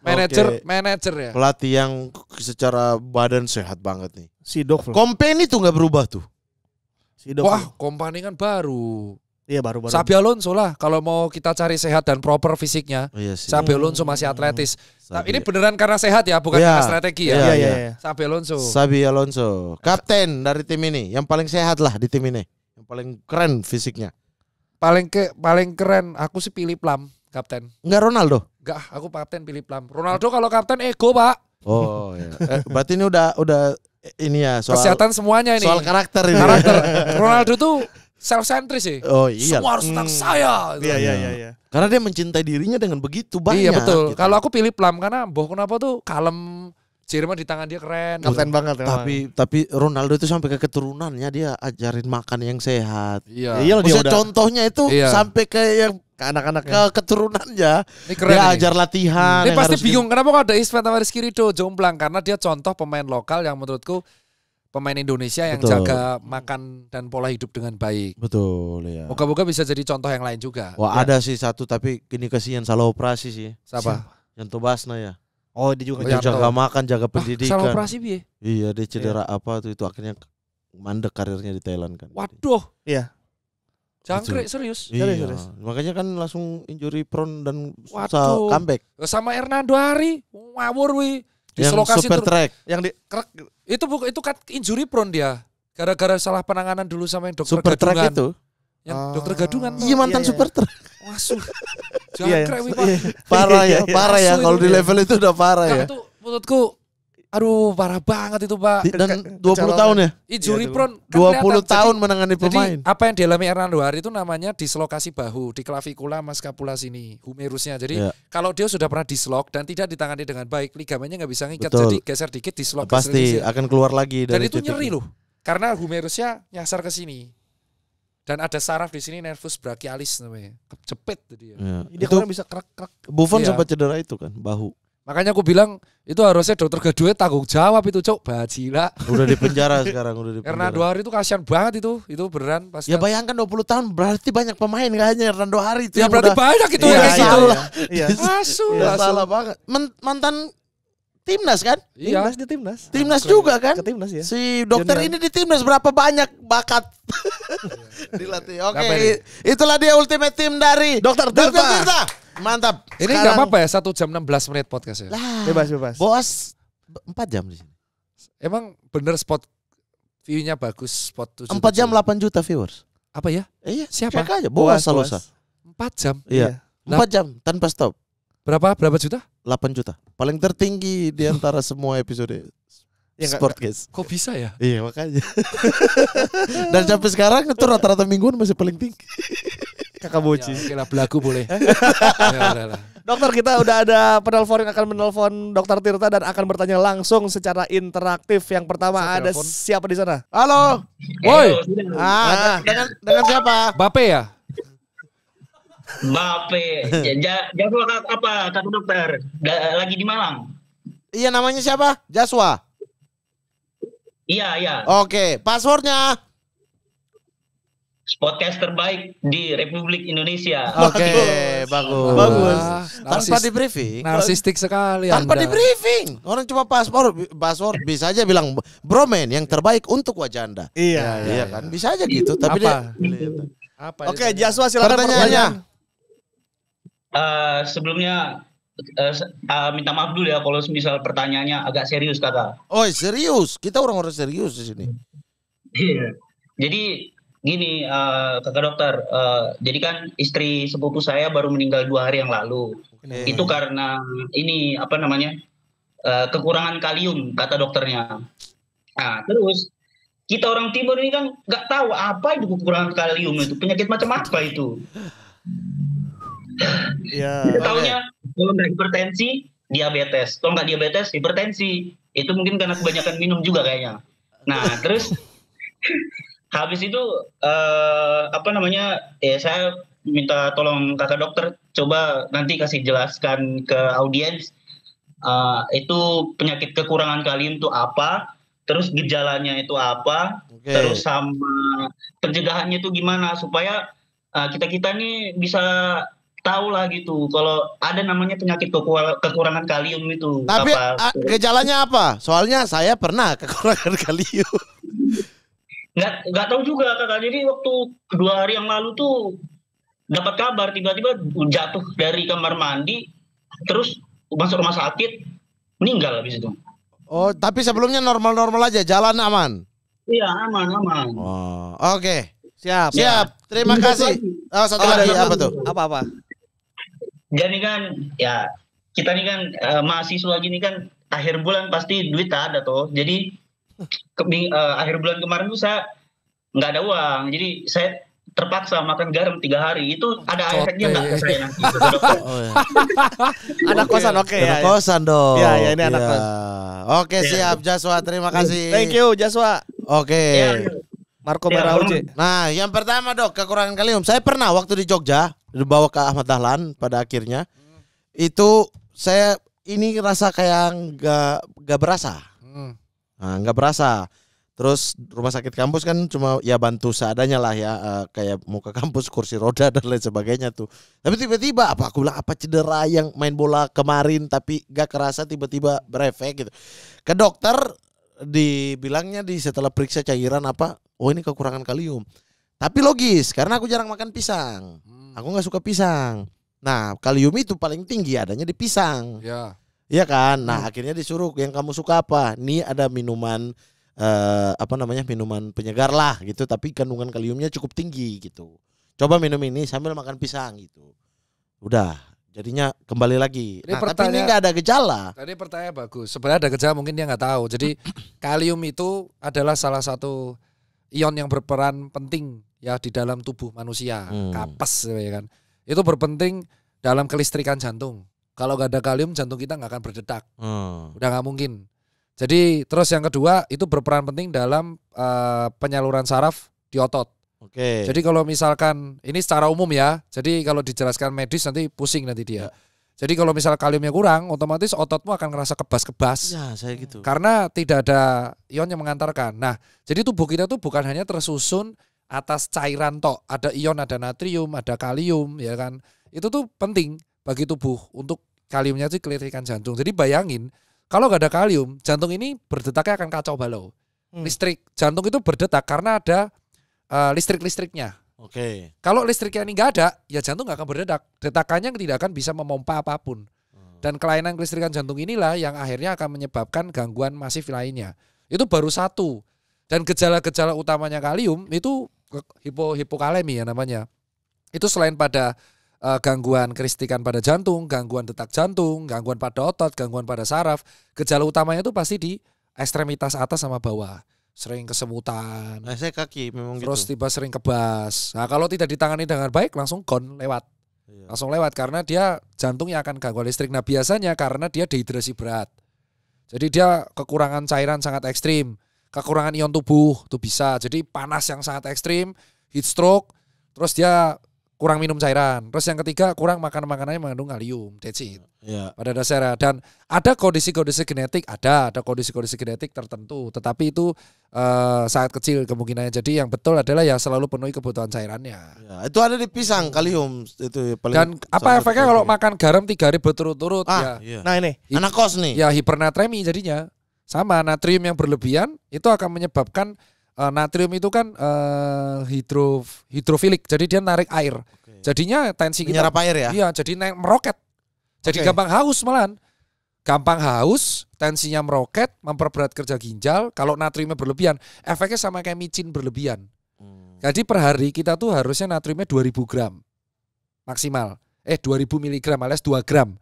Manager, okay. manager ya. Pelatih yang secara badan sehat banget nih. Si Dok. Kompeni tuh nggak berubah tuh. Si Dok. Wah, Kompani kan baru. Iya baru-baru. Sabi Alonso lah kalau mau kita cari sehat dan proper fisiknya. Oh, iya sih. Sabi Alonso masih hmm. atletis. Nah, Sabi. Ini beneran karena sehat ya, bukan yeah. karena strategi ya. Iya, iya, iya. iya. iya. Sabi Alonso. Sabi Alonso, kapten dari tim ini, yang paling sehat lah di tim ini, yang paling keren fisiknya. Paling ke paling keren, aku sih pilih Lam kapten. Enggak Ronaldo? Enggak, aku kapten pilih Lam. Ronaldo kalau kapten ego, Pak. Oh, iya. eh, berarti ini udah udah eh, ini ya soal kesehatan semuanya ini. Soal karakter ini. Karakter. Ronaldo tuh self centris sih. Oh iya. Semua harus tentang hmm. saya. Gitu. Iya, iya iya iya. iya. Karena dia mencintai dirinya dengan begitu banyak. Iya betul. Gitu. Kalau aku pilih Plam karena boh kenapa tuh kalem Jerman di tangan dia keren. Kapten banget. Tapi emang. tapi Ronaldo itu sampai ke keturunannya dia ajarin makan yang sehat. Iya. Iya. Dia udah. contohnya itu iya. sampai ke yang ke anak iya. Ke keturunannya. Ini keren dia ini. ajar latihan. Ini pasti bingung kenapa kok ada Ismet sama Rizky Rido jomplang karena dia contoh pemain lokal yang menurutku pemain Indonesia yang Betul. jaga makan dan pola hidup dengan baik. Betul ya. Moga-moga bisa jadi contoh yang lain juga. Wah, ya. ada sih satu tapi kini kesian salah operasi sih. Siapa? Yang Tobasna ya. Oh, dia juga oh, jaga makan, jaga ah, pendidikan. Ah, salah operasi piye? Iya, dia iya. cedera iya. apa tuh itu akhirnya mandek karirnya di Thailand kan. Waduh. Iya. Jangkrik gitu. serius. Iya. serius. Makanya kan langsung injury prone dan susah comeback. Sama Hernando Ari, ngawur di yang lokasi super itu, track. yang di krek. itu bukan itu kan injury prone dia gara-gara salah penanganan dulu sama yang dokter super gadungan. track itu yang oh. dokter ah. gadungan iya mantan iya, iya. super iya. track masuk jangan iya. Ya, iya, iya. parah ya parah ya kalau di level itu udah parah nah, ya itu menurutku Aduh, parah banget itu, Pak. Dan 20 puluh tahun ya? juri ya, pron kan 20 kelihatan. tahun menangani pemain. Jadi, apa yang dialami Hernando Hari itu namanya dislokasi bahu di klavikula mas sini, humerusnya. Jadi, ya. kalau dia sudah pernah dislok dan tidak ditangani dengan baik, ligamennya nggak bisa ngikat. Betul. Jadi, geser dikit dislok Pasti akan keluar lagi dari Dan itu nyeri loh. Karena humerusnya nyasar ke sini dan ada saraf di sini nervus brachialis namanya cepet tadi ya. Iya. Dia itu, bisa krek krek. Buffon ya. sempat cedera itu kan bahu. Makanya aku bilang itu harusnya dokter kedua tanggung jawab itu cok bajila. Udah di penjara sekarang udah di penjara. Hernando Hari itu kasihan banget itu, itu beneran pasti. Ya kan. bayangkan 20 tahun berarti banyak pemain kayaknya Hernando Hari itu. Ya berarti udah, banyak itu yang ya. Iya, ya. Masuk, iya. Masuk. Iya. Iya. salah banget. Men mantan timnas kan? Iya. Timnas di timnas. Timnas juga kan? Ke timnas ya. Si dokter Junior. ini di timnas berapa banyak bakat dilatih. Iya. Oke, okay. itulah dia ultimate tim dari Dokter Tirta. Dokter Tirta. Mantap. Ini nggak apa-apa ya satu jam 16 menit podcast ya. bebas bebas. Bos 4 jam di sini. Emang bener spot view-nya bagus spot 7. 4 jam 8 juta viewers. Apa ya? Eh, iya, siapa? Cek aja Boas Salosa. 4 jam. Iya. 4 iya. jam tanpa stop. Berapa berapa juta? 8 juta. Paling tertinggi di antara semua episode ya, sport guys. Kok bisa ya? Iya makanya. Dan sampai sekarang itu rata-rata mingguan masih paling tinggi. Kakak Boci. Ya, kira belagu boleh. ya, Dokter kita udah ada penelpon yang akan menelpon Dokter Tirta dan akan bertanya langsung secara interaktif. Yang pertama Saya ada telpon. siapa di sana? Halo. Woi. Ah, dengan dengan siapa? Bape ya? Bape. ya, ya, apa kata dokter? lagi di Malang. Iya namanya siapa? Jaswa. Iya iya. Oke, okay. passwordnya? podcast terbaik di Republik Indonesia. Oke, bagus. Bagus. Narsis, tanpa di briefing. Narsistik sekali. Tanpa anda. di briefing. Orang cuma password, password bisa aja bilang bromen yang terbaik untuk wajah anda. Iya, ya, iya, iya kan. Iya. Bisa aja gitu. Tapi apa? Dia, apa? Oke, okay, Jaswa silakan pertanyaannya. Uh, sebelumnya Uh, uh, minta maaf dulu ya kalau misal pertanyaannya agak serius kata. Oh serius, kita orang-orang serius di sini. Iya. Jadi Gini, uh, kakak dokter, uh, jadi kan istri sepupu saya baru meninggal dua hari yang lalu. Ini. Itu karena ini apa namanya uh, kekurangan kalium kata dokternya. Nah, terus kita orang timur ini kan nggak tahu apa itu kekurangan kalium itu penyakit macam apa itu. Ya. Tahunya kalau nggak hipertensi, diabetes. Kalau nggak diabetes, hipertensi. Itu mungkin karena kebanyakan minum juga kayaknya. Nah, terus habis itu uh, apa namanya ya saya minta tolong kakak dokter coba nanti kasih jelaskan ke audiens uh, itu penyakit kekurangan kalium itu apa terus gejalanya itu apa okay. terus sama pencegahannya itu gimana supaya eh, kita kita nih bisa tahu lah gitu kalau ada namanya penyakit kekurangan kalium itu tapi apa? Ah, gejalanya apa soalnya saya pernah kekurangan kalium nggak nggak tahu juga kakak jadi waktu dua hari yang lalu tuh dapat kabar tiba-tiba jatuh dari kamar mandi terus masuk rumah sakit meninggal habis itu oh tapi sebelumnya normal-normal aja jalan aman iya aman aman oh, oke okay. siap siap ya. terima Bisa kasih lagi. oh, satu oh, lagi apa tuh apa apa jadi kan ya kita nih kan uh, mahasiswa gini kan akhir bulan pasti duit ada tuh jadi ke, uh, akhir bulan kemarin tuh saya nggak ada uang jadi saya terpaksa makan garam tiga hari itu ada Cote. efeknya nggak saya nanti anak oh, iya. oh, iya. kosan oke okay, ya, anak ya. kosan dong ya ya ini ya. anak iya. kosan oke okay, siap Jaswa terima kasih thank you Jaswa oke okay. ya. Marco ya, Nah, yang pertama dok kekurangan kalium. Saya pernah waktu di Jogja dibawa ke Ahmad Dahlan pada akhirnya hmm. itu saya ini rasa kayak nggak nggak berasa. Hmm. Nah, nggak berasa. Terus rumah sakit kampus kan cuma ya bantu seadanya lah ya uh, kayak muka kampus kursi roda dan lain sebagainya tuh. Tapi tiba-tiba apa aku lah apa cedera yang main bola kemarin tapi gak kerasa tiba-tiba berefek gitu. Ke dokter dibilangnya di setelah periksa cairan apa oh ini kekurangan kalium. Tapi logis karena aku jarang makan pisang. Hmm. Aku nggak suka pisang. Nah kalium itu paling tinggi adanya di pisang. Ya. Iya kan? Nah, hmm. akhirnya disuruh yang kamu suka apa? Nih ada minuman eh, apa namanya? minuman penyegar lah gitu, tapi kandungan kaliumnya cukup tinggi gitu. Coba minum ini sambil makan pisang gitu. Udah, jadinya kembali lagi. Ini nah, tapi ini nggak ada gejala. Tadi pertanyaan bagus. Sebenarnya ada gejala mungkin dia nggak tahu. Jadi kalium itu adalah salah satu ion yang berperan penting ya di dalam tubuh manusia. Hmm. Kapas ya kan. Itu berpenting dalam kelistrikan jantung. Kalau gak ada kalium jantung kita nggak akan berdetak. Hmm. Udah nggak mungkin. Jadi terus yang kedua itu berperan penting dalam uh, penyaluran saraf di otot. Oke. Okay. Jadi kalau misalkan ini secara umum ya. Jadi kalau dijelaskan medis nanti pusing nanti dia. Ya. Jadi kalau misal kaliumnya kurang, otomatis ototmu akan ngerasa kebas-kebas. Ya, saya gitu. Karena tidak ada ion yang mengantarkan. Nah, jadi tubuh kita tuh bukan hanya tersusun atas cairan tok, ada ion, ada natrium, ada kalium, ya kan. Itu tuh penting bagi tubuh untuk kaliumnya itu kelirikan jantung. Jadi bayangin kalau nggak ada kalium, jantung ini berdetaknya akan kacau balau. Hmm. Listrik jantung itu berdetak karena ada uh, listrik-listriknya. Oke. Okay. Kalau listriknya ini nggak ada, ya jantung nggak akan berdetak. Detakannya tidak akan bisa memompa apapun. Oh. Dan kelainan kelistrikan jantung inilah yang akhirnya akan menyebabkan gangguan masif lainnya. Itu baru satu. Dan gejala-gejala utamanya kalium itu hipo hipokalemi ya namanya. Itu selain pada uh, gangguan keristikan pada jantung, gangguan detak jantung, gangguan pada otot, gangguan pada saraf, gejala utamanya itu pasti di ekstremitas atas sama bawah sering kesemutan. Nah, saya kaki memang gitu. terus gitu. tiba sering kebas. Nah, kalau tidak ditangani dengan baik langsung gon lewat. Iya. Langsung lewat karena dia jantungnya akan gangguan listrik. Nah, biasanya karena dia dehidrasi berat. Jadi dia kekurangan cairan sangat ekstrim, kekurangan ion tubuh tuh bisa. Jadi panas yang sangat ekstrim, heat stroke, terus dia kurang minum cairan. Terus yang ketiga kurang makan makanan yang mengandung kalium, that's it. Yeah. Pada dasarnya dan ada kondisi-kondisi genetik, ada ada kondisi-kondisi genetik tertentu, tetapi itu uh, sangat kecil kemungkinannya. Jadi yang betul adalah ya selalu penuhi kebutuhan cairannya. Ya, itu ada di pisang kalium itu ya, paling Dan apa efeknya kalau makan garam tiga hari berturut-turut ah, ya. Iya. Nah ini anak kos nih. Ya hipernatremi jadinya. Sama natrium yang berlebihan itu akan menyebabkan uh, natrium itu kan uh, hidro hidrofilik, jadi dia narik air. okay. Jadinya tensi Menyerap kita air ya. Iya, jadi naik meroket. Jadi okay. gampang haus malahan. Gampang haus, tensinya meroket, memperberat kerja ginjal. Kalau natriumnya berlebihan, efeknya sama kayak micin berlebihan. Hmm. Jadi per hari kita tuh harusnya natriumnya 2000 gram maksimal. Eh 2000 miligram alias 2 gram.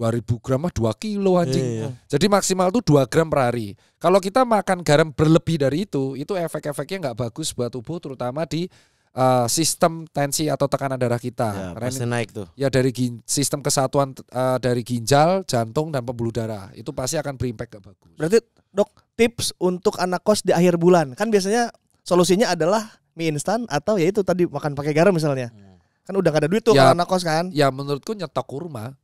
2000 gram mah 2 kilo anjing. Iya, iya. Jadi maksimal tuh dua gram per hari. Kalau kita makan garam berlebih dari itu, itu efek-efeknya nggak bagus buat tubuh terutama di uh, sistem tensi atau tekanan darah kita. Ya, pasti ini, naik tuh. Ya dari gin, sistem kesatuan uh, dari ginjal, jantung dan pembuluh darah itu pasti akan berimpact gak bagus. Berarti dok tips untuk anak kos di akhir bulan kan biasanya solusinya adalah mie instan atau ya itu tadi makan pakai garam misalnya. Hmm. Kan udah gak ada duit tuh ya, kalau anak kos kan. Ya menurutku nyetok kurma.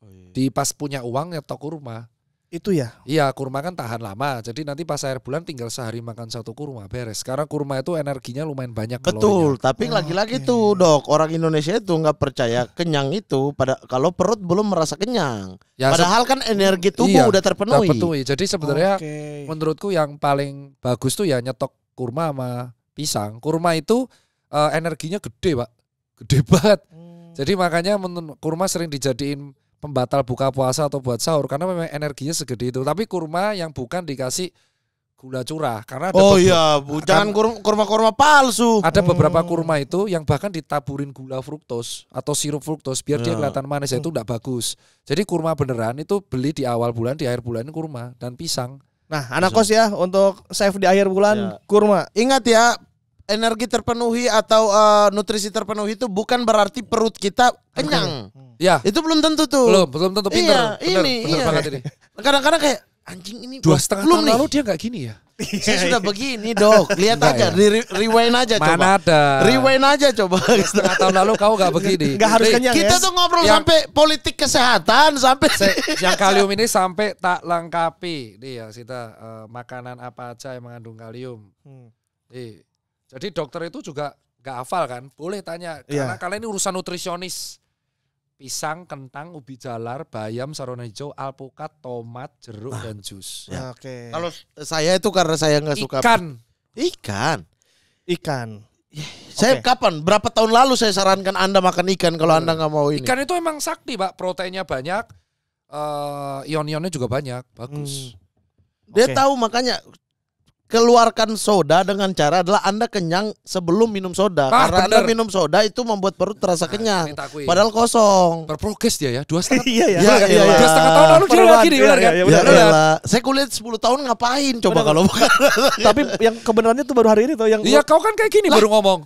Oh, iya, iya. Di pas punya uang nyetok kurma. Itu ya? Iya, kurma kan tahan lama. Jadi nanti pas akhir bulan tinggal sehari makan satu kurma beres. Sekarang kurma itu energinya lumayan banyak. Betul, kalorinya. tapi oh, lagi-lagi tuh dok orang Indonesia itu nggak percaya kenyang itu. Pada kalau perut belum merasa kenyang. Ya, Padahal kan energi tubuh iya, udah terpenuhi. terpenuhi. Jadi sebenarnya okay. menurutku yang paling bagus tuh ya nyetok kurma sama pisang. Kurma itu uh, energinya gede pak, gede banget. Hmm. Jadi makanya kurma sering dijadiin pembatal buka puasa atau buat sahur karena memang energinya segede itu. Tapi kurma yang bukan dikasih gula curah karena ada Oh iya, bu, jangan kurma-kurma palsu. Ada beberapa hmm. kurma itu yang bahkan ditaburin gula fruktos atau sirup fruktos biar ya. dia kelihatan manis itu tidak bagus. Jadi kurma beneran itu beli di awal bulan, di akhir bulan kurma dan pisang. Nah, anak kos ya untuk save di akhir bulan ya. kurma. Ingat ya, energi terpenuhi atau uh, nutrisi terpenuhi itu bukan berarti perut kita kenyang. Hmm. Ya. Itu belum tentu tuh. Belum, belum tentu pinter. Iya, bener, ini iya. ini. Kadang-kadang kayak anjing ini dua setengah belum tahun nih. lalu dia nggak gini ya saya sudah begini dok lihat Enggak aja ya? rewind aja mana coba ada rewind aja coba setengah tahun lalu kau nggak begini nggak harus kenyang kita ya. tuh ngobrol yang, sampai politik kesehatan sampai se yang kalium ini sampai tak lengkapi dia ya kita uh, eh, makanan apa aja yang mengandung kalium hmm. Nih, jadi dokter itu juga gak hafal kan? Boleh tanya iya. karena yeah. kalian ini urusan nutrisionis. Pisang, kentang, ubi jalar, bayam, sarona hijau, alpukat, tomat, jeruk ah. dan jus. Ya. Ah, oke. Okay. Kalau saya itu karena saya nggak suka ikan. Ikan. Ikan. Ya, saya kapan? Berapa tahun lalu saya sarankan Anda makan ikan kalau hmm. Anda nggak mau ini. Ikan itu emang sakti, Pak. Proteinnya banyak. Uh, ion-ionnya juga banyak. Bagus. Hmm. Dia tahu makanya keluarkan soda dengan cara adalah Anda kenyang sebelum minum soda. Ah, Karena Anda minum soda itu membuat perut terasa ah, kenyang. Nah, Padahal kosong. Berprogres dia ya, dua setengah. iya, iya, iya, Dua setengah iya, iya. tahun lalu dia lagi nih, benar kan? Ya, Saya kuliah 10 tahun ngapain coba kalau bukan. Tapi yang kebenarannya tuh baru hari ini tuh yang Iya, kau kan kayak gini baru ngomong.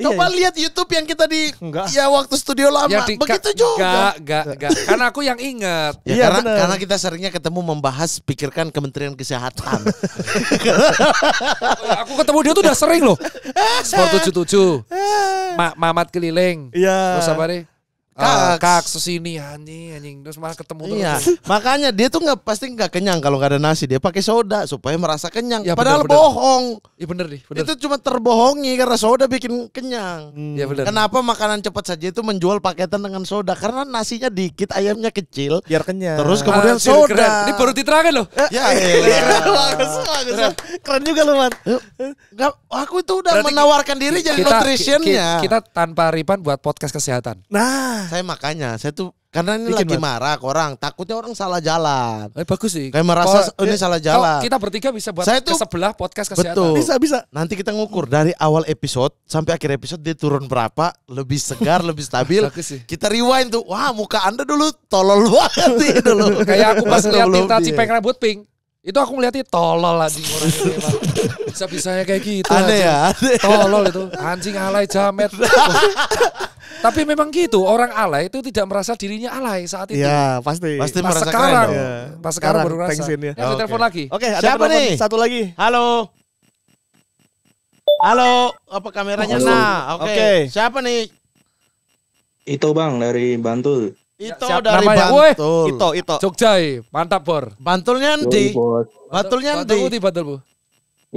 Iya, Coba iya, lihat YouTube yang kita di enggak. ya waktu studio lama. Ya, di, Begitu juga. Enggak, enggak, enggak. karena aku yang ingat. Ya, iya, karena, karena kita seringnya ketemu membahas pikirkan Kementerian Kesehatan. aku ketemu dia tuh udah sering loh. Sport 77. Ma Mamat keliling. Iya. Terus apa nih? kak uh, kaks ini anjing anjing terus malah ketemu terus. Iya, makanya dia tuh nggak pasti nggak kenyang kalau nggak ada nasi. Dia pakai soda supaya merasa kenyang. Ya, Padahal bener, bohong. Iya bener deh. Bener. Itu cuma terbohongi karena soda bikin kenyang. Hmm. Iya, bener. Kenapa makanan cepat saja itu menjual paketan dengan soda? Karena nasinya dikit, ayamnya kecil. Biar kenyang. Terus kemudian ah, soda. Keren. Ini baru diterangin loh. Eh, ya, eh, Iya. iya bagus, bagus. Keren. juga loh, Man. Nggak, aku itu udah Berarti menawarkan diri jadi nutritionnya. Kita, kita tanpa ripan buat podcast kesehatan. Nah, saya makanya saya tuh karena ini Bikin lagi banget. marah ke orang, takutnya orang salah jalan. Eh bagus sih. Kayak merasa oh, ini ya, salah jalan. kita bertiga bisa buat saya tuh, sebelah podcast kesehatan. Betul. Bisa bisa. Nanti kita ngukur dari awal episode sampai akhir episode dia turun berapa, lebih segar, lebih stabil. Bagus sih. Kita rewind tuh. Wah, muka Anda dulu tolol banget dulu. Kayak aku pas lihat tinta Cipeng rambut pink. Itu aku ngeliatnya tolol lah orang ini. Gitu. Bisa-bisanya kayak gitu. Aneh ya. Aneh. Tolol itu. Anjing alay jamet. Tapi memang gitu, orang alay itu tidak merasa dirinya alay saat itu. ya pasti. Pasti pas sekarang. Ya. Pas sekarang, sekarang baru rasa Ya, ya okay. telepon lagi. Oke, okay, Siapa nih? Satu lagi. Halo. Halo, apa kameranya? Halo. Nah, oke. Okay. okay. Siapa nih? Itu Bang dari Bantul. Ito Siap, dari Bantul. Ito, Ito. Jogja, mantap bor. Bantulnya di, Bantulnya di, Bantul, Bantul, bu.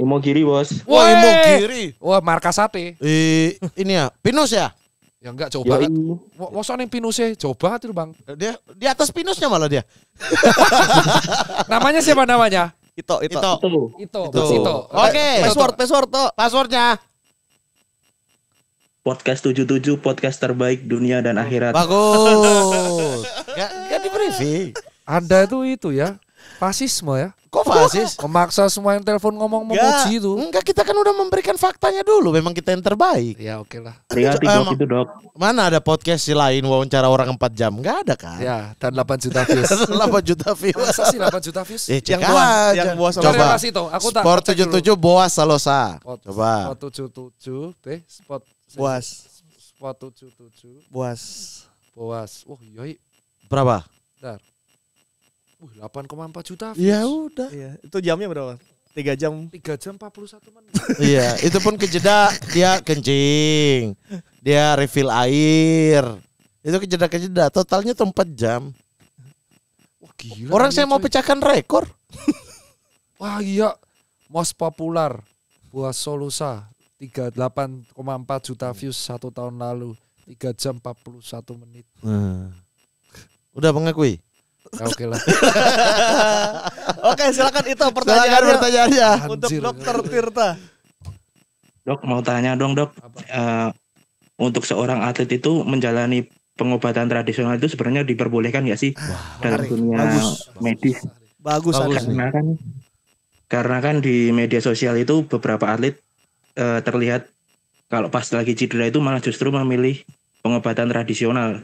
Imogiri bos. Wah Imogiri. Wah markas sate. I, ini ya, Pinus ya? Ya enggak coba. Ya, Mosok Pinus ya, coba tuh Bang. Dia di atas pinusnya malah dia. namanya siapa namanya? Ito, Ito. Ito. Ito. Ito. Ito. Oke. Okay. Password, password, To, Passwordnya podcast 77 podcast terbaik dunia dan hmm. akhirat. Bagus. gak, gak di briefing. Anda itu itu ya. Fasisme ya. Kok fasis? Memaksa semua yang telepon ngomong memuji itu. Enggak, kita kan udah memberikan faktanya dulu. Memang kita yang terbaik. Ya oke lah. Hati-hati dok, eh, itu dok. Mana ada podcast lain wawancara orang 4 jam? Enggak ada kan? Ya, dan 8 juta views. 8 juta views. Masa sih 8 juta views? Eh, yang boas, yang boas Coba. Kasih Aku tak, Sport 77 boas Salosa. Coba. Sport 77, B, eh, Sport puas, Spot 77. puas, Boas. Oh, yoi. Iya, berapa? Bentar. Uh, 8,4 juta. Ya udah. Iya, itu jamnya berapa? tiga jam tiga jam empat puluh satu menit iya itu pun kejeda dia kencing dia refill air itu kejeda kejeda totalnya tuh empat jam Wah, gila orang saya mau pecahkan rekor wah iya most popular buah solusa 38,4 juta views satu tahun lalu. 3 jam 41 menit. Hmm. Udah mengakui? Ya, Oke okay lah. Oke, okay, silakan itu pertanyaannya. Silakan pertanyaannya Anjir. untuk Dokter Tirta. Dok mau tanya dong dok, Apa? uh, untuk seorang atlet itu menjalani pengobatan tradisional itu sebenarnya diperbolehkan nggak sih Wah, dalam hari. dunia bagus. medis? Bagus, bagus. Karena kan, karena kan di media sosial itu beberapa atlet uh, terlihat kalau pas lagi cedera itu malah justru memilih pengobatan tradisional.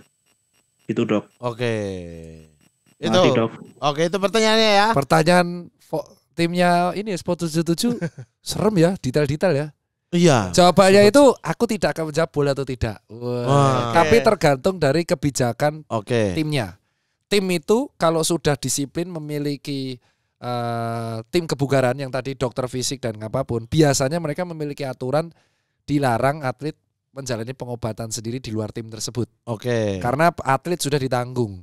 Itu, Dok. Oke. Itu. Mati, dok. Oke, itu pertanyaannya ya. Pertanyaan timnya ini Spot 77 serem ya, detail-detail ya. Iya. Jawabannya itu aku tidak akan menjawab boleh atau tidak. Wah. Wah. Tapi tergantung dari kebijakan Oke. timnya. Tim itu kalau sudah disiplin memiliki uh, tim kebugaran yang tadi dokter fisik dan apapun, biasanya mereka memiliki aturan dilarang atlet menjalani pengobatan sendiri di luar tim tersebut. Oke. Okay. Karena atlet sudah ditanggung.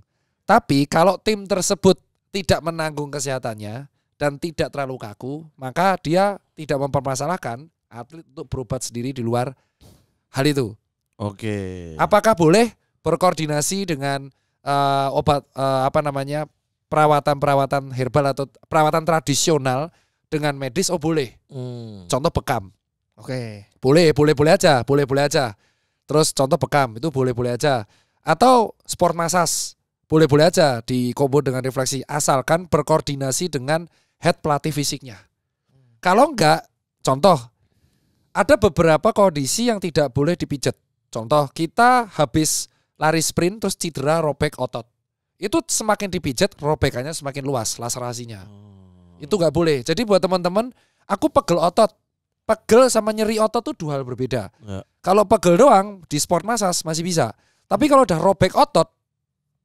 Tapi kalau tim tersebut tidak menanggung kesehatannya dan tidak terlalu kaku, maka dia tidak mempermasalahkan atlet untuk berobat sendiri di luar hal itu. Oke. Okay. Apakah boleh berkoordinasi dengan uh, obat uh, apa namanya perawatan-perawatan herbal atau perawatan tradisional dengan medis oh boleh. Hmm. Contoh bekam. Oke. Okay. Boleh, boleh boleh aja, boleh boleh aja. Terus contoh bekam itu boleh boleh aja. Atau sport massas, boleh boleh aja di combo dengan refleksi asalkan berkoordinasi dengan head pelatih fisiknya. Hmm. Kalau enggak, contoh ada beberapa kondisi yang tidak boleh dipijat. Contoh kita habis lari sprint terus cedera robek otot itu semakin dipijat robekannya semakin luas laserasinya. Hmm. Itu nggak boleh. Jadi buat teman-teman, aku pegel otot. Pegel sama nyeri otot tuh dua hal berbeda. Ya. Kalau pegel doang di sport massage masih bisa. Tapi kalau udah robek otot,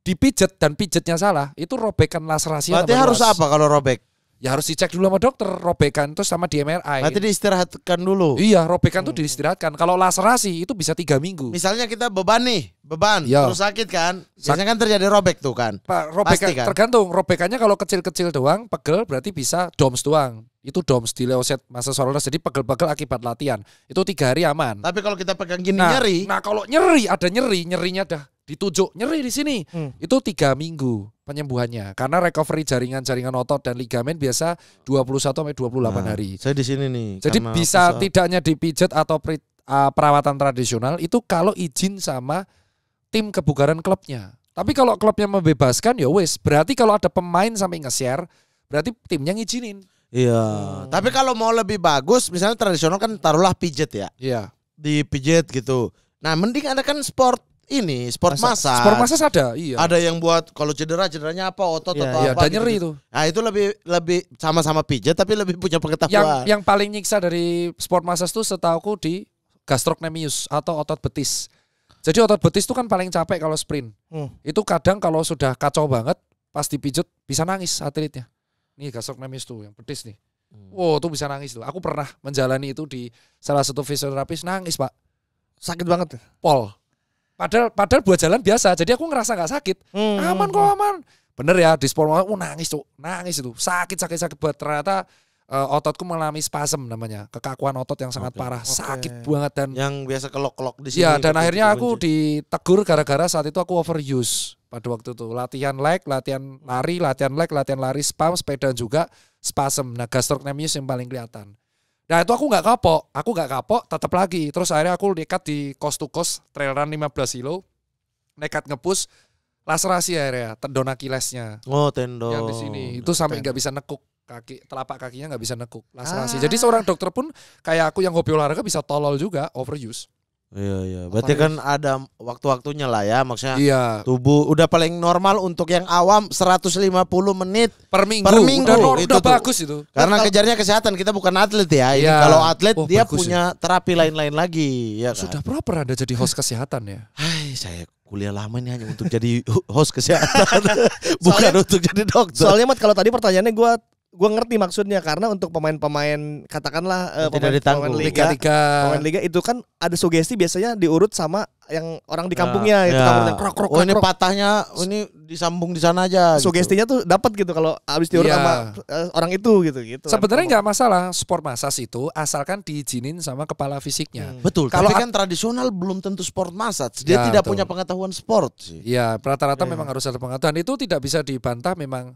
dipijet dan pijetnya salah, itu robekan laserasinya Berarti harus luas. apa kalau robek? Ya harus dicek dulu sama dokter robekan terus sama di MRI. Berarti diistirahatkan dulu. Iya, robekan hmm. tuh diistirahatkan. Kalau laserasi itu bisa tiga minggu. Misalnya kita beban nih, beban Yo. Iya. terus sakit kan. Biasanya kan terjadi robek tuh kan. Pak, robekan Pasti kan? tergantung robekannya kalau kecil-kecil doang, pegel berarti bisa DOMS doang. Itu DOMS di leoset masa soreness jadi pegel-pegel akibat latihan. Itu tiga hari aman. Tapi kalau kita pegang gini nah, nyeri. Nah, kalau nyeri ada nyeri, nyerinya dah ditujuk nyeri di sini. Hmm. Itu tiga minggu penyembuhannya karena recovery jaringan-jaringan otot dan ligamen biasa 21 sampai 28 nah, hari. Saya di sini nih. Jadi bisa pesawat. tidaknya dipijat atau per, uh, perawatan tradisional itu kalau izin sama tim kebugaran klubnya. Tapi kalau klubnya membebaskan ya wes, berarti kalau ada pemain sampai nge-share, berarti timnya ngizinin. Iya, hmm. tapi kalau mau lebih bagus misalnya tradisional kan taruhlah pijet ya. Iya. Dipijet gitu. Nah, mending ada kan sport ini sport massa. Sport massa ada, iya. Ada yang buat kalau cedera cederanya apa otot iya, atau yeah, apa. Ada nyeri itu. Nah, itu lebih lebih sama-sama pijat tapi lebih punya pengetahuan. Yang yang paling nyiksa dari sport massa itu setauku di gastrocnemius atau otot betis. Jadi otot betis itu kan paling capek kalau sprint. Hmm. Itu kadang kalau sudah kacau banget pasti pijat bisa nangis atletnya. Nih gastrocnemius tuh yang betis nih. Hmm. Wow, tuh bisa nangis tuh. Aku pernah menjalani itu di salah satu fisioterapis nangis, Pak. Sakit banget. Ya? Pol. Padahal padahal buat jalan biasa. Jadi aku ngerasa nggak sakit. Hmm. Aman kok aman. Bener ya di sport aku nangis tuh, nangis itu sakit sakit sakit buat ternyata uh, ototku mengalami spasem namanya kekakuan otot yang sangat okay. parah okay. sakit banget dan yang biasa kelok-kelok di iya, sini ya dan akhirnya aku ditegur gara-gara saat itu aku overuse pada waktu itu latihan leg latihan lari latihan leg latihan lari spam sepeda juga spasem nah gastrocnemius yang paling kelihatan Nah itu aku nggak kapok, aku nggak kapok, tetap lagi. Terus akhirnya aku nekat di cost to cost trail 15 kilo, nekat ngepus laserasi akhirnya, tendon akilesnya. Oh tendon. Yang di sini itu sampai nggak bisa nekuk kaki telapak kakinya nggak bisa nekuk laserasi. Ah. Jadi seorang dokter pun kayak aku yang hobi olahraga bisa tolol juga overuse. Iya iya. Berarti Apalagi. kan ada waktu-waktunya lah ya maksudnya. Iya. Tubuh udah paling normal untuk yang awam 150 menit per minggu. Per minggu udah, itu udah bagus itu. Karena Betul. kejarnya kesehatan kita bukan atlet ya. iya. Kalau atlet oh, dia punya ya. terapi lain-lain lagi ya kan? Sudah proper ada jadi host kesehatan ya. Hai, saya kuliah lama ini hanya untuk jadi host kesehatan, bukan soalnya, untuk jadi dokter. Soalnya mat kalau tadi pertanyaannya gue gue ngerti maksudnya karena untuk pemain-pemain katakanlah uh, pemain, pemain liga, liga pemain liga itu kan ada sugesti biasanya diurut sama yang orang di ya. kampungnya nah, itu ya. krok, krok krok oh, ini krok. patahnya ini disambung di sana aja gitu. sugestinya gitu. tuh dapat gitu kalau habis diurut ya. sama uh, orang itu gitu gitu sebenarnya nggak masalah sport massage itu asalkan diizinin sama kepala fisiknya hmm. betul kalau kan tradisional belum tentu sport massage dia ya, tidak betul. punya pengetahuan sport sih ya rata-rata ya. memang harus ada pengetahuan itu tidak bisa dibantah memang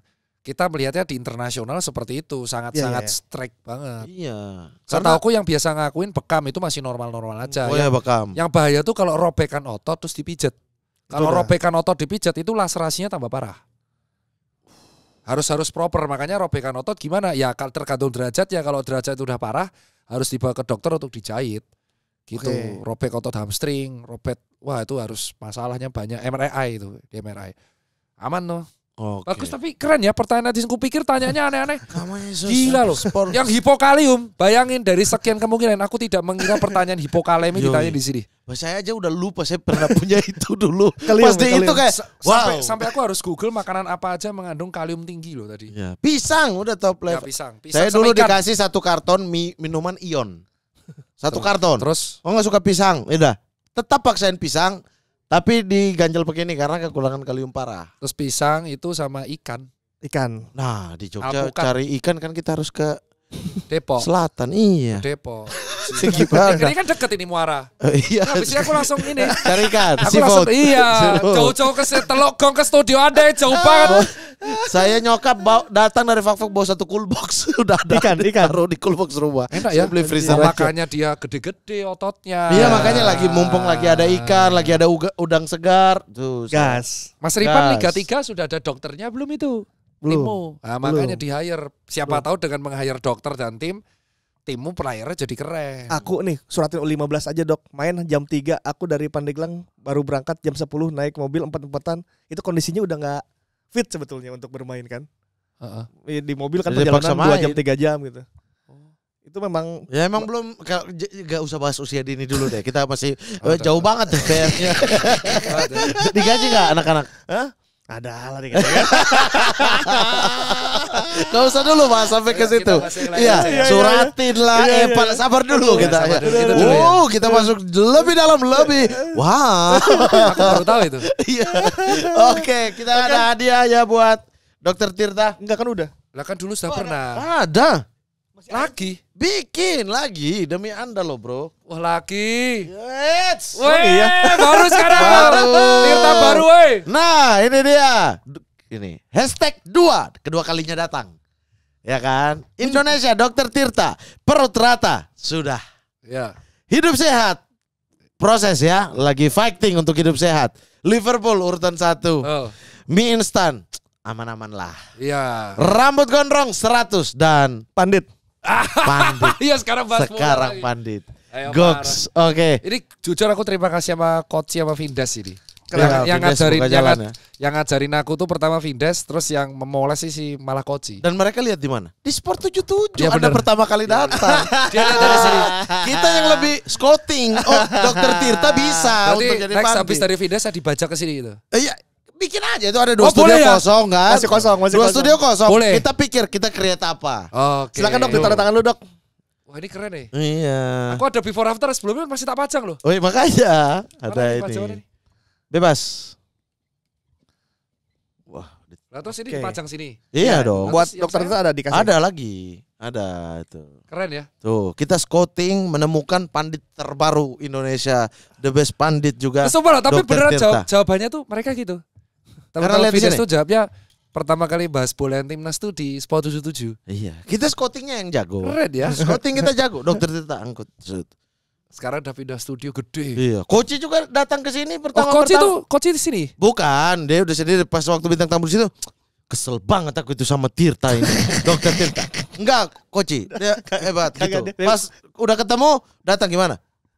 kita melihatnya di internasional seperti itu sangat-sangat yeah, iya, iya. banget. Iya. Karena aku yang biasa ngakuin bekam itu masih normal-normal aja. Oh ya ya bekam. Yang bahaya tuh kalau robekan otot terus dipijet. Kalau robekan otot dipijet itu laserasinya tambah parah. Harus harus proper makanya robekan otot gimana? Ya kalau tergantung derajat ya kalau derajat itu udah parah harus dibawa ke dokter untuk dijahit. Gitu. Okay. Robek otot hamstring, robek wah itu harus masalahnya banyak MRI itu, di MRI. Aman loh. No? Okay. Bagus tapi keren ya pertanyaan netizen. pikir tanyanya aneh-aneh. Gila loh. Sport. Yang hipokalium, bayangin dari sekian kemungkinan aku tidak mengira pertanyaan hipokalium ditanya di sini. Saya aja udah lupa saya pernah punya itu dulu. Kalium, ya, Pasti kalium. itu kayak wow. sampai, sampai aku harus Google makanan apa aja mengandung kalium tinggi loh tadi. Ya, pisang udah top level. Ya, pisang, pisang. Saya dulu ikan. dikasih satu karton mi minuman Ion. Satu terus, karton. Terus? Oh nggak suka pisang, ya udah. Tetap paksain pisang tapi di pakai begini karena kekurangan kalium parah. Terus pisang itu sama ikan. Ikan. Nah, di Jogja Alpukat. cari ikan kan kita harus ke Depok. Selatan, iya. Depok. Gimana? Ini kan deket ini Muara. Uh, iya. Nah, aku langsung ini. Carikan. Aku langsung iya. Jauh-jauh ke Telok Gong ke studio ada jauh ah. banget. Saya nyokap bawa, datang dari Fakfak bawa satu cool box udah ada. Ikan, ikan. Taruh di cool box rumah. Enak ya. beli freezer. Nah, iya, makanya dia gede-gede ototnya. Iya makanya lagi mumpung lagi ada ikan, lagi ada udang segar. Tuh. Gas. Mas Ripan Liga tiga sudah ada dokternya belum itu? Belum. Nah, makanya di hire. Siapa Belum. tahu dengan meng hire dokter dan tim timmu playernya jadi keren. Aku nih suratin U15 aja dok, main jam 3 aku dari Pandeglang baru berangkat jam 10 naik mobil empat empatan itu kondisinya udah nggak fit sebetulnya untuk bermain kan. Uh -uh. Di mobil kan jadi perjalanan dua jam tiga jam gitu. Oh. Itu memang Ya emang belum gak usah bahas usia dini dulu deh. Kita masih oh, jauh banget kayaknya. Digaji nggak anak-anak? Hah? Ada lah dikatakan. Gak usah dulu Pak, sampai ke situ. Iya, iya, iya, iya, suratin lah. Eh, pada sabar dulu kita. Sabar ya. dulu, kita dulu, ya. kita masuk lebih dalam lebih. Wow. Aku baru tahu itu. Iya. Oke, kita kan ada hadiah ya buat Dokter Tirta. Enggak kan udah. Lah kan dulu sudah oh, pernah. Ada. Lagi. Bikin lagi demi Anda loh, Bro. Wah, lagi. Yes. iya. baru sekarang. baru. Tirta baru, woi. Nah, ini dia. Ini hashtag dua kedua kalinya datang. Ya kan? Indonesia Dokter Tirta, perut rata sudah. Ya. Hidup sehat. Proses ya, lagi fighting untuk hidup sehat. Liverpool urutan satu. Oh. Mie instan aman-aman lah. Iya. Rambut gondrong 100 dan pandit pandit. Iya sekarang bahas Sekarang bola pandit. Goks. Oke. Okay. Ini jujur aku terima kasih sama coach sama Vindas ini. ya, yang Vindes ngajarin yang, ya. yang ngajarin aku tuh pertama Vindas, terus yang memoles sih si malah Koci. Dan mereka lihat di mana? Di Sport 77. Ya, Anda pertama kali iya, datang. Dia lihat dari sini. Kita yang lebih scouting. Oh, Dokter Tirta bisa Berarti untuk jadi next habis dari Vindas saya dibaca ke sini gitu. Eh, iya, bikin aja itu ada dua oh, studio ya? kosong kan? Masih kosong, masih dua kosong. studio kosong. Boleh. Kita pikir kita create apa. Oke. Okay. Silakan dok ditaruh tangan lu dok. Wah ini keren nih. Iya. Aku ada before after sebelumnya masih tak pajang loh. Oh makanya ada ini. Bebas. Wah. Nah, terus ini okay. dipajang sini. Iya ya, dong. Buat dokter itu ada dikasih. Ada lagi. Ada itu. Keren ya. Tuh, kita scouting menemukan pandit terbaru Indonesia, the best pandit juga. Sumpah loh, tapi beneran jawab, jawabannya tuh mereka gitu. Karena teman Vidas tuh jawabnya pertama kali bahas bola yang timnas tuh di Sport 77. Iya, kita scoutingnya yang jago. Keren ya. Scouting kita jago, dokter kita angkut. Sekarang udah pindah studio gede. Iya, Koci juga datang ke sini pertama. Oh, Koci tuh Koci di sini. Bukan, dia udah sendiri pas waktu bintang tamu di situ. Kesel banget aku itu sama Tirta ini, dokter Tirta. Enggak, Koci. Dia hebat gitu. Pas udah ketemu datang gimana?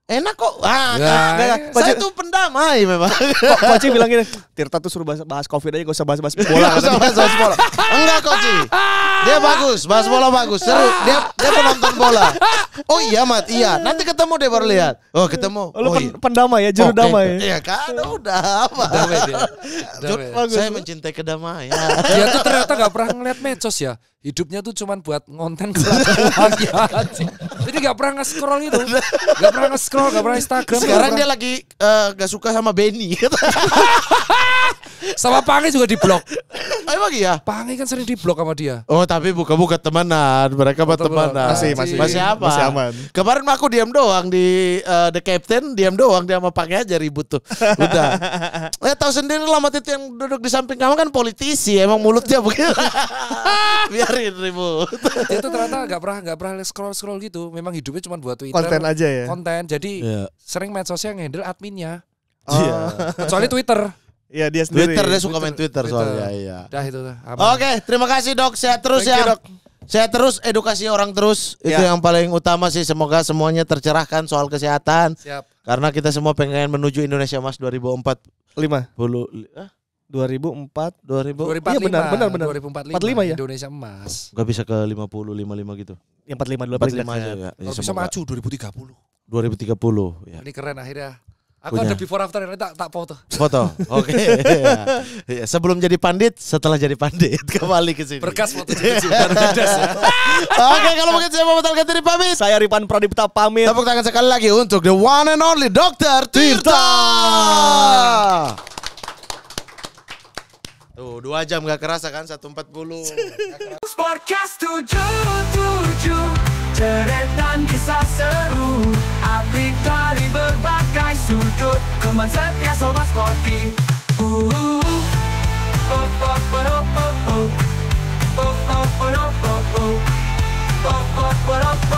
enak kok. Ah, ya. Nah, saya tuh pendamai memang. Koci bilang gini, Tirta tuh suruh bahas, bahas covid aja, gak usah bahas-bahas bola. Iya, gak usah bahas bola. Enggak Koci, dia bagus, bahas bola bagus, seru. Dia dia penonton bola. Oh iya mat, iya. Nanti ketemu deh baru lihat. Oh ketemu. Lu oh, iya. pendamai ya, juru okay. Oh, damai. Iya. Ya. iya kan, udah apa. Damai dia. Damai. Saya mencintai kedamaian. Dia tuh ternyata gak pernah ngeliat medsos ya hidupnya tuh cuman buat ngonten ya, kan, Jadi gak pernah nge-scroll gitu. Gak pernah nge-scroll, gak pernah Instagram. Sekarang dia lagi uh, eh, gak suka sama Benny. sama Pange juga diblok. lagi oh, ya? Pange kan sering diblok sama dia. Oh, tapi buka-buka temenan. Mereka buat temenan. Masih, masih. Masih apa? Masih aman. Kemarin aku diam doang di uh, The Captain, diam doang dia sama Pange aja ribut tuh. Udah. Ya eh, tahu sendiri lah itu yang duduk di samping kamu kan politisi, emang mulutnya begitu cari ribut. Dia tuh ternyata nggak pernah nggak pernah scroll scroll gitu. Memang hidupnya cuma buat Twitter. Konten aja ya. Konten. Jadi yeah. sering medsosnya ngehandle adminnya. Oh. Yeah. Kecuali Twitter. Iya dia sendiri. Twitter dia suka main Twitter, Twitter. soalnya. Iya. Dah itu. Oke, okay, terima kasih dok. Sehat terus Thank ya. You, dok. Sehat terus, edukasi orang terus ya. itu yang paling utama sih. Semoga semuanya tercerahkan soal kesehatan. Siap. Karena kita semua pengen menuju Indonesia Mas 2004. Lima. Eh? 2004, 2000, 2045, iya benar, benar, benar. 2045, 45 ya. Indonesia emas. enggak bisa ke 50, 55 gitu. Ya 45 dulu. 45 aja ya. ya, bisa maju 2030. 2030 ya. Ini keren akhirnya. Aku Punya. ada before after ini tak tak foto. Foto. Oke. Okay. ya. Sebelum jadi pandit, setelah jadi pandit kembali ke sini. Berkas foto jadi Oke, kalau mungkin saya mau membatalkan diri pamit. Saya Ripan Pradipta pamit. Tepuk tangan sekali lagi untuk the one and only Dr. Tirta. Tirta. Tuh, dua jam gak kerasa kan? 1.40. empat 77 Ceretan kisah seru Apik dari berbagai sudut setia sobat sporty uh, uh, oh, oh, oh, oh, oh. Oh, oh, oh, oh, oh, oh. Oh, oh, oh, oh, oh.